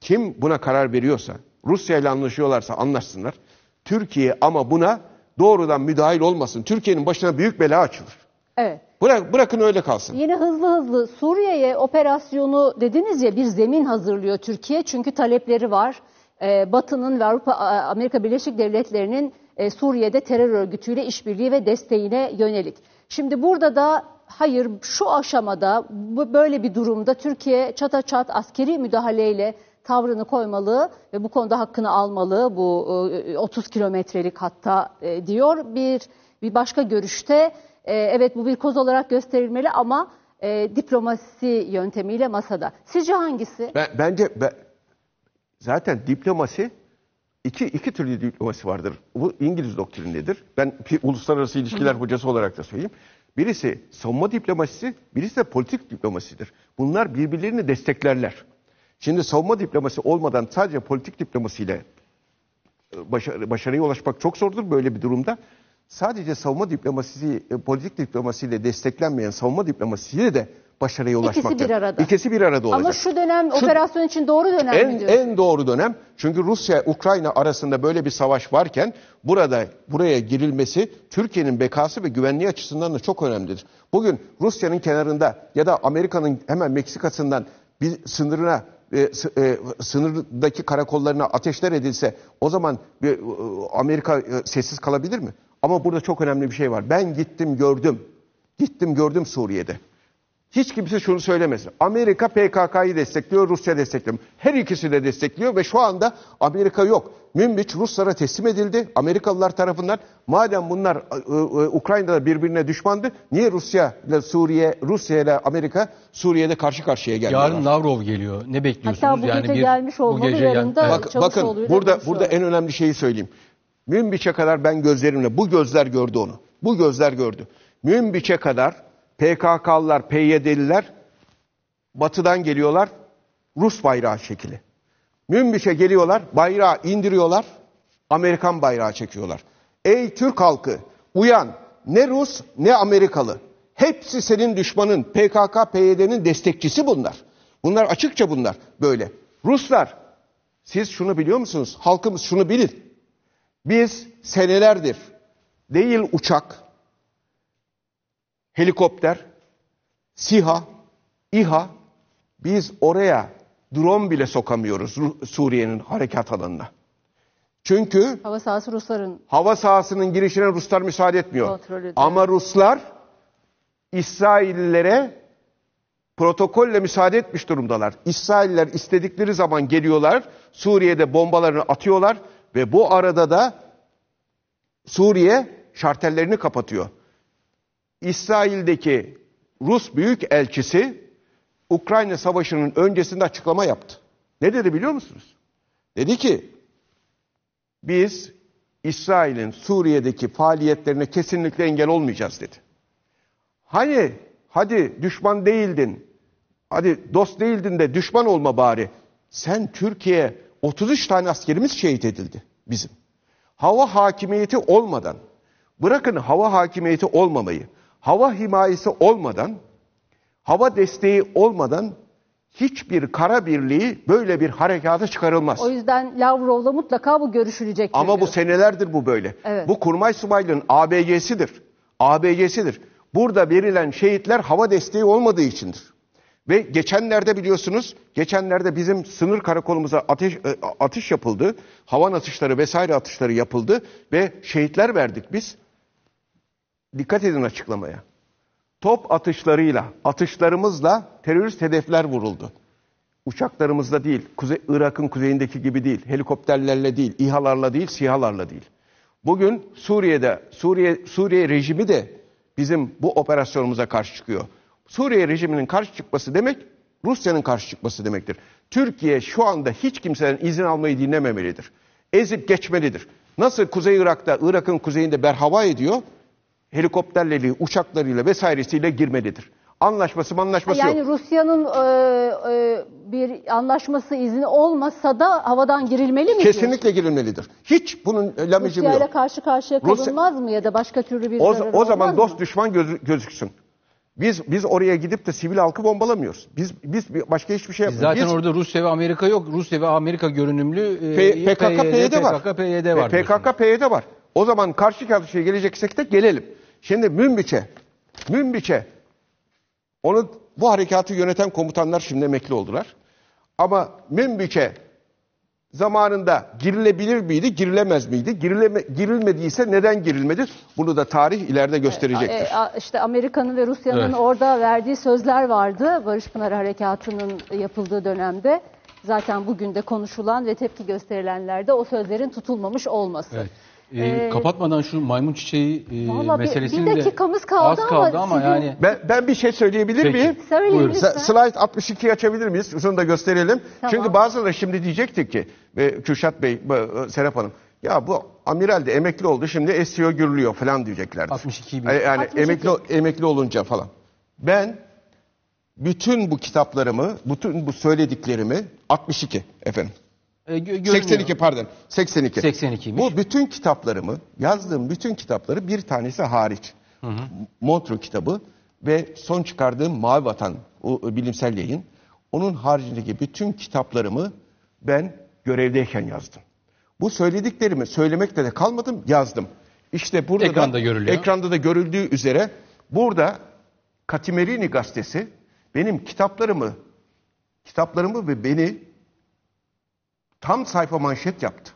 kim buna karar veriyorsa, Rusya ile anlaşıyorlarsa anlaşsınlar. Türkiye ama buna doğrudan müdahil olmasın. Türkiye'nin başına büyük bela açılır. Evet. Bırak, bırakın öyle kalsın. Yine hızlı hızlı Suriye'ye operasyonu dediniz ya bir zemin hazırlıyor Türkiye. Çünkü talepleri var. Ee, Batı'nın ve Avrupa Amerika Birleşik Devletleri'nin e, Suriye'de terör örgütüyle işbirliği ve desteğine yönelik. Şimdi burada da hayır şu aşamada böyle bir durumda Türkiye çata çat askeri müdahaleyle tavrını koymalı ve bu konuda hakkını almalı bu 30 e, e, kilometrelik hatta e, diyor. Bir bir başka görüşte evet bu bir koz olarak gösterilmeli ama e, diplomasi yöntemiyle masada. Sizce hangisi? Ben, bence ben, zaten diplomasi iki, iki türlü diplomasi vardır. Bu İngiliz doktrinindedir. Ben uluslararası ilişkiler hocası olarak da söyleyeyim. Birisi savunma diplomasisi, birisi de politik diplomasisidir. Bunlar birbirlerini desteklerler. Şimdi savunma diplomasi olmadan sadece politik diplomasiyle başarı, başarıya ulaşmak çok zordur böyle bir durumda sadece savunma diplomasisi, e, politik diplomasiyle desteklenmeyen savunma diplomasisiyle de başarıya ulaşmakta. İkisi bir arada. İkisi bir arada olacak. Ama şu dönem şu, operasyon için doğru dönem en, mi diyorsun? En doğru dönem. Çünkü Rusya Ukrayna arasında böyle bir savaş varken burada buraya girilmesi Türkiye'nin bekası ve güvenliği açısından da çok önemlidir. Bugün Rusya'nın kenarında ya da Amerika'nın hemen Meksika'sından bir sınırına e, e sınırdaki karakollarına ateşler edilse o zaman e, Amerika e, sessiz kalabilir mi? Ama burada çok önemli bir şey var. Ben gittim gördüm. Gittim gördüm Suriye'de. Hiç kimse şunu söylemesin. Amerika PKK'yı destekliyor, Rusya destekliyor. Her ikisi de destekliyor ve şu anda Amerika yok. Münbiç Ruslara teslim edildi Amerikalılar tarafından. Madem bunlar e, e, Ukrayna'da birbirine düşmandı, niye Rusya ile Suriye, Rusya ile Amerika Suriye'de karşı karşıya geldi? Yarın Lavrov geliyor. Ne bekliyorsunuz? Hatta bu yani gece bir, gelmiş olmalı, bu gece yarın da bak, Bakın burada burada en önemli şeyi söyleyeyim. Münbiç'e kadar ben gözlerimle, bu gözler gördü onu. Bu gözler gördü. Münbiç'e kadar PKK'lılar, PYD'liler batıdan geliyorlar. Rus bayrağı şekli. Münbiç'e geliyorlar, bayrağı indiriyorlar. Amerikan bayrağı çekiyorlar. Ey Türk halkı uyan ne Rus ne Amerikalı. Hepsi senin düşmanın PKK PYD'nin destekçisi bunlar. Bunlar açıkça bunlar böyle. Ruslar siz şunu biliyor musunuz? Halkımız şunu bilin. Biz senelerdir değil uçak, helikopter, SİHA, İHA biz oraya drone bile sokamıyoruz Suriye'nin harekat alanına. Çünkü hava sahası Rusların hava sahasının girişine Ruslar müsaade etmiyor. Ama Ruslar İsraillilere protokolle müsaade etmiş durumdalar. İsrailler istedikleri zaman geliyorlar, Suriye'de bombalarını atıyorlar ve bu arada da Suriye şartellerini kapatıyor. İsrail'deki Rus büyük elçisi Ukrayna Savaşı'nın öncesinde açıklama yaptı. Ne dedi biliyor musunuz? Dedi ki biz İsrail'in Suriye'deki faaliyetlerine kesinlikle engel olmayacağız dedi. Hani hadi düşman değildin, hadi dost değildin de düşman olma bari. Sen Türkiye 33 tane askerimiz şehit edildi bizim. Hava hakimiyeti olmadan, bırakın hava hakimiyeti olmamayı, hava himayesi olmadan, hava desteği olmadan hiçbir kara birliği böyle bir harekata çıkarılmaz. O yüzden Lavrov'la mutlaka bu görüşülecek. Ama bu senelerdir bu böyle. Evet. Bu kurmay subaylığın ABG'sidir. ABG'sidir. Burada verilen şehitler hava desteği olmadığı içindir. Ve geçenlerde biliyorsunuz, geçenlerde bizim sınır karakolumuza ateş, e, atış yapıldı. Havan atışları vesaire atışları yapıldı ve şehitler verdik biz. Dikkat edin açıklamaya. Top atışlarıyla, atışlarımızla terörist hedefler vuruldu. Uçaklarımızla değil, Kuze Irak'ın kuzeyindeki gibi değil, helikopterlerle değil, İHA'larla değil, SİHA'larla değil. Bugün Suriye'de, Suriye, Suriye rejimi de bizim bu operasyonumuza karşı çıkıyor. Suriye rejiminin karşı çıkması demek Rusya'nın karşı çıkması demektir. Türkiye şu anda hiç kimseden izin almayı dinlememelidir. Ezip geçmelidir. Nasıl Kuzey Irak'ta, Irak'ın kuzeyinde berhava ediyor, helikopterleri, uçaklarıyla vesairesiyle girmelidir. Anlaşması anlaşması yani yok. Yani Rusya'nın e, e, bir anlaşması izni olmasa da havadan girilmeli mi? Kesinlikle girilmelidir. Hiç bunun e, lamicim yok. Rusya karşı karşıya kalınmaz Rusya... mı ya da başka türlü bir o, zarar O zaman olmaz dost düşman göz, gözüksün. Biz biz oraya gidip de sivil halkı bombalamıyoruz. Biz biz başka hiçbir şey yapmıyoruz. Zaten biz, orada Rusya ve Amerika yok. Rusya ve Amerika görünümlü e, PKK PYD var. PKK PYD var. PKK PYD var. O zaman karşı karşıya geleceksek de gelelim. Şimdi Münbiç'e Münbiç'e onu bu harekatı yöneten komutanlar şimdi emekli oldular. Ama Münbiç'e zamanında girilebilir miydi, girilemez miydi? Girileme, girilmediyse neden girilmedi? Bunu da tarih ileride e, gösterecektir. E, e, işte Amerika'nın ve Rusya'nın evet. orada verdiği sözler vardı. Barış Pınar Harekatı'nın yapıldığı dönemde. Zaten bugün de konuşulan ve tepki gösterilenlerde o sözlerin tutulmamış olması. Evet. E, kapatmadan şu maymun çiçeği e, meselesini de. bir dakikamız kaldı az kaldı ama, ama yani. Ben, ben bir şey söyleyebilir Peki. miyim? Söyleyin lütfen. Slide 62'yi açabilir miyiz? Şunu da gösterelim. Tamam. Çünkü bazıları şimdi diyecektik ki e, Kürşat Bey, e, Serap Hanım. Ya bu amiral de emekli oldu şimdi SEO gürlüyor falan diyeceklerdi. 62 bin. Yani, yani 62. emekli emekli olunca falan. Ben bütün bu kitaplarımı, bütün bu söylediklerimi 62 efendim. E, ee, 82 pardon. 82. 82'ymiş. Bu bütün kitaplarımı, yazdığım bütün kitapları bir tanesi hariç. Hı Montreux kitabı ve son çıkardığım Mavi Vatan o, o bilimsel yayın. Onun haricindeki bütün kitaplarımı ben görevdeyken yazdım. Bu söylediklerimi söylemekle de kalmadım, yazdım. İşte burada ekranda da, görülüyor. Ekranda da görüldüğü üzere burada Katimerini gazetesi benim kitaplarımı kitaplarımı ve beni tam sayfa manşet yaptı.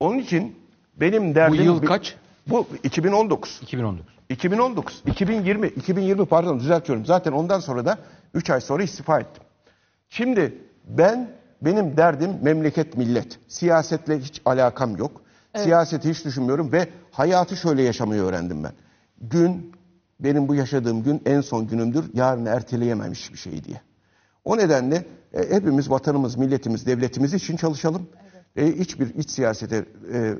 Onun için benim derdim... Bu yıl kaç? Bu 2019. 2019. 2019. 2020. 2020 pardon düzeltiyorum. Zaten ondan sonra da 3 ay sonra istifa ettim. Şimdi ben benim derdim memleket millet. Siyasetle hiç alakam yok. Evet. Siyaseti hiç düşünmüyorum ve hayatı şöyle yaşamayı öğrendim ben. Gün benim bu yaşadığım gün en son günümdür. Yarını erteleyememiş bir şey diye. O nedenle e, hepimiz vatanımız, milletimiz, devletimiz için çalışalım. Evet. E, hiçbir iç siyasete e, e,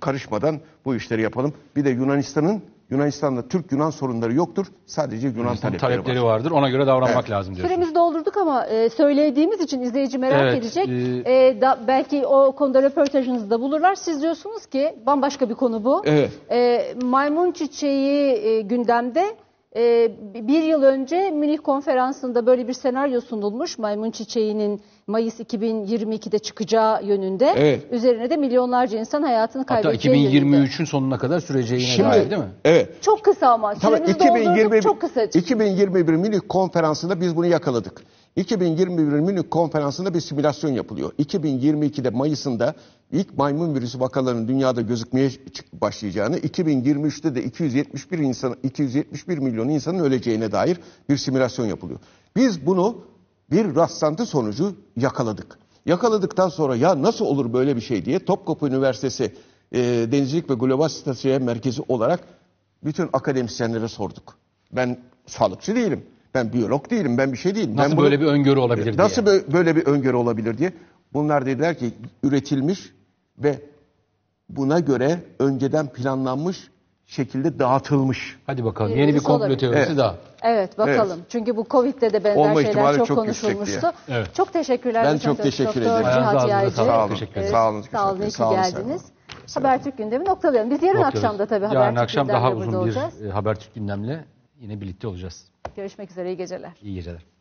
karışmadan bu işleri yapalım. Bir de Yunanistan'ın Yunanistan'da Türk-Yunan sorunları yoktur. Sadece Yunan talepleri, talepleri var. vardır. Ona göre davranmak evet. lazım diyorsunuz. Süremizi doldurduk ama e, söylediğimiz için izleyici merak evet, edecek. E, e, da, belki o konuda röportajınızı da bulurlar. Siz diyorsunuz ki bambaşka bir konu bu. Evet. E, maymun çiçeği e, gündemde. Ee, bir yıl önce Münih Konferansı'nda böyle bir senaryo sunulmuş Maymun Çiçeği'nin Mayıs 2022'de çıkacağı yönünde. Evet. Üzerine de milyonlarca insan hayatını Hatta kaybedeceği yönünde. 2023'ün sonuna kadar süreceğine Şimdi- dair değil mi? Evet. Çok kısa ama Tamam, süremizi 2021, çok kısa. 2021 Münih Konferansı'nda biz bunu yakaladık. 2021 Münih Konferansı'nda bir simülasyon yapılıyor. 2022'de Mayıs'ında ilk maymun virüsü vakalarının dünyada gözükmeye başlayacağını, 2023'te de 271 insan 271 milyon insanın öleceğine dair bir simülasyon yapılıyor. Biz bunu bir rastlantı sonucu yakaladık. Yakaladıktan sonra ya nasıl olur böyle bir şey diye Topkapı Üniversitesi e, Denizcilik ve Global Strateji Merkezi olarak bütün akademisyenlere sorduk. Ben sağlıkçı değilim. Ben biyolog değilim. Ben bir şey değilim. Nasıl ben bunu, böyle bir öngörü olabilir diye. Nasıl bö böyle bir öngörü olabilir diye. Bunlar dediler ki üretilmiş ve buna göre önceden planlanmış şekilde dağıtılmış. Hadi bakalım ee, yeni bir komplo teorisi evet. daha. Evet bakalım. Evet. Çünkü bu Covid'de de benzer Olma şeyler çok, çok konuşulmuştu. Evet. Çok teşekkürler. Ben çok teşekkür ederim. Cihat Yaycı. Sağ olun. Sağ olun. Sağ olun. Sağ olun. Sağ olun. geldiniz. Habertürk gündemi noktalayalım. Biz yarın Noktalarız. akşam da tabii yarın Habertürk akşam daha uzun bir olacağız. Habertürk gündemle yine birlikte olacağız. Görüşmek üzere. iyi geceler. İyi geceler.